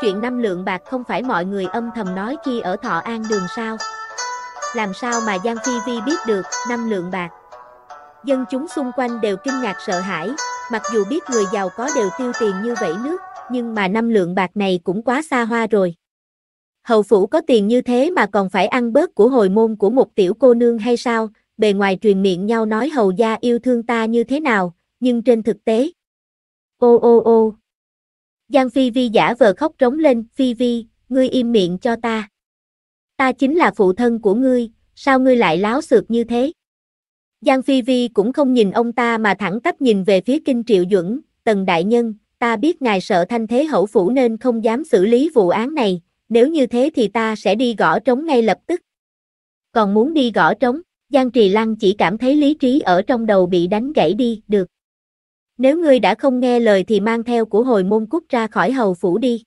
Chuyện năm lượng bạc không phải mọi người âm thầm nói khi ở Thọ An đường sao. Làm sao mà Giang Phi Vi biết được năm lượng bạc? Dân chúng xung quanh đều kinh ngạc sợ hãi, mặc dù biết người giàu có đều tiêu tiền như vậy nước, nhưng mà năm lượng bạc này cũng quá xa hoa rồi. Hầu phủ có tiền như thế mà còn phải ăn bớt của hồi môn của một tiểu cô nương hay sao, bề ngoài truyền miệng nhau nói hầu gia yêu thương ta như thế nào, nhưng trên thực tế. Ô ô ô. Giang Phi Vi giả vờ khóc trống lên, Phi Vi, ngươi im miệng cho ta. Ta chính là phụ thân của ngươi, sao ngươi lại láo xược như thế? Giang Phi Vi cũng không nhìn ông ta mà thẳng tắp nhìn về phía Kinh Triệu Duẩn, Tần Đại Nhân, ta biết ngài sợ thanh thế hậu phủ nên không dám xử lý vụ án này, nếu như thế thì ta sẽ đi gõ trống ngay lập tức. Còn muốn đi gõ trống? Giang Trì Lăng chỉ cảm thấy lý trí ở trong đầu bị đánh gãy đi, được. Nếu ngươi đã không nghe lời thì mang theo của hồi môn cút ra khỏi hầu phủ đi.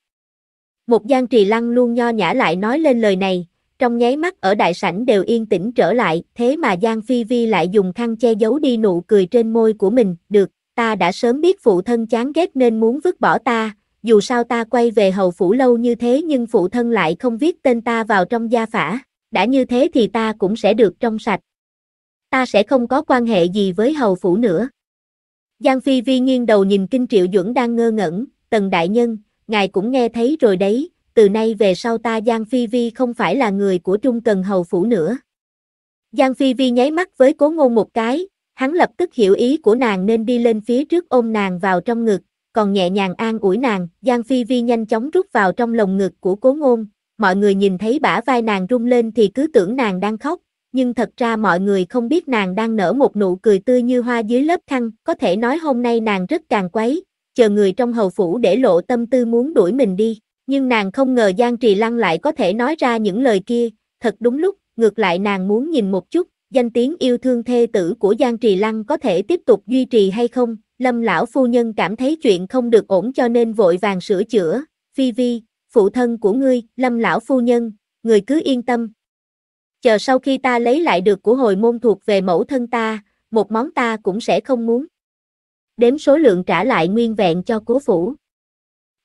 Một Giang Trì Lăng luôn nho nhã lại nói lên lời này, trong nháy mắt ở đại sảnh đều yên tĩnh trở lại, thế mà Giang Phi Vi lại dùng khăn che giấu đi nụ cười trên môi của mình, được, ta đã sớm biết phụ thân chán ghét nên muốn vứt bỏ ta, dù sao ta quay về hầu phủ lâu như thế nhưng phụ thân lại không viết tên ta vào trong gia phả, đã như thế thì ta cũng sẽ được trong sạch ta sẽ không có quan hệ gì với hầu phủ nữa. Giang Phi Vi nghiêng đầu nhìn Kinh Triệu Duẩn đang ngơ ngẩn, Tần Đại Nhân, ngài cũng nghe thấy rồi đấy, từ nay về sau ta Giang Phi Vi không phải là người của Trung Cần Hầu Phủ nữa. Giang Phi Vi nháy mắt với cố ngôn một cái, hắn lập tức hiểu ý của nàng nên đi lên phía trước ôm nàng vào trong ngực, còn nhẹ nhàng an ủi nàng, Giang Phi Vi nhanh chóng rút vào trong lồng ngực của cố ngôn, mọi người nhìn thấy bả vai nàng rung lên thì cứ tưởng nàng đang khóc, nhưng thật ra mọi người không biết nàng đang nở một nụ cười tươi như hoa dưới lớp khăn, có thể nói hôm nay nàng rất càng quấy, chờ người trong hầu phủ để lộ tâm tư muốn đuổi mình đi, nhưng nàng không ngờ Giang Trì Lăng lại có thể nói ra những lời kia, thật đúng lúc, ngược lại nàng muốn nhìn một chút, danh tiếng yêu thương thê tử của Giang Trì Lăng có thể tiếp tục duy trì hay không, Lâm lão phu nhân cảm thấy chuyện không được ổn cho nên vội vàng sửa chữa, Phi Vi, phụ thân của ngươi, Lâm lão phu nhân, người cứ yên tâm, chờ sau khi ta lấy lại được của hồi môn thuộc về mẫu thân ta, một món ta cũng sẽ không muốn. Đếm số lượng trả lại nguyên vẹn cho cố phủ.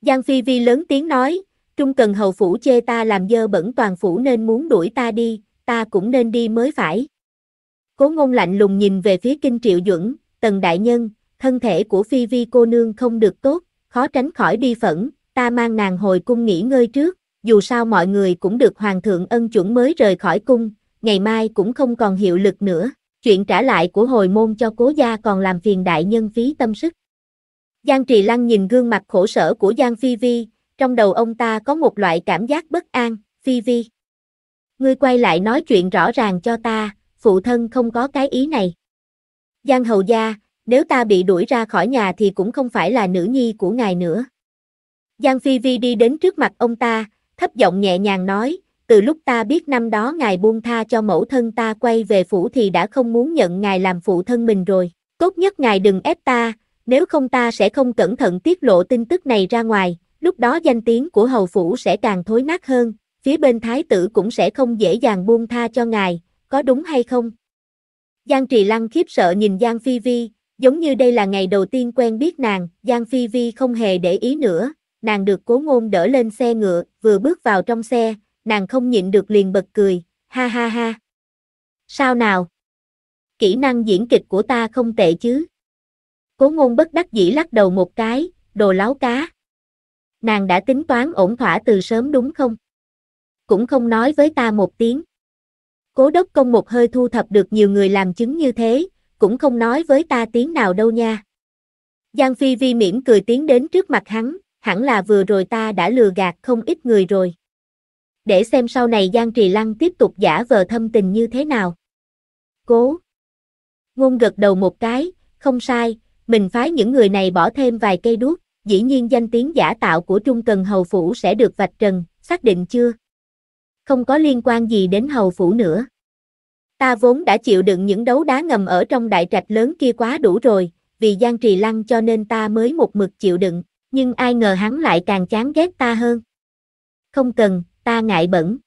Giang Phi Vi lớn tiếng nói, Trung Cần Hầu Phủ chê ta làm dơ bẩn toàn phủ nên muốn đuổi ta đi, ta cũng nên đi mới phải. Cố ngôn lạnh lùng nhìn về phía kinh triệu duẩn, tần đại nhân, thân thể của Phi Vi cô nương không được tốt, khó tránh khỏi đi phẫn, ta mang nàng hồi cung nghỉ ngơi trước, dù sao mọi người cũng được Hoàng thượng ân chuẩn mới rời khỏi cung, ngày mai cũng không còn hiệu lực nữa, chuyện trả lại của hồi môn cho cố gia còn làm phiền đại nhân phí tâm sức. Giang Trì Lăng nhìn gương mặt khổ sở của Giang Phi Vi, trong đầu ông ta có một loại cảm giác bất an, Phi Vi. Ngươi quay lại nói chuyện rõ ràng cho ta, phụ thân không có cái ý này. Giang Hầu Gia, nếu ta bị đuổi ra khỏi nhà thì cũng không phải là nữ nhi của ngài nữa. Giang Phi Vi đi đến trước mặt ông ta, thấp giọng nhẹ nhàng nói, từ lúc ta biết năm đó ngài buông tha cho mẫu thân ta quay về phủ thì đã không muốn nhận ngài làm phụ thân mình rồi. Tốt nhất ngài đừng ép ta, nếu không ta sẽ không cẩn thận tiết lộ tin tức này ra ngoài, lúc đó danh tiếng của hầu phủ sẽ càng thối nát hơn, phía bên thái tử cũng sẽ không dễ dàng buông tha cho ngài, có đúng hay không? Giang Trì Lăng khiếp sợ nhìn Giang Phi Vi, giống như đây là ngày đầu tiên quen biết nàng, Giang Phi Vi không hề để ý nữa, nàng được cố ngôn đỡ lên xe ngựa, vừa bước vào trong xe, nàng không nhịn được liền bật cười, ha ha ha. Sao nào? Kỹ năng diễn kịch của ta không tệ chứ? Cố ngôn bất đắc dĩ lắc đầu một cái, đồ láo cá. Nàng đã tính toán ổn thỏa từ sớm đúng không? Cũng không nói với ta một tiếng. Cố đốc công một hơi thu thập được nhiều người làm chứng như thế, cũng không nói với ta tiếng nào đâu nha. Giang Phi Vi mỉm cười tiến đến trước mặt hắn, hẳn là vừa rồi ta đã lừa gạt không ít người rồi. Để xem sau này Giang Trì Lăng tiếp tục giả vờ thâm tình như thế nào. Cố. Ngôn gật đầu một cái, không sai, mình phái những người này bỏ thêm vài cây đuốc, dĩ nhiên danh tiếng giả tạo của Trung Cần Hầu Phủ sẽ được vạch trần, xác định chưa? Không có liên quan gì đến Hầu Phủ nữa. Ta vốn đã chịu đựng những đấu đá ngầm ở trong đại trạch lớn kia quá đủ rồi, vì Giang Trì Lăng cho nên ta mới một mực chịu đựng nhưng ai ngờ hắn lại càng chán ghét ta hơn. Không cần, ta ngại bẩn.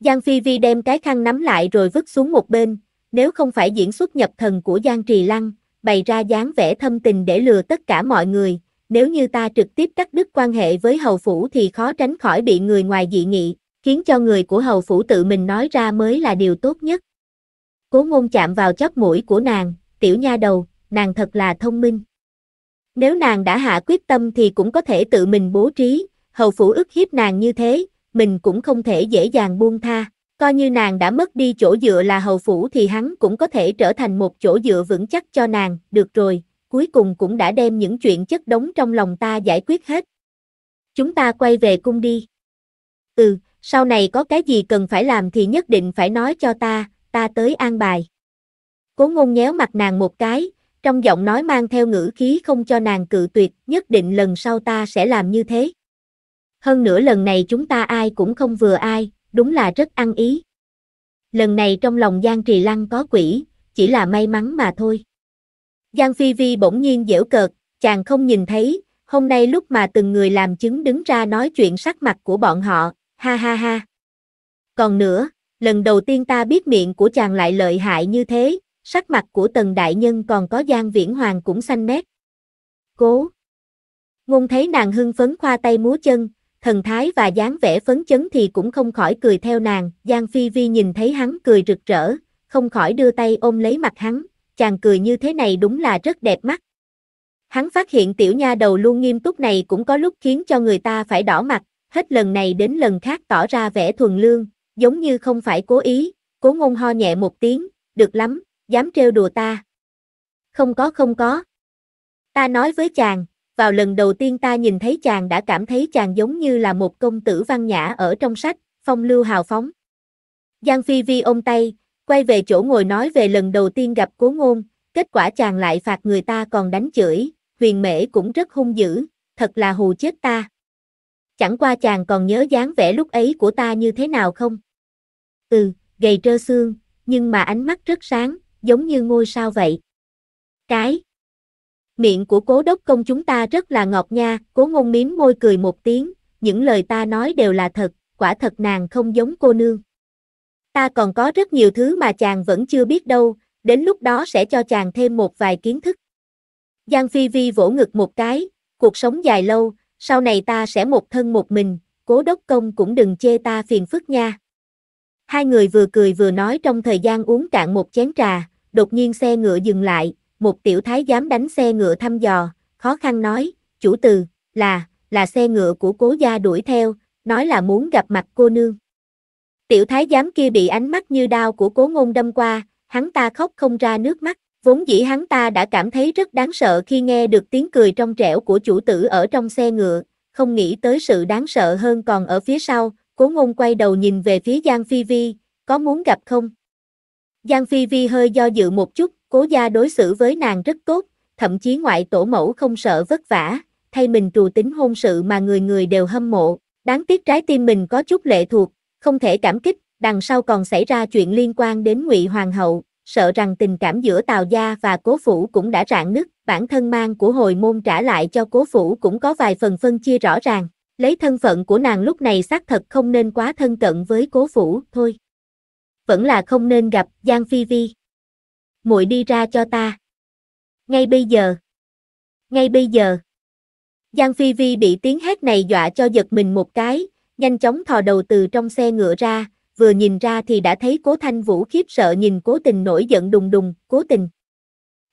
Giang Phi Vi đem cái khăn nắm lại rồi vứt xuống một bên, nếu không phải diễn xuất nhập thần của Giang Trì Lăng, bày ra dáng vẻ thâm tình để lừa tất cả mọi người, nếu như ta trực tiếp cắt đứt quan hệ với hầu phủ thì khó tránh khỏi bị người ngoài dị nghị, khiến cho người của hầu phủ tự mình nói ra mới là điều tốt nhất. Cố ngôn chạm vào chóp mũi của nàng, tiểu nha đầu, nàng thật là thông minh. Nếu nàng đã hạ quyết tâm thì cũng có thể tự mình bố trí, hầu phủ ức hiếp nàng như thế, mình cũng không thể dễ dàng buông tha. Coi như nàng đã mất đi chỗ dựa là hầu phủ thì hắn cũng có thể trở thành một chỗ dựa vững chắc cho nàng, được rồi, cuối cùng cũng đã đem những chuyện chất đống trong lòng ta giải quyết hết. Chúng ta quay về cung đi. Ừ, sau này có cái gì cần phải làm thì nhất định phải nói cho ta, ta tới an bài. Cố ngôn nhéo mặt nàng một cái, trong giọng nói mang theo ngữ khí không cho nàng cự tuyệt, nhất định lần sau ta sẽ làm như thế. Hơn nữa lần này chúng ta ai cũng không vừa ai, đúng là rất ăn ý. Lần này trong lòng Giang Trì Lăng có quỷ, chỉ là may mắn mà thôi. Giang Phi Vi bỗng nhiên dễu cợt, chàng không nhìn thấy, hôm nay lúc mà từng người làm chứng đứng ra nói chuyện sắc mặt của bọn họ, ha ha ha. Còn nữa, lần đầu tiên ta biết miệng của chàng lại lợi hại như thế, sắc mặt của tần đại nhân còn có Giang Viễn Hoàng cũng xanh mét. Cố. Ngôn thấy nàng hưng phấn khoa tay múa chân, thần thái và dáng vẻ phấn chấn thì cũng không khỏi cười theo nàng, Giang Phi Vi nhìn thấy hắn cười rực rỡ, không khỏi đưa tay ôm lấy mặt hắn, chàng cười như thế này đúng là rất đẹp mắt. Hắn phát hiện tiểu nha đầu luôn nghiêm túc này cũng có lúc khiến cho người ta phải đỏ mặt, hết lần này đến lần khác tỏ ra vẻ thuần lương, giống như không phải cố ý, cố ngôn ho nhẹ một tiếng, được lắm, dám trêu đùa ta. Không có không có. Ta nói với chàng, vào lần đầu tiên ta nhìn thấy chàng đã cảm thấy chàng giống như là một công tử văn nhã ở trong sách, phong lưu hào phóng. Giang Phi Vi ôm tay, quay về chỗ ngồi nói về lần đầu tiên gặp cố ngôn, kết quả chàng lại phạt người ta còn đánh chửi, huyền mễ cũng rất hung dữ, thật là hù chết ta. Chẳng qua chàng còn nhớ dáng vẻ lúc ấy của ta như thế nào không? Ừ, gầy trơ xương, nhưng mà ánh mắt rất sáng, giống như ngôi sao vậy. Cái Miệng của cố đốc công chúng ta rất là ngọt nha, cố ngôn miếm môi cười một tiếng, những lời ta nói đều là thật, quả thật nàng không giống cô nương. Ta còn có rất nhiều thứ mà chàng vẫn chưa biết đâu, đến lúc đó sẽ cho chàng thêm một vài kiến thức. Giang Phi Vi vỗ ngực một cái, cuộc sống dài lâu, sau này ta sẽ một thân một mình, cố đốc công cũng đừng chê ta phiền phức nha. Hai người vừa cười vừa nói trong thời gian uống cạn một chén trà, đột nhiên xe ngựa dừng lại, một tiểu thái giám đánh xe ngựa thăm dò, khó khăn nói, chủ từ, là, là xe ngựa của cố gia đuổi theo, nói là muốn gặp mặt cô nương. Tiểu thái giám kia bị ánh mắt như đao của cố ngôn đâm qua, hắn ta khóc không ra nước mắt, vốn dĩ hắn ta đã cảm thấy rất đáng sợ khi nghe được tiếng cười trong trẻo của chủ tử ở trong xe ngựa, không nghĩ tới sự đáng sợ hơn còn ở phía sau, cố ngôn quay đầu nhìn về phía Giang Phi Vi, có muốn gặp không? Giang Phi Vi hơi do dự một chút, cố gia đối xử với nàng rất tốt, thậm chí ngoại tổ mẫu không sợ vất vả, thay mình trù tính hôn sự mà người người đều hâm mộ, đáng tiếc trái tim mình có chút lệ thuộc, không thể cảm kích, đằng sau còn xảy ra chuyện liên quan đến Ngụy Hoàng hậu, sợ rằng tình cảm giữa Tào gia và Cố phủ cũng đã rạn nứt, bản thân mang của hồi môn trả lại cho Cố phủ cũng có vài phần phân chia rõ ràng, lấy thân phận của nàng lúc này xác thật không nên quá thân cận với Cố phủ, thôi vẫn là không nên gặp Giang Phi Vi. Muội đi ra cho ta. Ngay bây giờ. Ngay bây giờ. Giang Phi Vi bị tiếng hét này dọa cho giật mình một cái, nhanh chóng thò đầu từ trong xe ngựa ra, vừa nhìn ra thì đã thấy Cố Thanh Vũ khiếp sợ nhìn Cố Tình nổi giận đùng đùng, Cố Tình.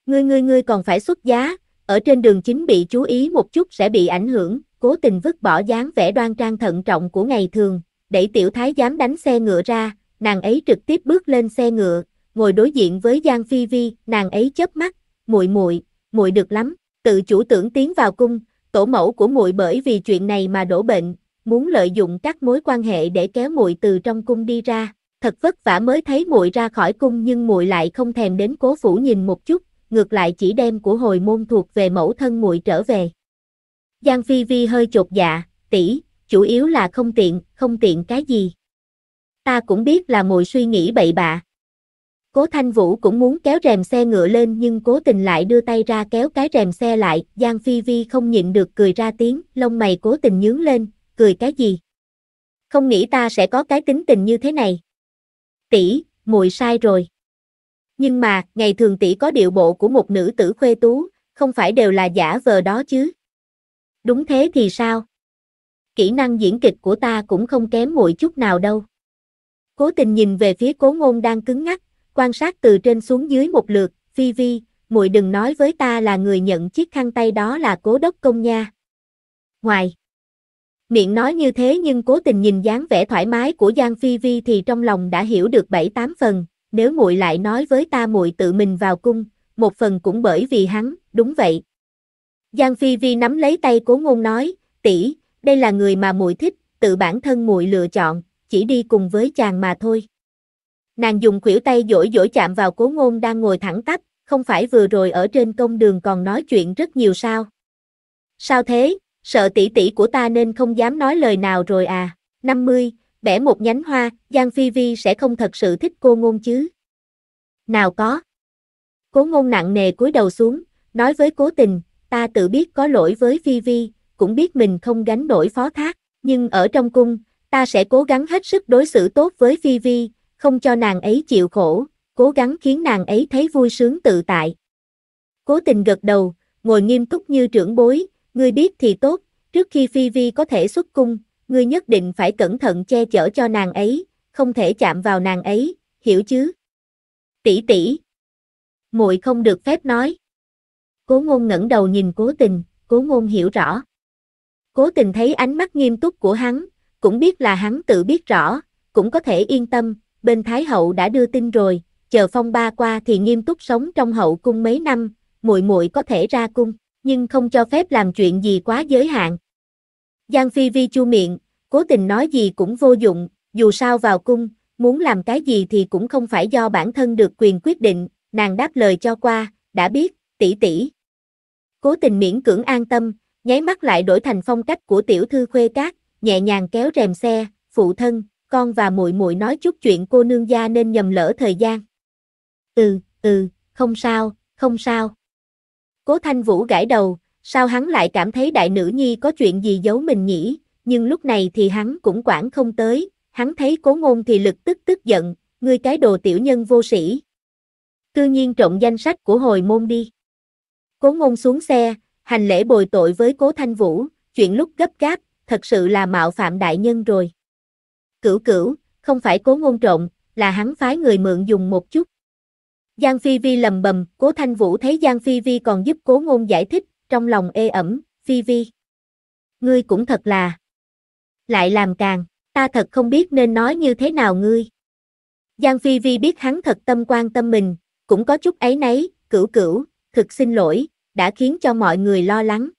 Ngươi ngươi ngươi còn phải xuất giá, ở trên đường chính bị chú ý một chút sẽ bị ảnh hưởng, Cố Tình vứt bỏ dáng vẻ đoan trang thận trọng của ngày thường, đẩy tiểu thái dám đánh xe ngựa ra, nàng ấy trực tiếp bước lên xe ngựa, ngồi đối diện với Giang Phi Vi, nàng ấy chớp mắt, "Muội muội, muội được lắm." Tự chủ tưởng tiến vào cung, tổ mẫu của muội bởi vì chuyện này mà đổ bệnh, muốn lợi dụng các mối quan hệ để kéo muội từ trong cung đi ra. Thật vất vả mới thấy muội ra khỏi cung nhưng muội lại không thèm đến Cố phủ nhìn một chút, ngược lại chỉ đem của hồi môn thuộc về mẫu thân muội trở về. Giang Phi Vi hơi chột dạ, tỷ, chủ yếu là không tiện, không tiện cái gì ta cũng biết là mùi suy nghĩ bậy bạ. Cố Thanh Vũ cũng muốn kéo rèm xe ngựa lên nhưng cố tình lại đưa tay ra kéo cái rèm xe lại, Giang Phi Vi không nhịn được cười ra tiếng, lông mày cố tình nhướng lên, cười cái gì? Không nghĩ ta sẽ có cái tính tình như thế này. Tỷ, mùi sai rồi. Nhưng mà, ngày thường tỷ có điệu bộ của một nữ tử khuê tú, không phải đều là giả vờ đó chứ? Đúng thế thì sao? Kỹ năng diễn kịch của ta cũng không kém mùi chút nào đâu. Cố tình nhìn về phía cố ngôn đang cứng ngắc, quan sát từ trên xuống dưới một lượt, phi vi, muội đừng nói với ta là người nhận chiếc khăn tay đó là cố đốc công nha. Ngoài, miệng nói như thế nhưng cố tình nhìn dáng vẻ thoải mái của Giang Phi Vi thì trong lòng đã hiểu được bảy tám phần, nếu muội lại nói với ta muội tự mình vào cung, một phần cũng bởi vì hắn, đúng vậy. Giang Phi Vi nắm lấy tay cố ngôn nói, tỷ, đây là người mà muội thích, tự bản thân muội lựa chọn, chỉ đi cùng với chàng mà thôi. Nàng dùng khuỷu tay dỗi dỗi chạm vào cố ngôn đang ngồi thẳng tắp, không phải vừa rồi ở trên công đường còn nói chuyện rất nhiều sao. Sao thế, sợ tỷ tỷ của ta nên không dám nói lời nào rồi à, 50, bẻ một nhánh hoa, Giang Phi Vi sẽ không thật sự thích cô ngôn chứ. Nào có. Cố ngôn nặng nề cúi đầu xuống, nói với cố tình, ta tự biết có lỗi với Phi Vi, cũng biết mình không gánh nổi phó thác, nhưng ở trong cung, ta sẽ cố gắng hết sức đối xử tốt với Phi Vi, không cho nàng ấy chịu khổ, cố gắng khiến nàng ấy thấy vui sướng tự tại. Cố tình gật đầu, ngồi nghiêm túc như trưởng bối, ngươi biết thì tốt, trước khi Phi Vi có thể xuất cung, ngươi nhất định phải cẩn thận che chở cho nàng ấy, không thể chạm vào nàng ấy, hiểu chứ? Tỷ tỷ. Muội không được phép nói. Cố Ngôn ngẩng đầu nhìn Cố Tình, Cố Ngôn hiểu rõ. Cố Tình thấy ánh mắt nghiêm túc của hắn, cũng biết là hắn tự biết rõ, cũng có thể yên tâm, bên Thái Hậu đã đưa tin rồi, chờ phong ba qua thì nghiêm túc sống trong hậu cung mấy năm, muội muội có thể ra cung, nhưng không cho phép làm chuyện gì quá giới hạn. Giang Phi Vi chu miệng, cố tình nói gì cũng vô dụng, dù sao vào cung, muốn làm cái gì thì cũng không phải do bản thân được quyền quyết định, nàng đáp lời cho qua, đã biết, tỷ tỷ. Cố tình miễn cưỡng an tâm, nháy mắt lại đổi thành phong cách của tiểu thư khuê cát, nhẹ nhàng kéo rèm xe, phụ thân, con và muội muội nói chút chuyện cô nương gia nên nhầm lỡ thời gian. Ừ, ừ, không sao, không sao. Cố Thanh Vũ gãi đầu, sao hắn lại cảm thấy đại nữ nhi có chuyện gì giấu mình nhỉ, nhưng lúc này thì hắn cũng quản không tới, hắn thấy cố ngôn thì lực tức tức giận, ngươi cái đồ tiểu nhân vô sĩ. Cư nhiên trộm danh sách của hồi môn đi. Cố ngôn xuống xe, hành lễ bồi tội với cố Thanh Vũ, chuyện lúc gấp gáp, thật sự là mạo phạm đại nhân rồi. Cửu cửu, không phải cố ngôn trộn, là hắn phái người mượn dùng một chút. Giang Phi Vi lầm bầm, cố Thanh Vũ thấy Giang Phi Vi còn giúp cố ngôn giải thích, trong lòng ê ẩm, Phi Vi. Ngươi cũng thật là. Lại làm càng, ta thật không biết nên nói như thế nào ngươi. Giang Phi Vi biết hắn thật tâm quan tâm mình, cũng có chút ấy nấy, cửu cửu, thực xin lỗi, đã khiến cho mọi người lo lắng.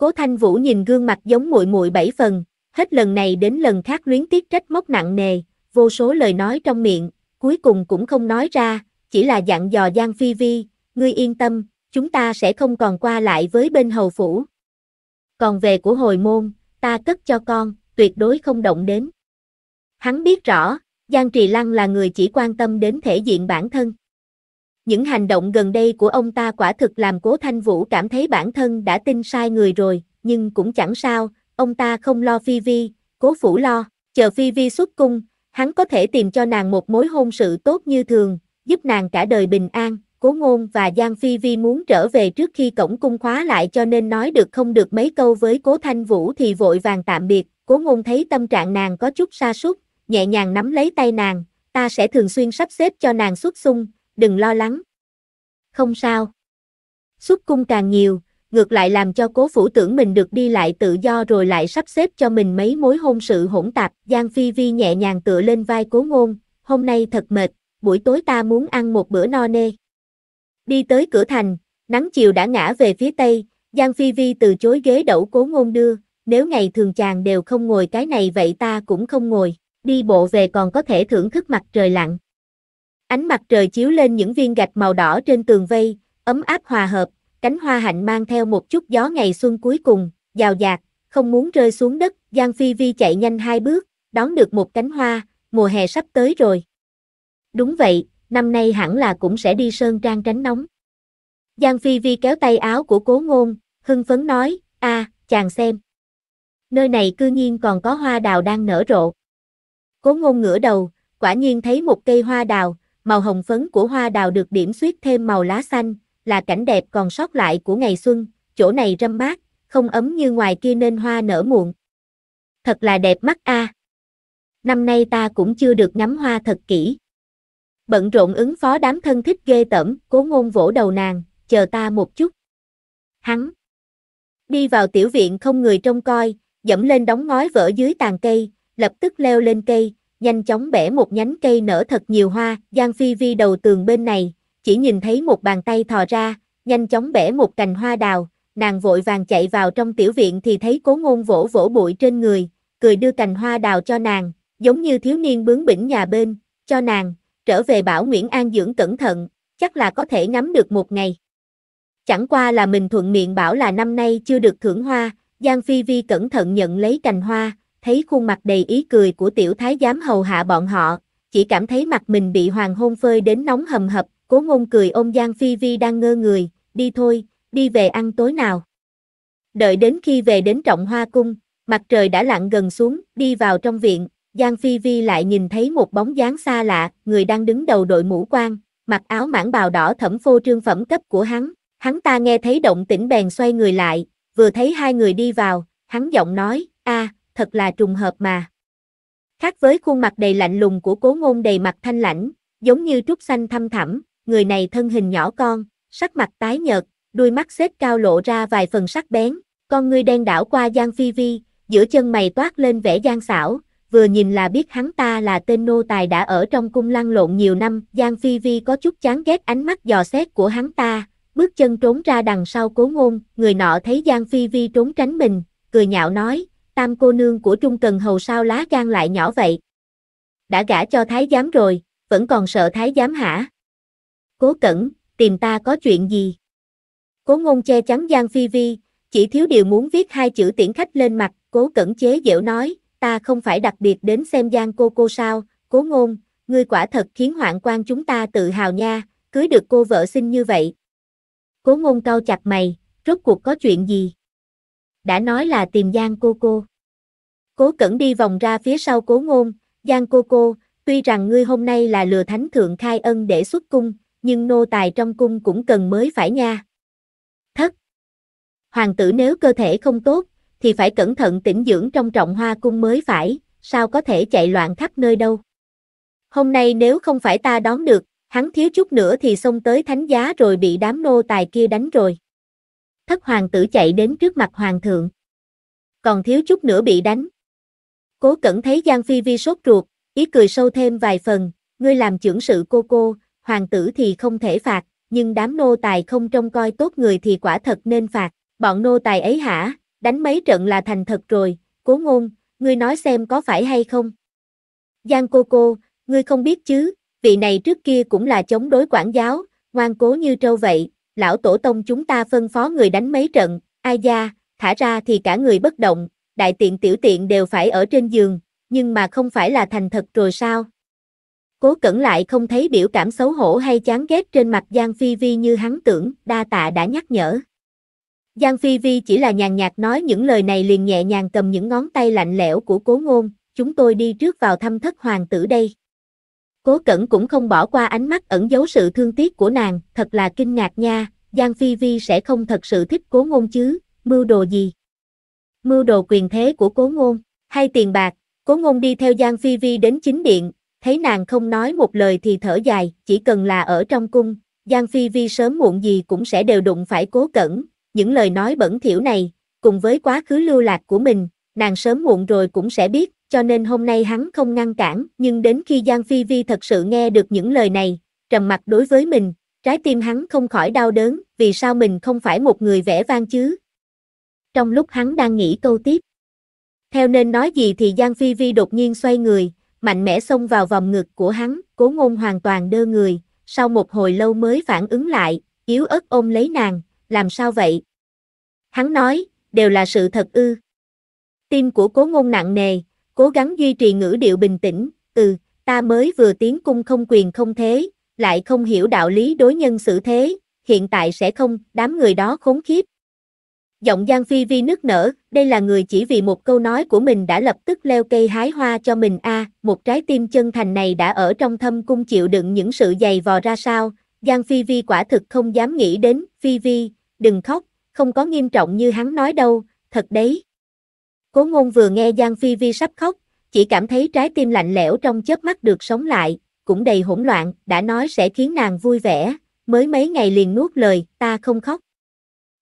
Cố Thanh Vũ nhìn gương mặt giống muội muội bảy phần, hết lần này đến lần khác luyến tiếc trách móc nặng nề, vô số lời nói trong miệng, cuối cùng cũng không nói ra, chỉ là dặn dò Giang Phi Vi, ngươi yên tâm, chúng ta sẽ không còn qua lại với bên hầu phủ. Còn về của hồi môn, ta cất cho con, tuyệt đối không động đến. Hắn biết rõ, Giang Trì Lăng là người chỉ quan tâm đến thể diện bản thân những hành động gần đây của ông ta quả thực làm Cố Thanh Vũ cảm thấy bản thân đã tin sai người rồi, nhưng cũng chẳng sao, ông ta không lo Phi Vi, Cố Phủ lo, chờ Phi Vi xuất cung, hắn có thể tìm cho nàng một mối hôn sự tốt như thường, giúp nàng cả đời bình an. Cố Ngôn và Giang Phi Vi muốn trở về trước khi cổng cung khóa lại cho nên nói được không được mấy câu với Cố Thanh Vũ thì vội vàng tạm biệt, Cố Ngôn thấy tâm trạng nàng có chút xa sút, nhẹ nhàng nắm lấy tay nàng, ta sẽ thường xuyên sắp xếp cho nàng xuất xung, đừng lo lắng. Không sao. Xuất cung càng nhiều, ngược lại làm cho cố phủ tưởng mình được đi lại tự do rồi lại sắp xếp cho mình mấy mối hôn sự hỗn tạp. Giang Phi Vi nhẹ nhàng tựa lên vai cố ngôn, hôm nay thật mệt, buổi tối ta muốn ăn một bữa no nê. Đi tới cửa thành, nắng chiều đã ngã về phía tây, Giang Phi Vi từ chối ghế đẩu cố ngôn đưa, nếu ngày thường chàng đều không ngồi cái này vậy ta cũng không ngồi, đi bộ về còn có thể thưởng thức mặt trời lặn. Ánh mặt trời chiếu lên những viên gạch màu đỏ trên tường vây, ấm áp hòa hợp, cánh hoa hạnh mang theo một chút gió ngày xuân cuối cùng, giàu dạt, không muốn rơi xuống đất, Giang Phi Vi chạy nhanh hai bước, đón được một cánh hoa, mùa hè sắp tới rồi. Đúng vậy, năm nay hẳn là cũng sẽ đi sơn trang tránh nóng. Giang Phi Vi kéo tay áo của cố ngôn, hưng phấn nói, a, chàng xem. Nơi này cư nhiên còn có hoa đào đang nở rộ. Cố ngôn ngửa đầu, quả nhiên thấy một cây hoa đào, màu hồng phấn của hoa đào được điểm xuyết thêm màu lá xanh, là cảnh đẹp còn sót lại của ngày xuân, chỗ này râm mát, không ấm như ngoài kia nên hoa nở muộn. Thật là đẹp mắt a. À. Năm nay ta cũng chưa được ngắm hoa thật kỹ. Bận rộn ứng phó đám thân thích ghê tởm, cố ngôn vỗ đầu nàng, chờ ta một chút. Hắn đi vào tiểu viện không người trông coi, dẫm lên đóng ngói vỡ dưới tàn cây, lập tức leo lên cây, nhanh chóng bẻ một nhánh cây nở thật nhiều hoa, Giang Phi Vi đầu tường bên này, chỉ nhìn thấy một bàn tay thò ra, nhanh chóng bẻ một cành hoa đào, nàng vội vàng chạy vào trong tiểu viện thì thấy cố ngôn vỗ vỗ bụi trên người, cười đưa cành hoa đào cho nàng, giống như thiếu niên bướng bỉnh nhà bên, cho nàng, trở về bảo Nguyễn An dưỡng cẩn thận, chắc là có thể ngắm được một ngày. Chẳng qua là mình thuận miệng bảo là năm nay chưa được thưởng hoa, Giang Phi Vi cẩn thận nhận lấy cành hoa, thấy khuôn mặt đầy ý cười của tiểu thái giám hầu hạ bọn họ, chỉ cảm thấy mặt mình bị hoàng hôn phơi đến nóng hầm hập, cố ngôn cười ôm Giang Phi Vi đang ngơ người, đi thôi, đi về ăn tối nào. Đợi đến khi về đến trọng hoa cung, mặt trời đã lặn gần xuống, đi vào trong viện, Giang Phi Vi lại nhìn thấy một bóng dáng xa lạ, người đang đứng đầu đội mũ quan, mặc áo mãng bào đỏ thẫm phô trương phẩm cấp của hắn, hắn ta nghe thấy động tĩnh bèn xoay người lại, vừa thấy hai người đi vào, hắn giọng nói, a, à, thật là trùng hợp mà. Khác với khuôn mặt đầy lạnh lùng của cố ngôn đầy mặt thanh lãnh, giống như trúc xanh thâm thẳm, người này thân hình nhỏ con, sắc mặt tái nhợt, đuôi mắt xếp cao lộ ra vài phần sắc bén, con ngươi đen đảo qua Giang Phi Vi, giữa chân mày toát lên vẻ gian xảo, vừa nhìn là biết hắn ta là tên nô tài đã ở trong cung lăn lộn nhiều năm, Giang Phi Vi có chút chán ghét ánh mắt dò xét của hắn ta, bước chân trốn ra đằng sau cố ngôn, người nọ thấy Giang Phi Vi trốn tránh mình, cười nhạo nói, tam cô nương của Trung Cần Hầu sao lá gan lại nhỏ vậy? Đã gả cho thái giám rồi, vẫn còn sợ thái giám hả? Cố cẩn, tìm ta có chuyện gì? Cố ngôn che chắn Giang Phi Vi, chỉ thiếu điều muốn viết hai chữ tiễn khách lên mặt, cố cẩn chế giễu nói, ta không phải đặc biệt đến xem Giang cô cô sao, cố ngôn, ngươi quả thật khiến hoạn quan chúng ta tự hào nha, cưới được cô vợ xinh như vậy. Cố ngôn cau chặt mày, rốt cuộc có chuyện gì? đã nói là tìm Giang cô cô. Cố cẩn đi vòng ra phía sau cố ngôn, Giang cô cô, tuy rằng ngươi hôm nay là lừa thánh thượng khai ân để xuất cung, nhưng nô tài trong cung cũng cần mới phải nha. Thất. Hoàng tử nếu cơ thể không tốt, thì phải cẩn thận tĩnh dưỡng trong trọng hoa cung mới phải, sao có thể chạy loạn khắp nơi đâu. Hôm nay nếu không phải ta đón được, hắn thiếu chút nữa thì xông tới thánh giá rồi bị đám nô tài kia đánh rồi thất hoàng tử chạy đến trước mặt hoàng thượng. Còn thiếu chút nữa bị đánh. Cố cẩn thấy Giang Phi Vi sốt ruột, ý cười sâu thêm vài phần, ngươi làm trưởng sự cô cô, hoàng tử thì không thể phạt, nhưng đám nô tài không trông coi tốt người thì quả thật nên phạt, bọn nô tài ấy hả, đánh mấy trận là thành thật rồi, cố ngôn, ngươi nói xem có phải hay không. Giang cô cô, ngươi không biết chứ, vị này trước kia cũng là chống đối quản giáo, ngoan cố như trâu vậy, lão tổ tông chúng ta phân phó người đánh mấy trận, ai da, thả ra thì cả người bất động, đại tiện tiểu tiện đều phải ở trên giường, nhưng mà không phải là thành thật rồi sao? Cố cẩn lại không thấy biểu cảm xấu hổ hay chán ghét trên mặt Giang Phi Vi như hắn tưởng, đa tạ đã nhắc nhở. Giang Phi Vi chỉ là nhàn nhạt nói những lời này liền nhẹ nhàng cầm những ngón tay lạnh lẽo của cố ngôn, chúng tôi đi trước vào thăm thất hoàng tử đây. Cố Cẩn cũng không bỏ qua ánh mắt ẩn giấu sự thương tiếc của nàng, thật là kinh ngạc nha, Giang Phi Vi sẽ không thật sự thích cố ngôn chứ, mưu đồ gì? Mưu đồ quyền thế của cố ngôn, hay tiền bạc, cố ngôn đi theo Giang Phi Vi đến chính điện, thấy nàng không nói một lời thì thở dài, chỉ cần là ở trong cung, Giang Phi Vi sớm muộn gì cũng sẽ đều đụng phải cố cẩn, những lời nói bẩn thỉu này, cùng với quá khứ lưu lạc của mình, nàng sớm muộn rồi cũng sẽ biết, cho nên hôm nay hắn không ngăn cản, nhưng đến khi Giang Phi Vi thật sự nghe được những lời này, trầm mặt đối với mình, trái tim hắn không khỏi đau đớn, vì sao mình không phải một người vẽ vang chứ? Trong lúc hắn đang nghĩ câu tiếp, theo nên nói gì thì Giang Phi Vi đột nhiên xoay người, mạnh mẽ xông vào vòng ngực của hắn, cố ngôn hoàn toàn đơ người, sau một hồi lâu mới phản ứng lại, yếu ớt ôm lấy nàng, làm sao vậy? Hắn nói, đều là sự thật ư. Tim của cố ngôn nặng nề, cố gắng duy trì ngữ điệu bình tĩnh, ừ, ta mới vừa tiến cung không quyền không thế, lại không hiểu đạo lý đối nhân xử thế, hiện tại sẽ không, đám người đó khốn khiếp. Giọng Giang Phi Vi nức nở, đây là người chỉ vì một câu nói của mình đã lập tức leo cây hái hoa cho mình a, à, một trái tim chân thành này đã ở trong thâm cung chịu đựng những sự dày vò ra sao, Giang Phi Vi quả thực không dám nghĩ đến, Phi Vi, đừng khóc, không có nghiêm trọng như hắn nói đâu, thật đấy. Cố ngôn vừa nghe Giang Phi Vi sắp khóc, chỉ cảm thấy trái tim lạnh lẽo trong chớp mắt được sống lại, cũng đầy hỗn loạn, đã nói sẽ khiến nàng vui vẻ, mới mấy ngày liền nuốt lời, ta không khóc.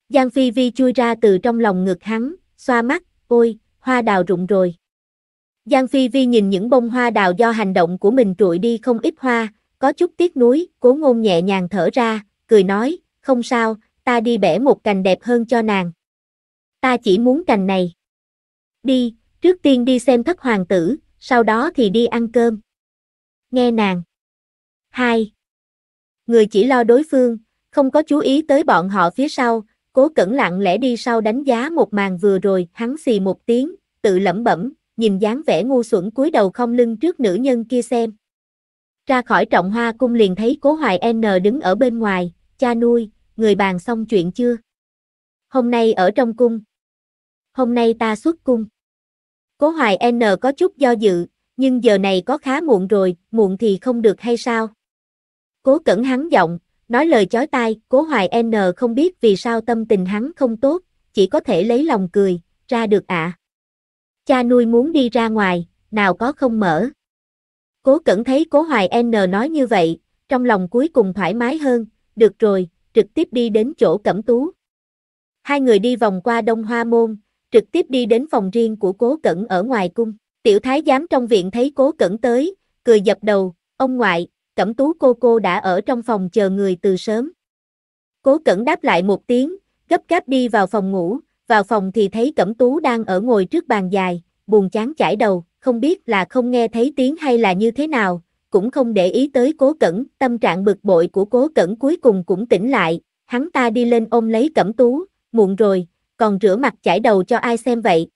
Giang Phi Vi chui ra từ trong lòng ngực hắn, xoa mắt, ôi, hoa đào rụng rồi. Giang Phi Vi nhìn những bông hoa đào do hành động của mình trụi đi không ít hoa, có chút tiếc nuối, cố ngôn nhẹ nhàng thở ra, cười nói, không sao, ta đi bẻ một cành đẹp hơn cho nàng. Ta chỉ muốn cành này đi, trước tiên đi xem thất hoàng tử, sau đó thì đi ăn cơm. Nghe nàng. hai Người chỉ lo đối phương, không có chú ý tới bọn họ phía sau, cố cẩn lặng lẽ đi sau đánh giá một màn vừa rồi, hắn xì một tiếng, tự lẩm bẩm, nhìn dáng vẻ ngu xuẩn cúi đầu không lưng trước nữ nhân kia xem. Ra khỏi trọng hoa cung liền thấy cố hoài N đứng ở bên ngoài, cha nuôi, người bàn xong chuyện chưa? Hôm nay ở trong cung. Hôm nay ta xuất cung. Cố hoài N có chút do dự, nhưng giờ này có khá muộn rồi, muộn thì không được hay sao? Cố cẩn hắn giọng, nói lời chói tai, cố hoài N không biết vì sao tâm tình hắn không tốt, chỉ có thể lấy lòng cười, ra được ạ. À. Cha nuôi muốn đi ra ngoài, nào có không mở. Cố cẩn thấy cố hoài N nói như vậy, trong lòng cuối cùng thoải mái hơn, được rồi, trực tiếp đi đến chỗ cẩm tú. Hai người đi vòng qua đông hoa môn, trực tiếp đi đến phòng riêng của cố cẩn ở ngoài cung. Tiểu thái giám trong viện thấy cố cẩn tới, cười dập đầu, ông ngoại, cẩm tú cô cô đã ở trong phòng chờ người từ sớm. Cố cẩn đáp lại một tiếng, gấp gáp đi vào phòng ngủ, vào phòng thì thấy cẩm tú đang ở ngồi trước bàn dài, buồn chán chải đầu, không biết là không nghe thấy tiếng hay là như thế nào, cũng không để ý tới cố cẩn, tâm trạng bực bội của cố cẩn cuối cùng cũng tỉnh lại, hắn ta đi lên ôm lấy cẩm tú, muộn rồi, còn rửa mặt chải đầu cho ai xem vậy.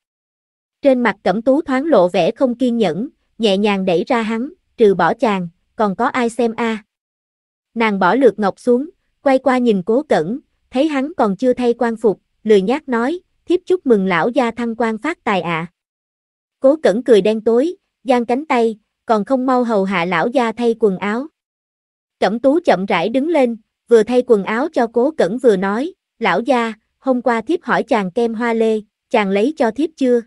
Trên mặt cẩm tú thoáng lộ vẻ không kiên nhẫn, nhẹ nhàng đẩy ra hắn, trừ bỏ chàng, còn có ai xem a? Nàng bỏ lược ngọc xuống, quay qua nhìn cố cẩn, thấy hắn còn chưa thay quan phục, lười nhác nói, thiếp chúc mừng lão gia thăng quan phát tài ạ. Cố cẩn cười đen tối, giang cánh tay, còn không mau hầu hạ lão gia thay quần áo. Cẩm tú chậm rãi đứng lên, vừa thay quần áo cho cố cẩn vừa nói, lão gia, hôm qua thiếp hỏi chàng kem hoa lê, chàng lấy cho thiếp chưa?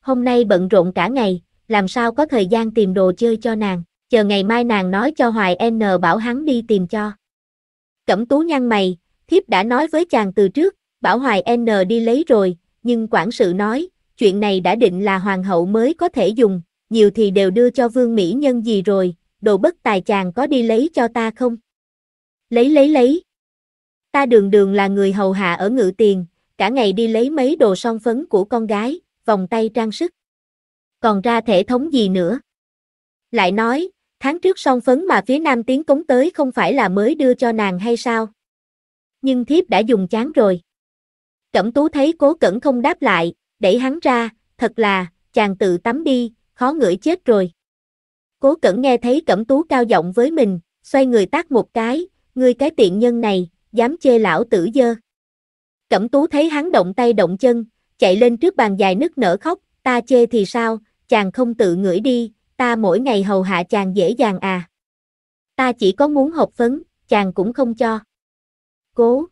Hôm nay bận rộn cả ngày, làm sao có thời gian tìm đồ chơi cho nàng, chờ ngày mai nàng nói cho Hoài N bảo hắn đi tìm cho. Cẩm tú nhăn mày, thiếp đã nói với chàng từ trước, bảo Hoài N đi lấy rồi, nhưng quản sự nói, chuyện này đã định là hoàng hậu mới có thể dùng, nhiều thì đều đưa cho vương mỹ nhân gì rồi, đồ bất tài chàng có đi lấy cho ta không? Lấy lấy lấy, Ta đường đường là người hầu hạ ở ngự tiền, cả ngày đi lấy mấy đồ son phấn của con gái, vòng tay trang sức. Còn ra thể thống gì nữa? Lại nói, tháng trước son phấn mà phía nam tiến cống tới không phải là mới đưa cho nàng hay sao? Nhưng thiếp đã dùng chán rồi. Cẩm tú thấy cố cẩn không đáp lại, đẩy hắn ra, thật là, chàng tự tắm đi, khó ngửi chết rồi. Cố cẩn nghe thấy cẩm tú cao giọng với mình, xoay người tác một cái, ngươi cái tiện nhân này, dám chê lão tử dơ. Cẩm tú thấy hắn động tay động chân, chạy lên trước bàn dài nức nở khóc, ta chê thì sao, chàng không tự ngửi đi, ta mỗi ngày hầu hạ chàng dễ dàng à. Ta chỉ có muốn hộp phấn, chàng cũng không cho. Cố.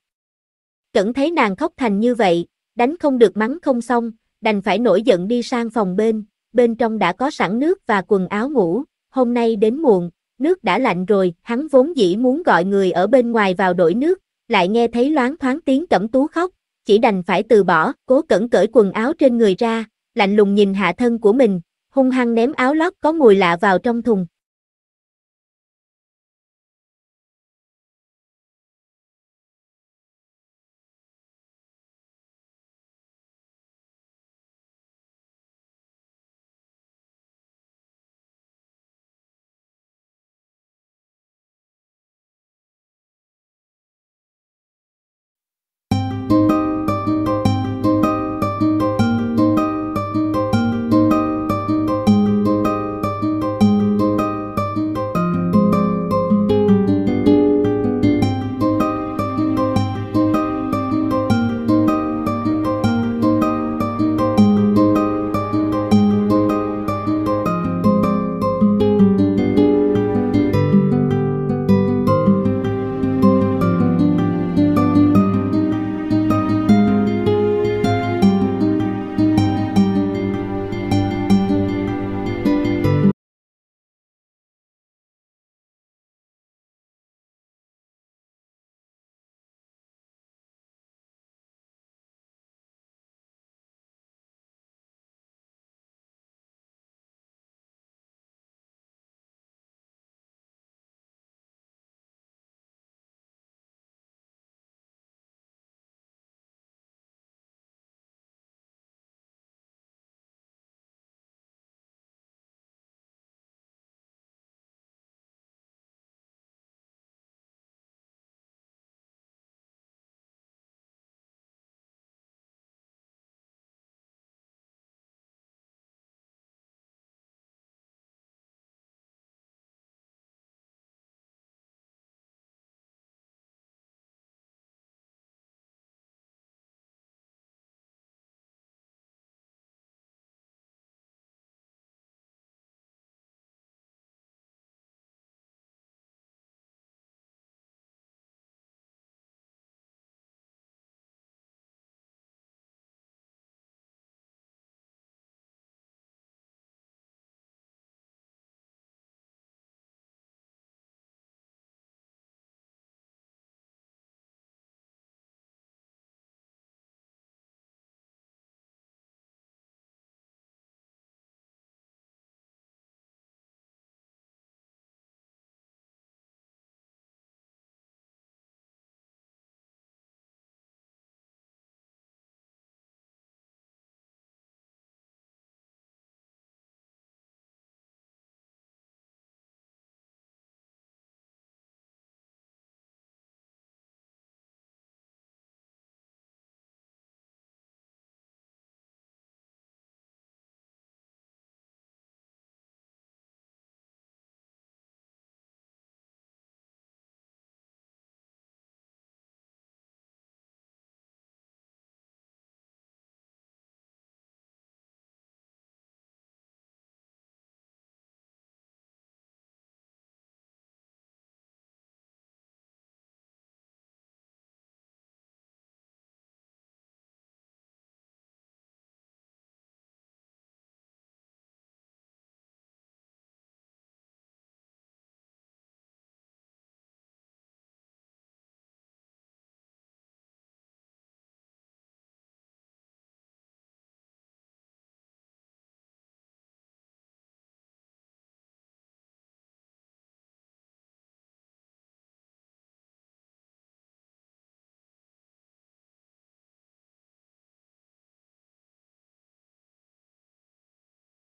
Cẩn thấy nàng khóc thành như vậy, đánh không được mắng không xong, đành phải nổi giận đi sang phòng bên, bên trong đã có sẵn nước và quần áo ngủ, hôm nay đến muộn, nước đã lạnh rồi, hắn vốn dĩ muốn gọi người ở bên ngoài vào đổi nước, lại nghe thấy loáng thoáng tiếng cẩm tú khóc, chỉ đành phải từ bỏ, cố cẩn cởi quần áo trên người ra, lạnh lùng nhìn hạ thân của mình, hung hăng ném áo lót có mùi lạ vào trong thùng.